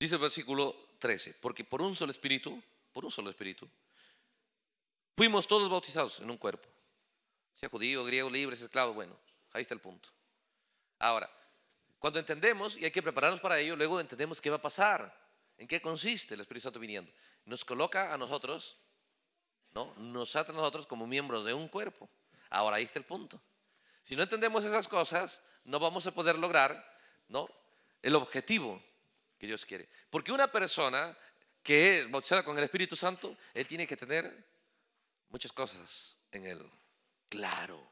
Dice el versículo 13, porque por un solo espíritu, por un solo espíritu, fuimos todos bautizados en un cuerpo. Sea judío, griego, libre, esclavo, bueno, ahí está el punto. Ahora, cuando entendemos, y hay que prepararnos para ello, luego entendemos qué va a pasar, en qué consiste el Espíritu Santo viniendo. Nos coloca a nosotros, ¿no? Nos ata a nosotros como miembros de un cuerpo. Ahora ahí está el punto. Si no entendemos esas cosas, no vamos a poder lograr, ¿no? El objetivo que Dios quiere. Porque una persona que es bautizada con el Espíritu Santo, él tiene que tener muchas cosas en él. Claro,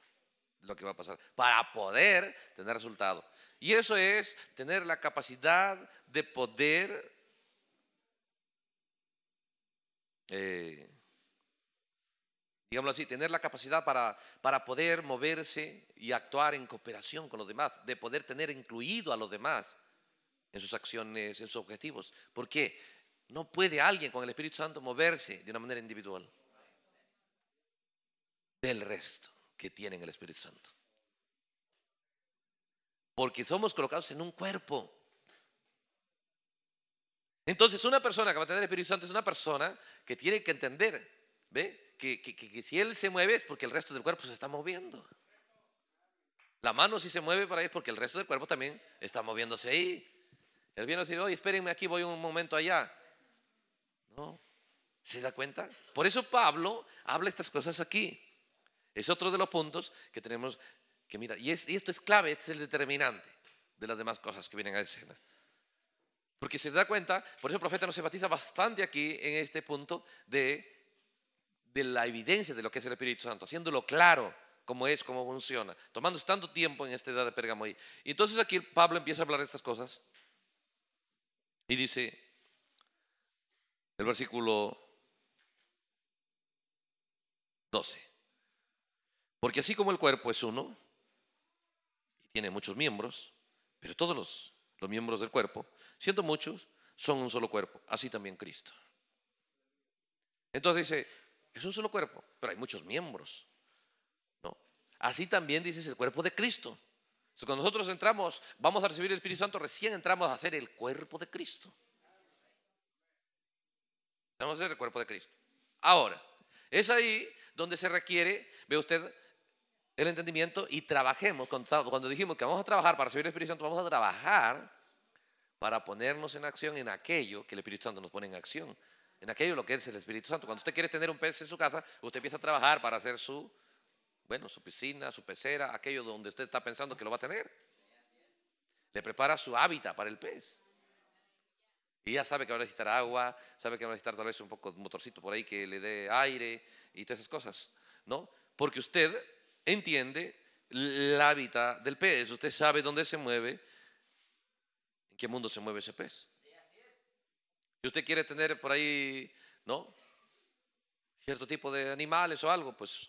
lo que va a pasar. Para poder tener resultado. Y eso es tener la capacidad de poder eh, digámoslo así, tener la capacidad para, para poder moverse y actuar en cooperación con los demás, de poder tener incluido a los demás en sus acciones, en sus objetivos. Porque no puede alguien con el Espíritu Santo moverse de una manera individual del resto que tiene el Espíritu Santo porque somos colocados en un cuerpo. Entonces, una persona que va a tener el Espíritu Santo es una persona que tiene que entender, ¿ve? Que, si él se mueve es porque el resto del cuerpo se está moviendo. La mano si se mueve para ahí es porque el resto del cuerpo también está moviéndose ahí. El bien a dice, oye, espérenme aquí, voy un momento allá. ¿No? ¿Se da cuenta? Por eso Pablo habla estas cosas aquí. Es otro de los puntos que tenemos que mira, y, esto es clave, este es el determinante de las demás cosas que vienen a escena. Porque se da cuenta, por eso el profeta nos enfatiza bastante aquí en este punto de, de la evidencia de lo que es el Espíritu Santo, haciéndolo claro cómo es, cómo funciona, tomando tanto tiempo en esta edad de Pérgamo. Y entonces aquí Pablo empieza a hablar de estas cosas y dice, el versículo 12, porque así como el cuerpo es uno, tiene muchos miembros, pero todos los, miembros del cuerpo, siendo muchos, son un solo cuerpo, así también Cristo. Entonces dice, es un solo cuerpo, pero hay muchos miembros. ¿no? Así también dice el cuerpo de Cristo. cuando nosotros entramos, vamos a recibir el Espíritu Santo, recién entramos a ser el cuerpo de Cristo. Vamos a ser el cuerpo de Cristo. Ahora, es ahí donde se requiere, ve usted, el entendimiento y trabajemos. Cuando dijimos que vamos a trabajar para recibir el Espíritu Santo, vamos a trabajar para ponernos en acción en aquello que el Espíritu Santo nos pone en acción, en aquello lo que es el Espíritu Santo. Cuando usted quiere tener un pez en su casa, usted empieza a trabajar para hacer su, bueno, su piscina, su pecera, aquello donde usted está pensando que lo va a tener. Le prepara su hábitat para el pez. Y ya sabe que va a necesitar agua, sabe que va a necesitar tal vez un poco de motorcito por ahí que le dé aire y todas esas cosas, ¿no? Porque usted entiende el hábitat del pez, usted sabe dónde se mueve, en qué mundo se mueve ese pez. Si usted quiere tener por ahí, ¿no? Cierto tipo de animales o algo, pues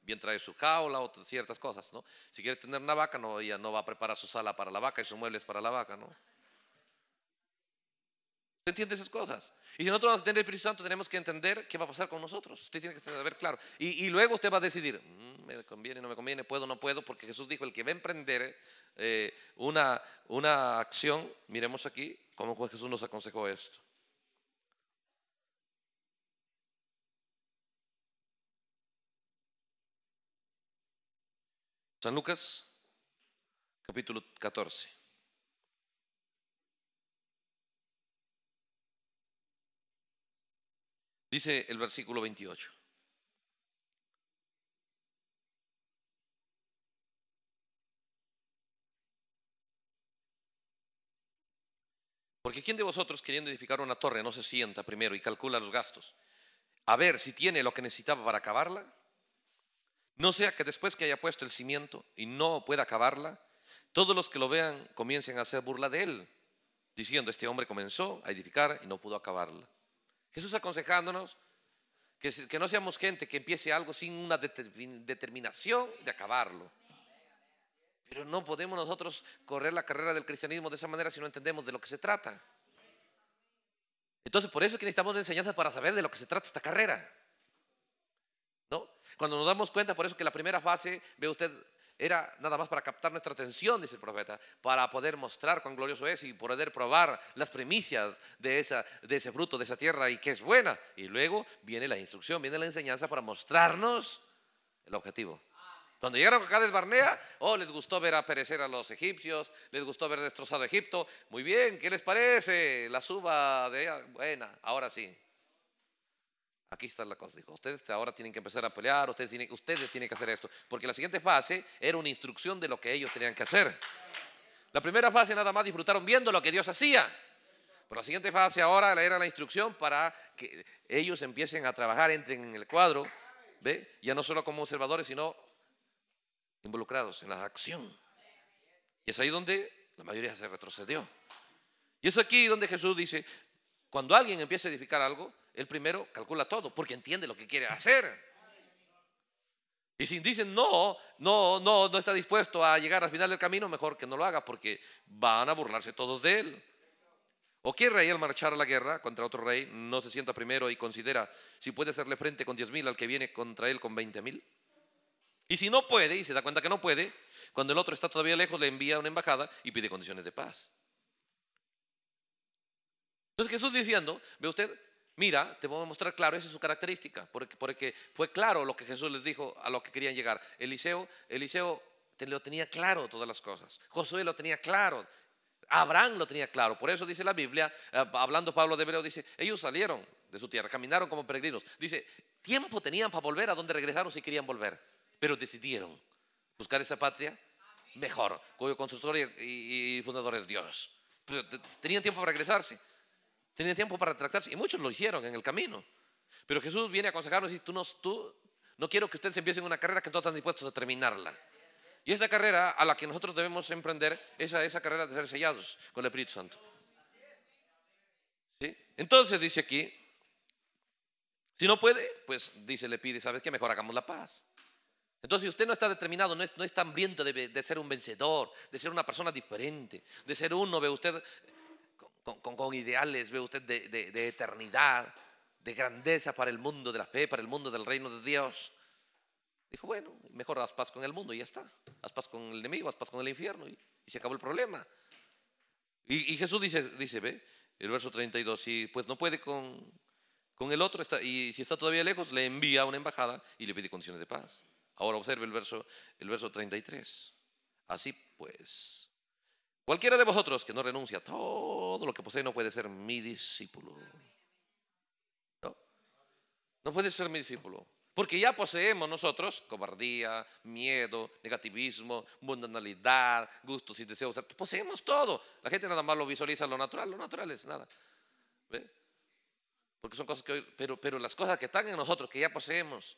bien trae su jaula o ciertas cosas, ¿no? Si quiere tener una vaca, no, ella no va a preparar su sala para la vaca y sus muebles para la vaca, ¿no? entiende esas cosas? Y si nosotros vamos a tener el Espíritu Santo, tenemos que entender qué va a pasar con nosotros. Usted tiene que saber claro. Y, luego usted va a decidir, mm, me conviene, no me conviene, puedo, no puedo, porque Jesús dijo, el que va a emprender eh, una, una acción, miremos aquí cómo Jesús nos aconsejó esto. San Lucas, capítulo 14. Dice el versículo 28. Porque ¿quién de vosotros queriendo edificar una torre no se sienta primero y calcula los gastos? A ver si tiene lo que necesitaba para acabarla. No sea que después que haya puesto el cimiento y no pueda acabarla, todos los que lo vean comiencen a hacer burla de él, diciendo, este hombre comenzó a edificar y no pudo acabarla. Jesús aconsejándonos que, no seamos gente que empiece algo sin una determinación de acabarlo. Pero no podemos nosotros correr la carrera del cristianismo de esa manera si no entendemos de lo que se trata. Entonces, por eso es que necesitamos enseñanza para saber de lo que se trata esta carrera. ¿No? Cuando nos damos cuenta, por eso que la primera fase, ve usted, era nada más para captar nuestra atención, dice el profeta, para poder mostrar cuán glorioso es y poder probar las primicias de, esa, de ese fruto, de esa tierra y que es buena. Y luego viene la instrucción, viene la enseñanza para mostrarnos el objetivo. Cuando llegaron acá de Barnea, oh, les gustó ver a perecer a los egipcios, les gustó ver destrozado Egipto. Muy bien, ¿qué les parece? La suba de ella, buena, ahora sí, Aquí está la cosa. Dijo, ustedes ahora tienen que empezar a pelear, ustedes tienen, ustedes que hacer esto. Porque la siguiente fase era una instrucción de lo que ellos tenían que hacer. La primera fase nada más disfrutaron viendo lo que Dios hacía. Pero la siguiente fase ahora era la instrucción para que ellos empiecen a trabajar, entren en el cuadro, ¿ve? ya no solo como observadores, sino involucrados en la acción. Y es ahí donde la mayoría se retrocedió. Y es aquí donde Jesús dice, cuando alguien empieza a edificar algo, el primero calcula todo porque entiende lo que quiere hacer. Y si dicen no, no, no, no está dispuesto a llegar al final del camino, mejor que no lo haga porque van a burlarse todos de él. ¿O qué rey al marchar a la guerra contra otro rey no se sienta primero y considera si puede hacerle frente con mil al que viene contra él con mil Y si no puede y se da cuenta que no puede, cuando el otro está todavía lejos le envía una embajada y pide condiciones de paz. Entonces Jesús diciendo, ve usted, Mira, te voy a mostrar claro, esa es su característica, porque, fue claro lo que Jesús les dijo a lo que querían llegar. Eliseo, Eliseo lo tenía claro todas las cosas. Josué lo tenía claro. Abraham lo tenía claro. Por eso dice la Biblia, eh, hablando Pablo de Hebreo, dice, ellos salieron de su tierra, caminaron como peregrinos. Dice, tiempo tenían para volver a donde regresaron si querían volver, pero decidieron buscar esa patria mejor, cuyo constructor y, y fundador Dios. tenían tiempo para regresarse. Tenía tiempo para retractarse y muchos lo hicieron en el camino. Pero Jesús viene a aconsejarnos y dice, tú no, tú, no quiero que ustedes empiecen una carrera que no están dispuestos a terminarla. Y esa carrera a la que nosotros debemos emprender es a esa carrera de ser sellados con el Espíritu Santo. ¿Sí? Entonces dice aquí, si no puede, pues dice, le pide, ¿sabes qué? Mejor hagamos la paz. Entonces, si usted no está determinado, no, no está hambriento de, de, ser un vencedor, de ser una persona diferente, de ser uno, ve usted, con, ideales, ve usted, de, eternidad, de grandeza para el mundo de la fe, para el mundo del reino de Dios. Dijo, bueno, mejor haz paz con el mundo y ya está. Haz paz con el enemigo, haz paz con el infierno y, se acabó el problema. Y, Jesús dice, dice, ve, el verso 32, si pues no puede con, con el otro está, y si está todavía lejos, le envía una embajada y le pide condiciones de paz. Ahora observe el verso, el verso 33. Así pues, Cualquiera de vosotros que no renuncia a todo lo que posee no puede ser mi discípulo. No, puede ser mi discípulo. Porque ya poseemos nosotros cobardía, miedo, negativismo, mundanalidad, gustos y deseos. Poseemos todo. La gente nada más lo visualiza lo natural, lo natural es nada. Porque son cosas que hoy, pero, pero las cosas que están en nosotros, que ya poseemos,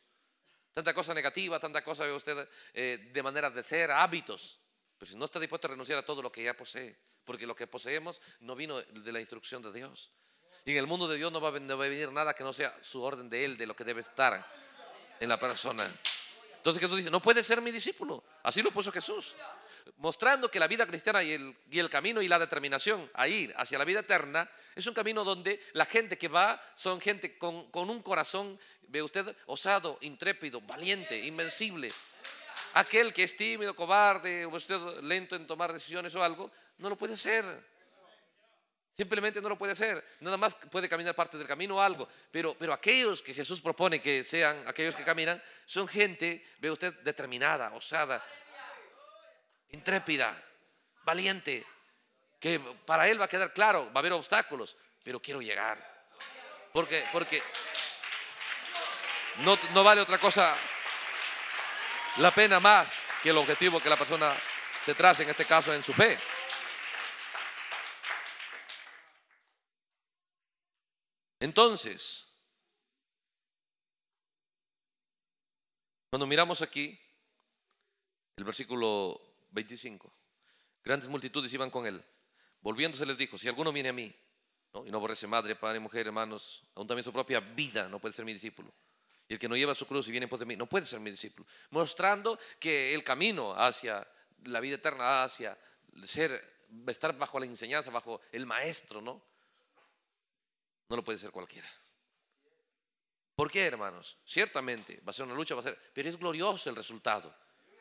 tanta cosa negativa, tanta cosa, ve usted, eh, de manera de ser, hábitos, si no está dispuesto a renunciar a todo lo que ya posee, porque lo que poseemos no vino de la instrucción de Dios. Y en el mundo de Dios no va, a venir nada que no sea su orden de Él, de lo que debe estar en la persona. Entonces Jesús dice, no puede ser mi discípulo. Así lo puso Jesús. Mostrando que la vida cristiana y el, camino y la determinación a ir hacia la vida eterna es un camino donde la gente que va son gente con un corazón, ve usted, osado, intrépido, valiente, invencible, Aquel que es tímido, cobarde, o usted lento en tomar decisiones o algo, no lo puede hacer. Simplemente no lo puede hacer. Nada más puede caminar parte del camino o algo. Pero, pero aquellos que Jesús propone que sean aquellos que caminan, son gente, ve usted, determinada, osada, intrépida, valiente. Que para él va a quedar claro, va a haber obstáculos, pero quiero llegar. Porque, porque no vale otra cosa la pena más que el objetivo que la persona se traza, en este caso en su fe. Entonces, cuando miramos aquí, el versículo 25, grandes multitudes iban con él. Volviéndose les dijo, si alguno viene a mí y no aborrece madre, padre, mujer, hermanos, aún también su propia vida, no puede ser mi discípulo. Y el que no lleva su cruz y viene después de mí no puede ser mi discípulo. Mostrando que el camino hacia la vida eterna, hacia estar bajo la enseñanza, bajo el maestro, ¿no? No lo puede ser cualquiera. ¿Por qué, hermanos? Ciertamente va a ser una lucha, va a ser, pero es glorioso el resultado.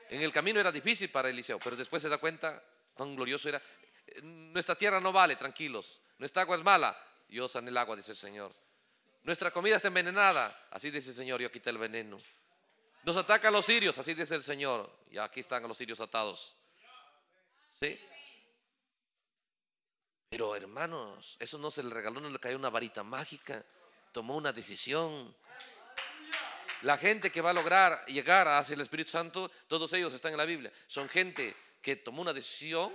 En el camino era difícil para Eliseo, pero después se da cuenta cuán glorioso era. Eh, nuestra tierra no vale, tranquilos. Nuestra agua es mala. Dios sané el agua, dice el Señor. Nuestra comida está envenenada. Así dice el Señor, yo quité el veneno. Nos atacan los sirios, así dice el Señor. Y aquí están los sirios atados. ¿Sí? Pero hermanos, eso no se le regaló, no le cayó una varita mágica. Tomó una decisión. La gente que va a lograr llegar hacia el Espíritu Santo, todos ellos están en la Biblia. Son gente que tomó una decisión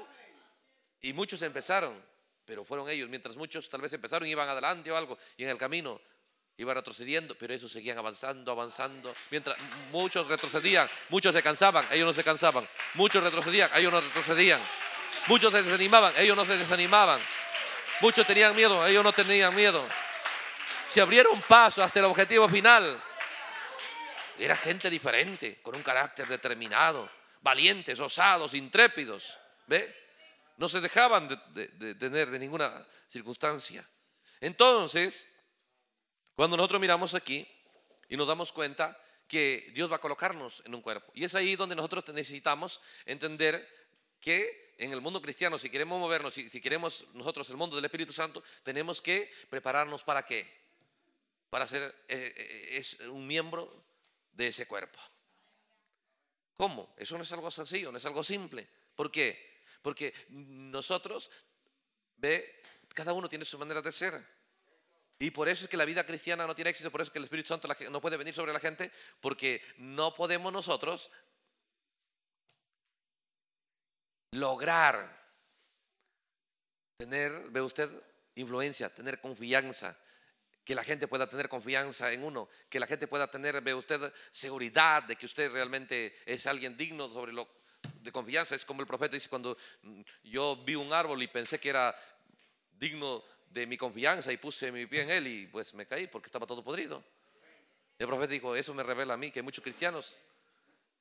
y muchos empezaron, pero fueron ellos, mientras muchos tal vez empezaron, y iban adelante o algo, y en el camino iba retrocediendo, pero ellos seguían avanzando, avanzando. Mientras muchos retrocedían, muchos se cansaban, ellos no se cansaban. Muchos retrocedían, ellos no retrocedían. Muchos se desanimaban, ellos no se desanimaban. Muchos tenían miedo, ellos no tenían miedo. Se abrieron paso hasta el objetivo final. Era gente diferente, con un carácter determinado, valientes, osados, intrépidos. ¿Ve? No se dejaban de tener de ninguna circunstancia. Entonces, cuando nosotros miramos aquí y nos damos cuenta que Dios va a colocarnos en un cuerpo. Y es ahí donde nosotros necesitamos entender que en el mundo cristiano, si queremos movernos, si, queremos nosotros el mundo del Espíritu Santo, tenemos que prepararnos para qué? Para ser eh, eh, es un miembro de ese cuerpo. ¿Cómo? Eso no es algo sencillo, no es algo simple. ¿Por qué? Porque nosotros, ve, cada uno tiene su manera de ser. Y por eso es que la vida cristiana no tiene éxito, por eso es que el Espíritu Santo no puede venir sobre la gente, porque no podemos nosotros lograr tener, ve usted, influencia, tener confianza, que la gente pueda tener confianza en uno, que la gente pueda tener, ve usted, seguridad de que usted realmente es alguien digno sobre lo de confianza. Es como el profeta dice, cuando yo vi un árbol y pensé que era digno de mi confianza y puse mi pie en él y pues me caí porque estaba todo podrido. El profeta dijo, eso me revela a mí que hay muchos cristianos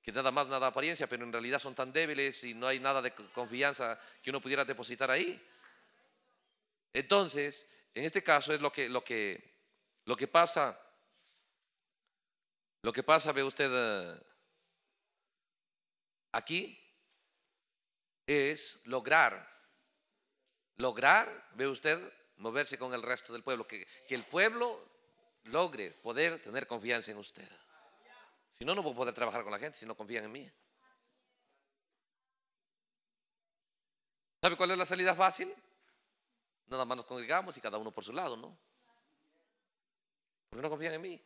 que nada más, nada apariencia, pero en realidad son tan débiles y no hay nada de confianza que uno pudiera depositar ahí. Entonces, en este caso es lo que, lo que, lo que pasa, lo que pasa, ve usted eh, aquí, es lograr, lograr, ve usted, moverse con el resto del pueblo, que, el pueblo logre poder tener confianza en usted. Si no, no voy poder trabajar con la gente si no confían en mí. ¿Sabe cuál es la salida fácil? Nada más nos congregamos y cada uno por su lado, ¿no? Porque no confían en mí.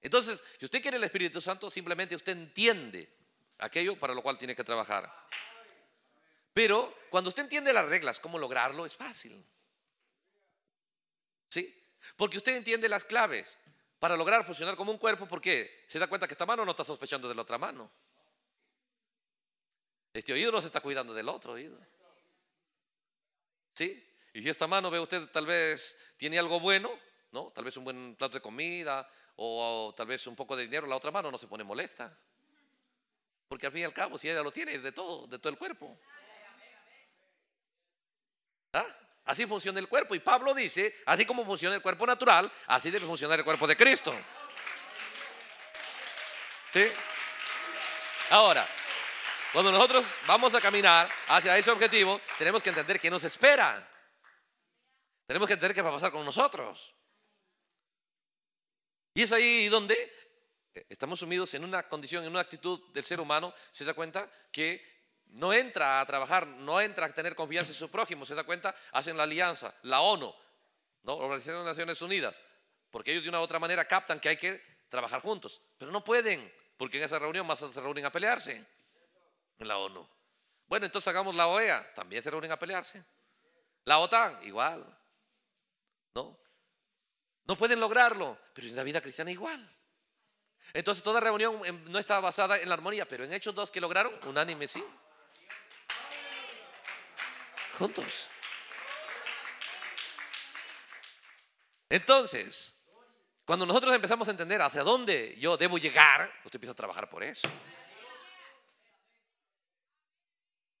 Entonces, si usted quiere el Espíritu Santo, simplemente usted entiende aquello para lo cual tiene que trabajar. Pero cuando usted entiende las reglas, cómo lograrlo, es fácil. ¿Sí? Porque usted entiende las claves para lograr funcionar como un cuerpo, porque se da cuenta que esta mano no está sospechando de la otra mano. Este oído no se está cuidando del otro oído. ¿Sí? Y si esta mano ve usted tal vez tiene algo bueno, ¿no? Tal vez un buen plato de comida o, tal vez un poco de dinero, la otra mano no se pone molesta. Porque al fin y al cabo, si ella lo tiene, es de todo, de todo el cuerpo. ¿Ah? Así funciona el cuerpo. Y Pablo dice, así como funciona el cuerpo natural, así debe funcionar el cuerpo de Cristo. ¿Sí? Ahora, cuando nosotros vamos a caminar hacia ese objetivo, tenemos que entender qué nos espera. Tenemos que entender qué va a pasar con nosotros. Y es ahí donde eh, estamos sumidos en una condición, en una actitud del ser humano, se da cuenta que no entra a trabajar, no entra a tener confianza en sus prójimo, se da cuenta, hacen la alianza, la ONU, ¿no? Organización de Naciones Unidas, porque ellos de una u otra manera captan que hay que trabajar juntos, pero no pueden, porque en esa reunión más se reúnen a pelearse en la ONU. Bueno, entonces hagamos la OEA, también se reúnen a pelearse. La OTAN, igual, ¿no? No pueden lograrlo, pero en la vida cristiana igual. Entonces toda reunión no está basada en la armonía, pero en Hechos dos que lograron, unánime sí. Juntos. Entonces, cuando nosotros empezamos a entender hacia dónde yo debo llegar, usted empieza a trabajar por eso.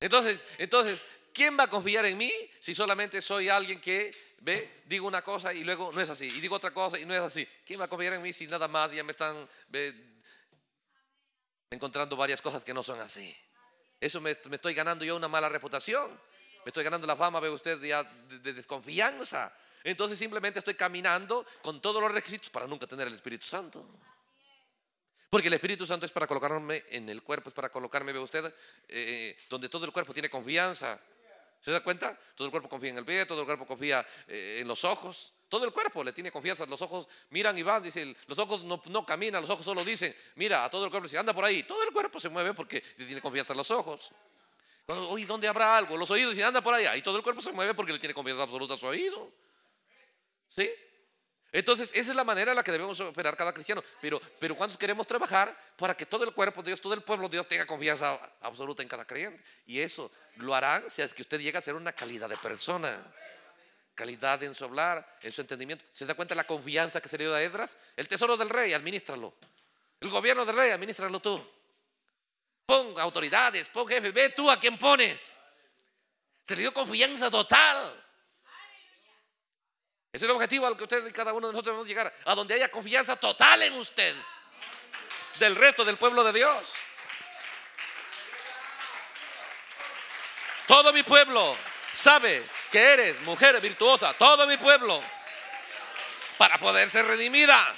Entonces, entonces, ¿quién va a confiar en mí si solamente soy alguien que ve, digo una cosa y luego no es así, y digo otra cosa y no es así? ¿Quién va a confiar en mí si nada más ya me están encontrando varias cosas que no son así? Eso me estoy ganando yo una mala reputación estoy ganando la fama, ve usted, ya de, desconfianza. Entonces simplemente estoy caminando con todos los requisitos para nunca tener el Espíritu Santo. Porque el Espíritu Santo es para colocarme en el cuerpo, es para colocarme, ve usted, eh, donde todo el cuerpo tiene confianza. ¿Se da cuenta? Todo el cuerpo confía en el pie, todo el cuerpo confía eh, en los ojos. Todo el cuerpo le tiene confianza. Los ojos miran y van, dice, los ojos no, caminan, los ojos solo dicen, mira, a todo el cuerpo dice, anda por ahí. Todo el cuerpo se mueve porque tiene confianza en los ojos. Cuando, ¿dónde habrá algo? Los oídos, y anda por allá. Y todo el cuerpo se mueve porque le tiene confianza absoluta a su oído. ¿Sí? Entonces, esa es la manera en la que debemos operar cada cristiano. Pero, pero ¿cuántos queremos trabajar para que todo el cuerpo de Dios, todo el pueblo de Dios tenga confianza absoluta en cada creyente? Y eso lo harán si es que usted llega a ser una calidad de persona. Calidad en su hablar, en su entendimiento. ¿Se da cuenta la confianza que se le dio a Edras? El tesoro del rey, administralo. El gobierno del rey, administralo tú pon autoridades, pon jefe, tú a quien pones. Se le dio confianza total. Es el objetivo al que usted y cada uno de nosotros debemos llegar, a donde haya confianza total en usted, del resto del pueblo de Dios. Todo mi pueblo sabe que eres mujer virtuosa, todo mi pueblo, para poder ser redimida.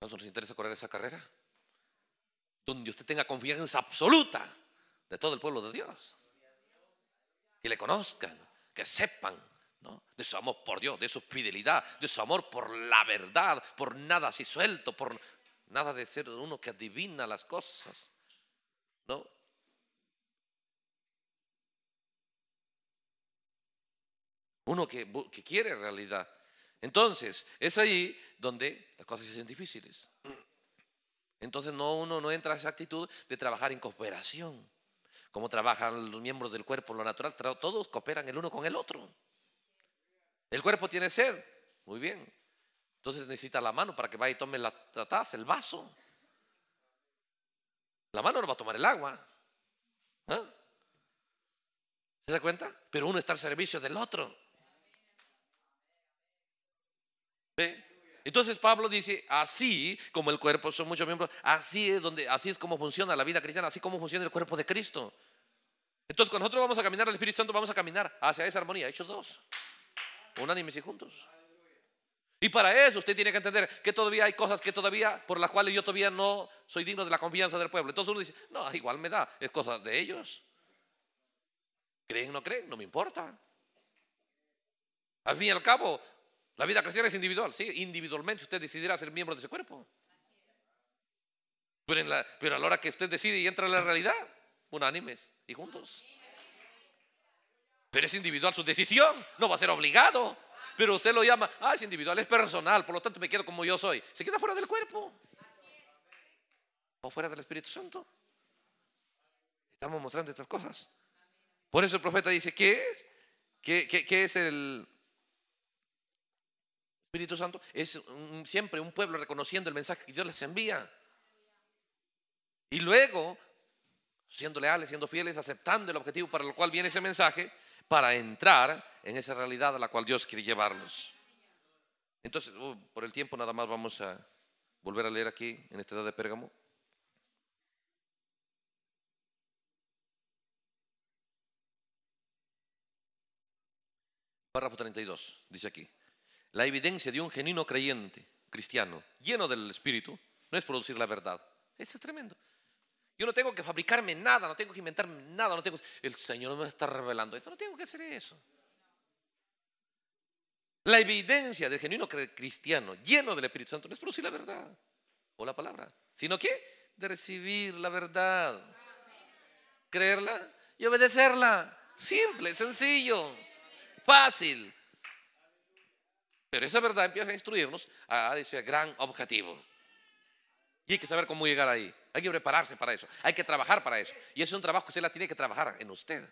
nos interesa correr esa carrera? Donde usted tenga confianza absoluta de todo el pueblo de Dios. Que le conozcan, que sepan de su amor por Dios, de su fidelidad, de su amor por la verdad, por nada así suelto, por nada de ser uno que adivina las cosas. ¿no? Uno que, que quiere realidad entonces, es ahí donde las cosas se hacen difíciles. Entonces no, uno no entra a esa actitud de trabajar en cooperación, como trabajan los miembros del cuerpo, lo natural, todos cooperan el uno con el otro. El cuerpo tiene sed, muy bien. Entonces necesita la mano para que vaya y tome la taza, el vaso. La mano no va a tomar el agua. ¿Ah? ¿Se da cuenta? Pero uno está al servicio del otro. Entonces Pablo dice, así como el cuerpo son muchos miembros, así es donde así es como funciona la vida cristiana, así como funciona el cuerpo de Cristo. Entonces, cuando nosotros vamos a caminar al Espíritu Santo, vamos a caminar hacia esa armonía, hechos dos. Unánimes y juntos. Y para eso usted tiene que entender que todavía hay cosas que todavía, por las cuales yo todavía no soy digno de la confianza del pueblo. Entonces uno dice, no, igual me da, es cosa de ellos. ¿Creen o no creen? No me importa. Al fin y al cabo, la vida cristiana es individual, sí, individualmente usted decidirá ser miembro de ese cuerpo. Pero, a la hora que usted decide y entra en la realidad, unánimes y juntos. Pero es individual su decisión, no va a ser obligado. Pero usted lo llama, ah, es individual, es personal, por lo tanto me quedo como yo soy. Se queda fuera del cuerpo o fuera del Espíritu Santo. Estamos mostrando estas cosas. Por eso el profeta dice, ¿qué es? qué es el, Espíritu Santo es siempre un pueblo reconociendo el mensaje que Dios les envía. Y luego, siendo leales, siendo fieles, aceptando el objetivo para el cual viene ese mensaje, para entrar en esa realidad a la cual Dios quiere llevarlos. Entonces, uh, por el tiempo nada más vamos a volver a leer aquí en esta edad de Pérgamo. Párrafo 32, dice aquí. La evidencia de un genuino creyente cristiano lleno del Espíritu no es producir la verdad. Eso es tremendo. Yo no tengo que fabricarme nada, no tengo que inventarme nada, no tengo el Señor me está revelando esto, no tengo que hacer eso. La evidencia del genuino cristiano lleno del Espíritu Santo no es producir la verdad o la palabra, sino que de recibir la verdad, creerla y obedecerla. Simple, sencillo, fácil. Pero esa verdad empieza a instruirnos a, ese gran objetivo. Y hay que saber cómo llegar ahí. Hay que prepararse para eso. Hay que trabajar para eso. Y ese es un trabajo que usted la tiene que trabajar en usted.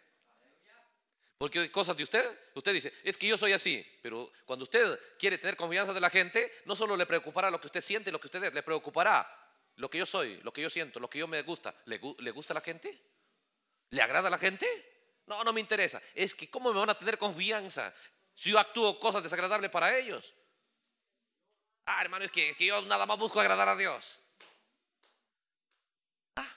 Porque cosas de usted, usted dice, es que yo soy así. Pero cuando usted quiere tener confianza de la gente, no solo le preocupará lo que usted siente, lo que usted le preocupará lo que yo soy, lo que yo siento, lo que yo me gusta. ¿Le, gusta a la gente? ¿Le agrada a la gente? No, no me interesa. Es que, ¿cómo me van a tener confianza? si yo actúo cosas desagradables para ellos. Ah, hermano, es que, yo nada más busco agradar a Dios. Ah.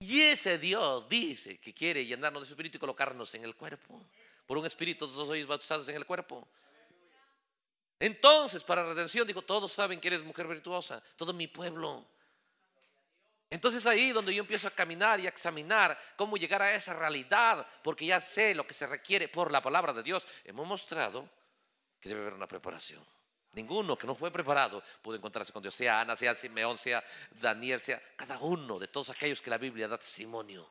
Y ese Dios dice que quiere llenarnos de su espíritu y colocarnos en el cuerpo. Por un espíritu todos sois bautizados en el cuerpo. Entonces, para redención, digo todos saben que eres mujer virtuosa, todo mi pueblo. Entonces ahí donde yo empiezo a caminar y a examinar cómo llegar a esa realidad, porque ya sé lo que se requiere por la palabra de Dios, hemos mostrado que debe haber una preparación. Ninguno que no fue preparado pudo encontrarse con Dios, sea Ana, sea Simeón, sea Daniel, sea cada uno de todos aquellos que la Biblia da testimonio.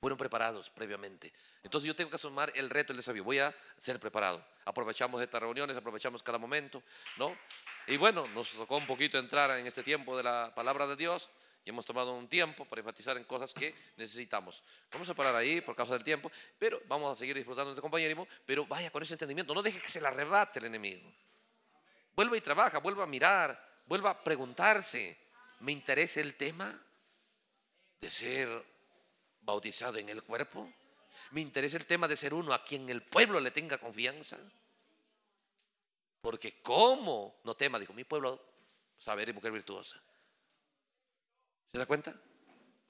Fueron preparados previamente. Entonces yo tengo que asumir el reto, el desafío. Voy a ser preparado. Aprovechamos estas reuniones, aprovechamos cada momento, ¿no? Y bueno, nos tocó un poquito entrar en este tiempo de la palabra de Dios y hemos tomado un tiempo para enfatizar en cosas que necesitamos. Vamos a parar ahí por causa del tiempo, pero vamos a seguir disfrutando de este compañerismo, pero vaya con ese entendimiento, no deje que se la arrebate el enemigo. Vuelva y trabaja, vuelva a mirar, vuelva a preguntarse, ¿me interesa el tema de ser bautizado en el cuerpo? ¿Me interesa el tema de ser uno a quien el pueblo le tenga confianza? Porque ¿cómo no tema? Dijo mi pueblo, saber y mujer virtuosa. ¿Se da cuenta?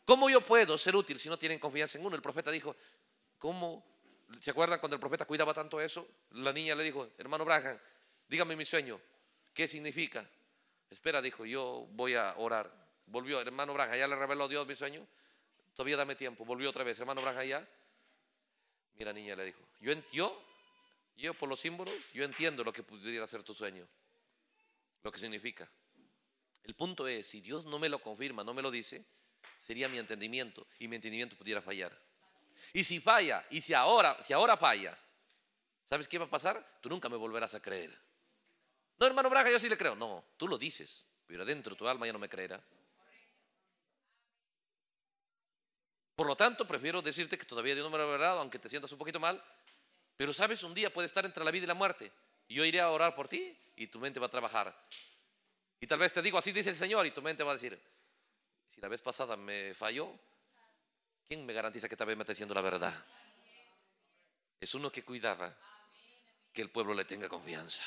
¿Cómo yo puedo ser útil si no tienen confianza en uno? El profeta dijo, ¿cómo? ¿Se acuerdan cuando el profeta cuidaba tanto eso? La niña le dijo, hermano braja dígame mi sueño, ¿qué significa? Espera, dijo, yo voy a orar. Volvió, hermano braja ya le reveló Dios mi sueño. Todavía dame tiempo. Volvió otra vez, hermano braja ya. Mira, niña, le dijo, yo, yo, yo por los símbolos, yo entiendo lo que pudiera ser tu sueño, lo que significa. El punto es, si Dios no me lo confirma, no me lo dice, sería mi entendimiento y mi entendimiento pudiera fallar. Y si falla, y si ahora, si ahora falla, ¿sabes qué va a pasar? Tú nunca me volverás a creer. No, hermano Braga, yo sí le creo. No, tú lo dices, pero adentro tu alma ya no me creerá. Por lo tanto, prefiero decirte que todavía Dios no me lo ha revelado, aunque te sientas un poquito mal. Pero sabes, un día puede estar entre la vida y la muerte. Y yo iré a orar por ti y tu mente va a trabajar. Y tal vez te digo, así dice el Señor, y tu mente va a decir, si la vez pasada me falló, ¿quién me garantiza que esta vez me está diciendo la verdad? Es uno que cuidaba que el pueblo le tenga confianza.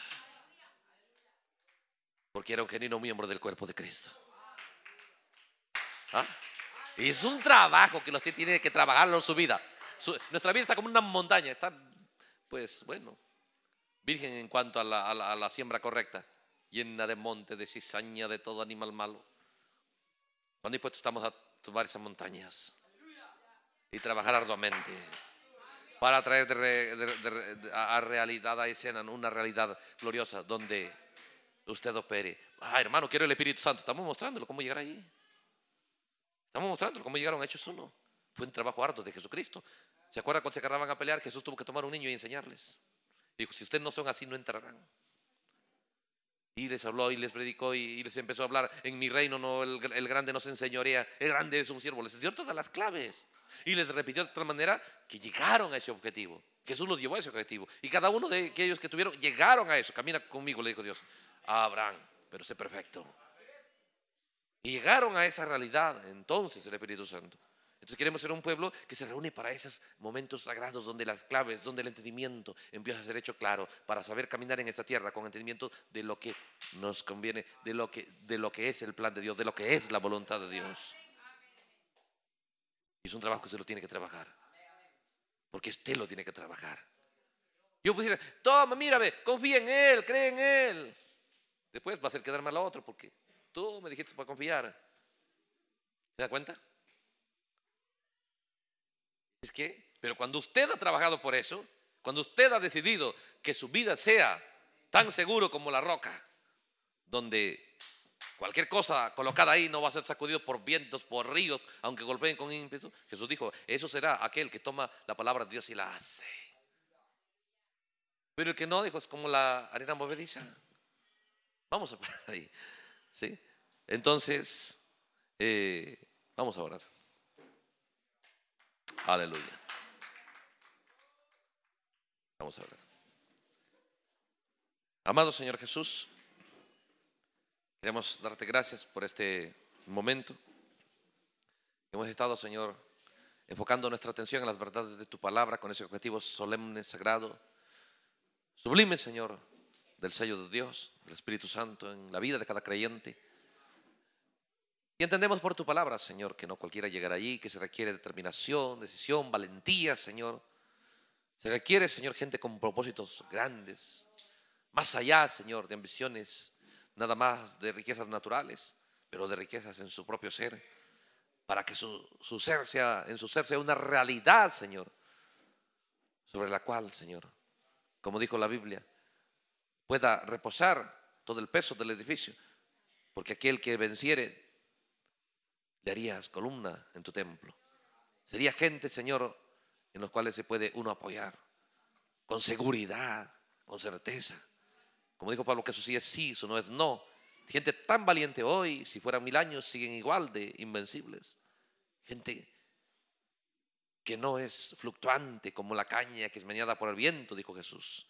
Porque era un genuino miembro del cuerpo de Cristo. Y ¿Ah? es un trabajo que los tiene que trabajarlo en su vida. nuestra vida está como una montaña, está, pues bueno, virgen en cuanto a la siembra correcta llena de monte, de cizaña, de todo animal malo. Cuando dispuestos estamos a tomar esas montañas? Y trabajar arduamente para traer de, a realidad, a escena, una realidad gloriosa donde usted opere. Ah, hermano, quiero el Espíritu Santo. Estamos mostrándolo cómo llegar allí. Estamos mostrándolo cómo llegaron a Hechos 1. Fue un trabajo arduo de Jesucristo. ¿Se acuerdan cuando se agarraban a pelear? Jesús tuvo que tomar un niño y enseñarles. Dijo, si ustedes no son así, no entrarán. Y les habló y les predicó y, les empezó a hablar, en mi reino no, el, grande no se enseñorea, el grande es un siervo. Les dio todas las claves. Y les repitió de tal manera que llegaron a ese objetivo. Jesús los llevó a ese objetivo. Y cada uno de aquellos que tuvieron llegaron a eso. Camina conmigo, le dijo Dios. A Abraham, pero sé perfecto. Y llegaron a esa realidad entonces el Espíritu Santo. Entonces queremos ser un pueblo que se reúne para esos momentos sagrados donde las claves, donde el entendimiento empieza a ser hecho claro para saber caminar en esta tierra con entendimiento de lo que nos conviene, de lo que, de lo que es el plan de Dios, de lo que es la voluntad de Dios. Y es un trabajo que se lo tiene que trabajar. Porque usted lo tiene que trabajar. Yo pudiera, toma, mírame, confía en Él, cree en Él. Después va a ser quedar mal a otro porque tú me dijiste para confiar. ¿Te da cuenta? Es que, pero cuando usted ha trabajado por eso, cuando usted ha decidido que su vida sea tan seguro como la roca, donde cualquier cosa colocada ahí no va a ser sacudido por vientos, por ríos, aunque golpeen con ímpetu, Jesús dijo, eso será aquel que toma la palabra de Dios y la hace. Pero el que no, dijo, es como la arena movediza. Vamos a parar ahí. ¿Sí? Entonces, eh, vamos a orar. Aleluya. Vamos a ver. Amado Señor Jesús, queremos darte gracias por este momento. Hemos estado, Señor, enfocando nuestra atención en las verdades de tu palabra con ese objetivo solemne, sagrado, sublime, Señor, del sello de Dios, del Espíritu Santo en la vida de cada creyente. Y entendemos por tu palabra, Señor, que no cualquiera llegará allí, que se requiere determinación, decisión, valentía, Señor. Se requiere, Señor, gente con propósitos grandes, más allá, Señor, de ambiciones nada más de riquezas naturales, pero de riquezas en su propio ser, para que su, ser sea, en su ser sea una realidad, Señor, sobre la cual, Señor, como dijo la Biblia, pueda reposar todo el peso del edificio, porque aquel que venciere te columna en tu templo. Sería gente, Señor, en los cuales se puede uno apoyar con seguridad, con certeza. Como dijo Pablo, que eso sí es sí, eso no es no. Gente tan valiente hoy, si fueran mil años, siguen igual de invencibles. Gente que no es fluctuante como la caña que es meneada por el viento, dijo Jesús,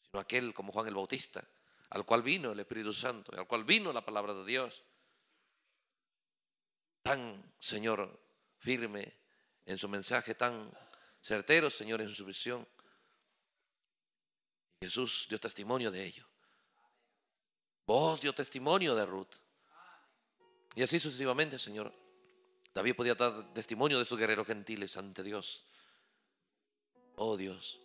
sino aquel como Juan el Bautista, al cual vino el Espíritu Santo, al cual vino la palabra de Dios, tan, Señor, firme en su mensaje, tan certero, Señor, en su visión. Jesús dio testimonio de ello. Vos dio testimonio de Ruth. Y así sucesivamente, Señor. David podía dar testimonio de sus guerreros gentiles ante Dios. Oh Dios.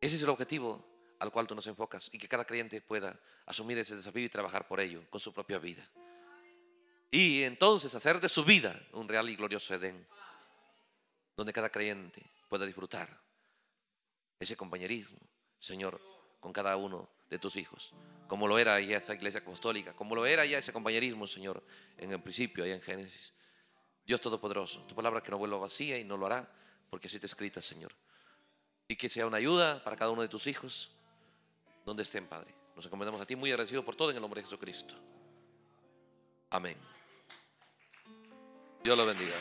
Ese es el objetivo al cual tú nos enfocas y que cada creyente pueda asumir ese desafío y trabajar por ello con su propia vida y entonces hacer de su vida un real y glorioso Edén, donde cada creyente pueda disfrutar ese compañerismo, Señor, con cada uno de tus hijos, como lo era ya esa iglesia apostólica, como lo era ya ese compañerismo, Señor, en el principio, allá en Génesis. Dios Todopoderoso, tu palabra que no vuelva vacía y no lo hará, porque así te escrita, Señor. Y que sea una ayuda para cada uno de tus hijos, donde estén, Padre. Nos encomendamos a ti, muy agradecido por todo en el nombre de Jesucristo. Amén. Dios lo bendiga.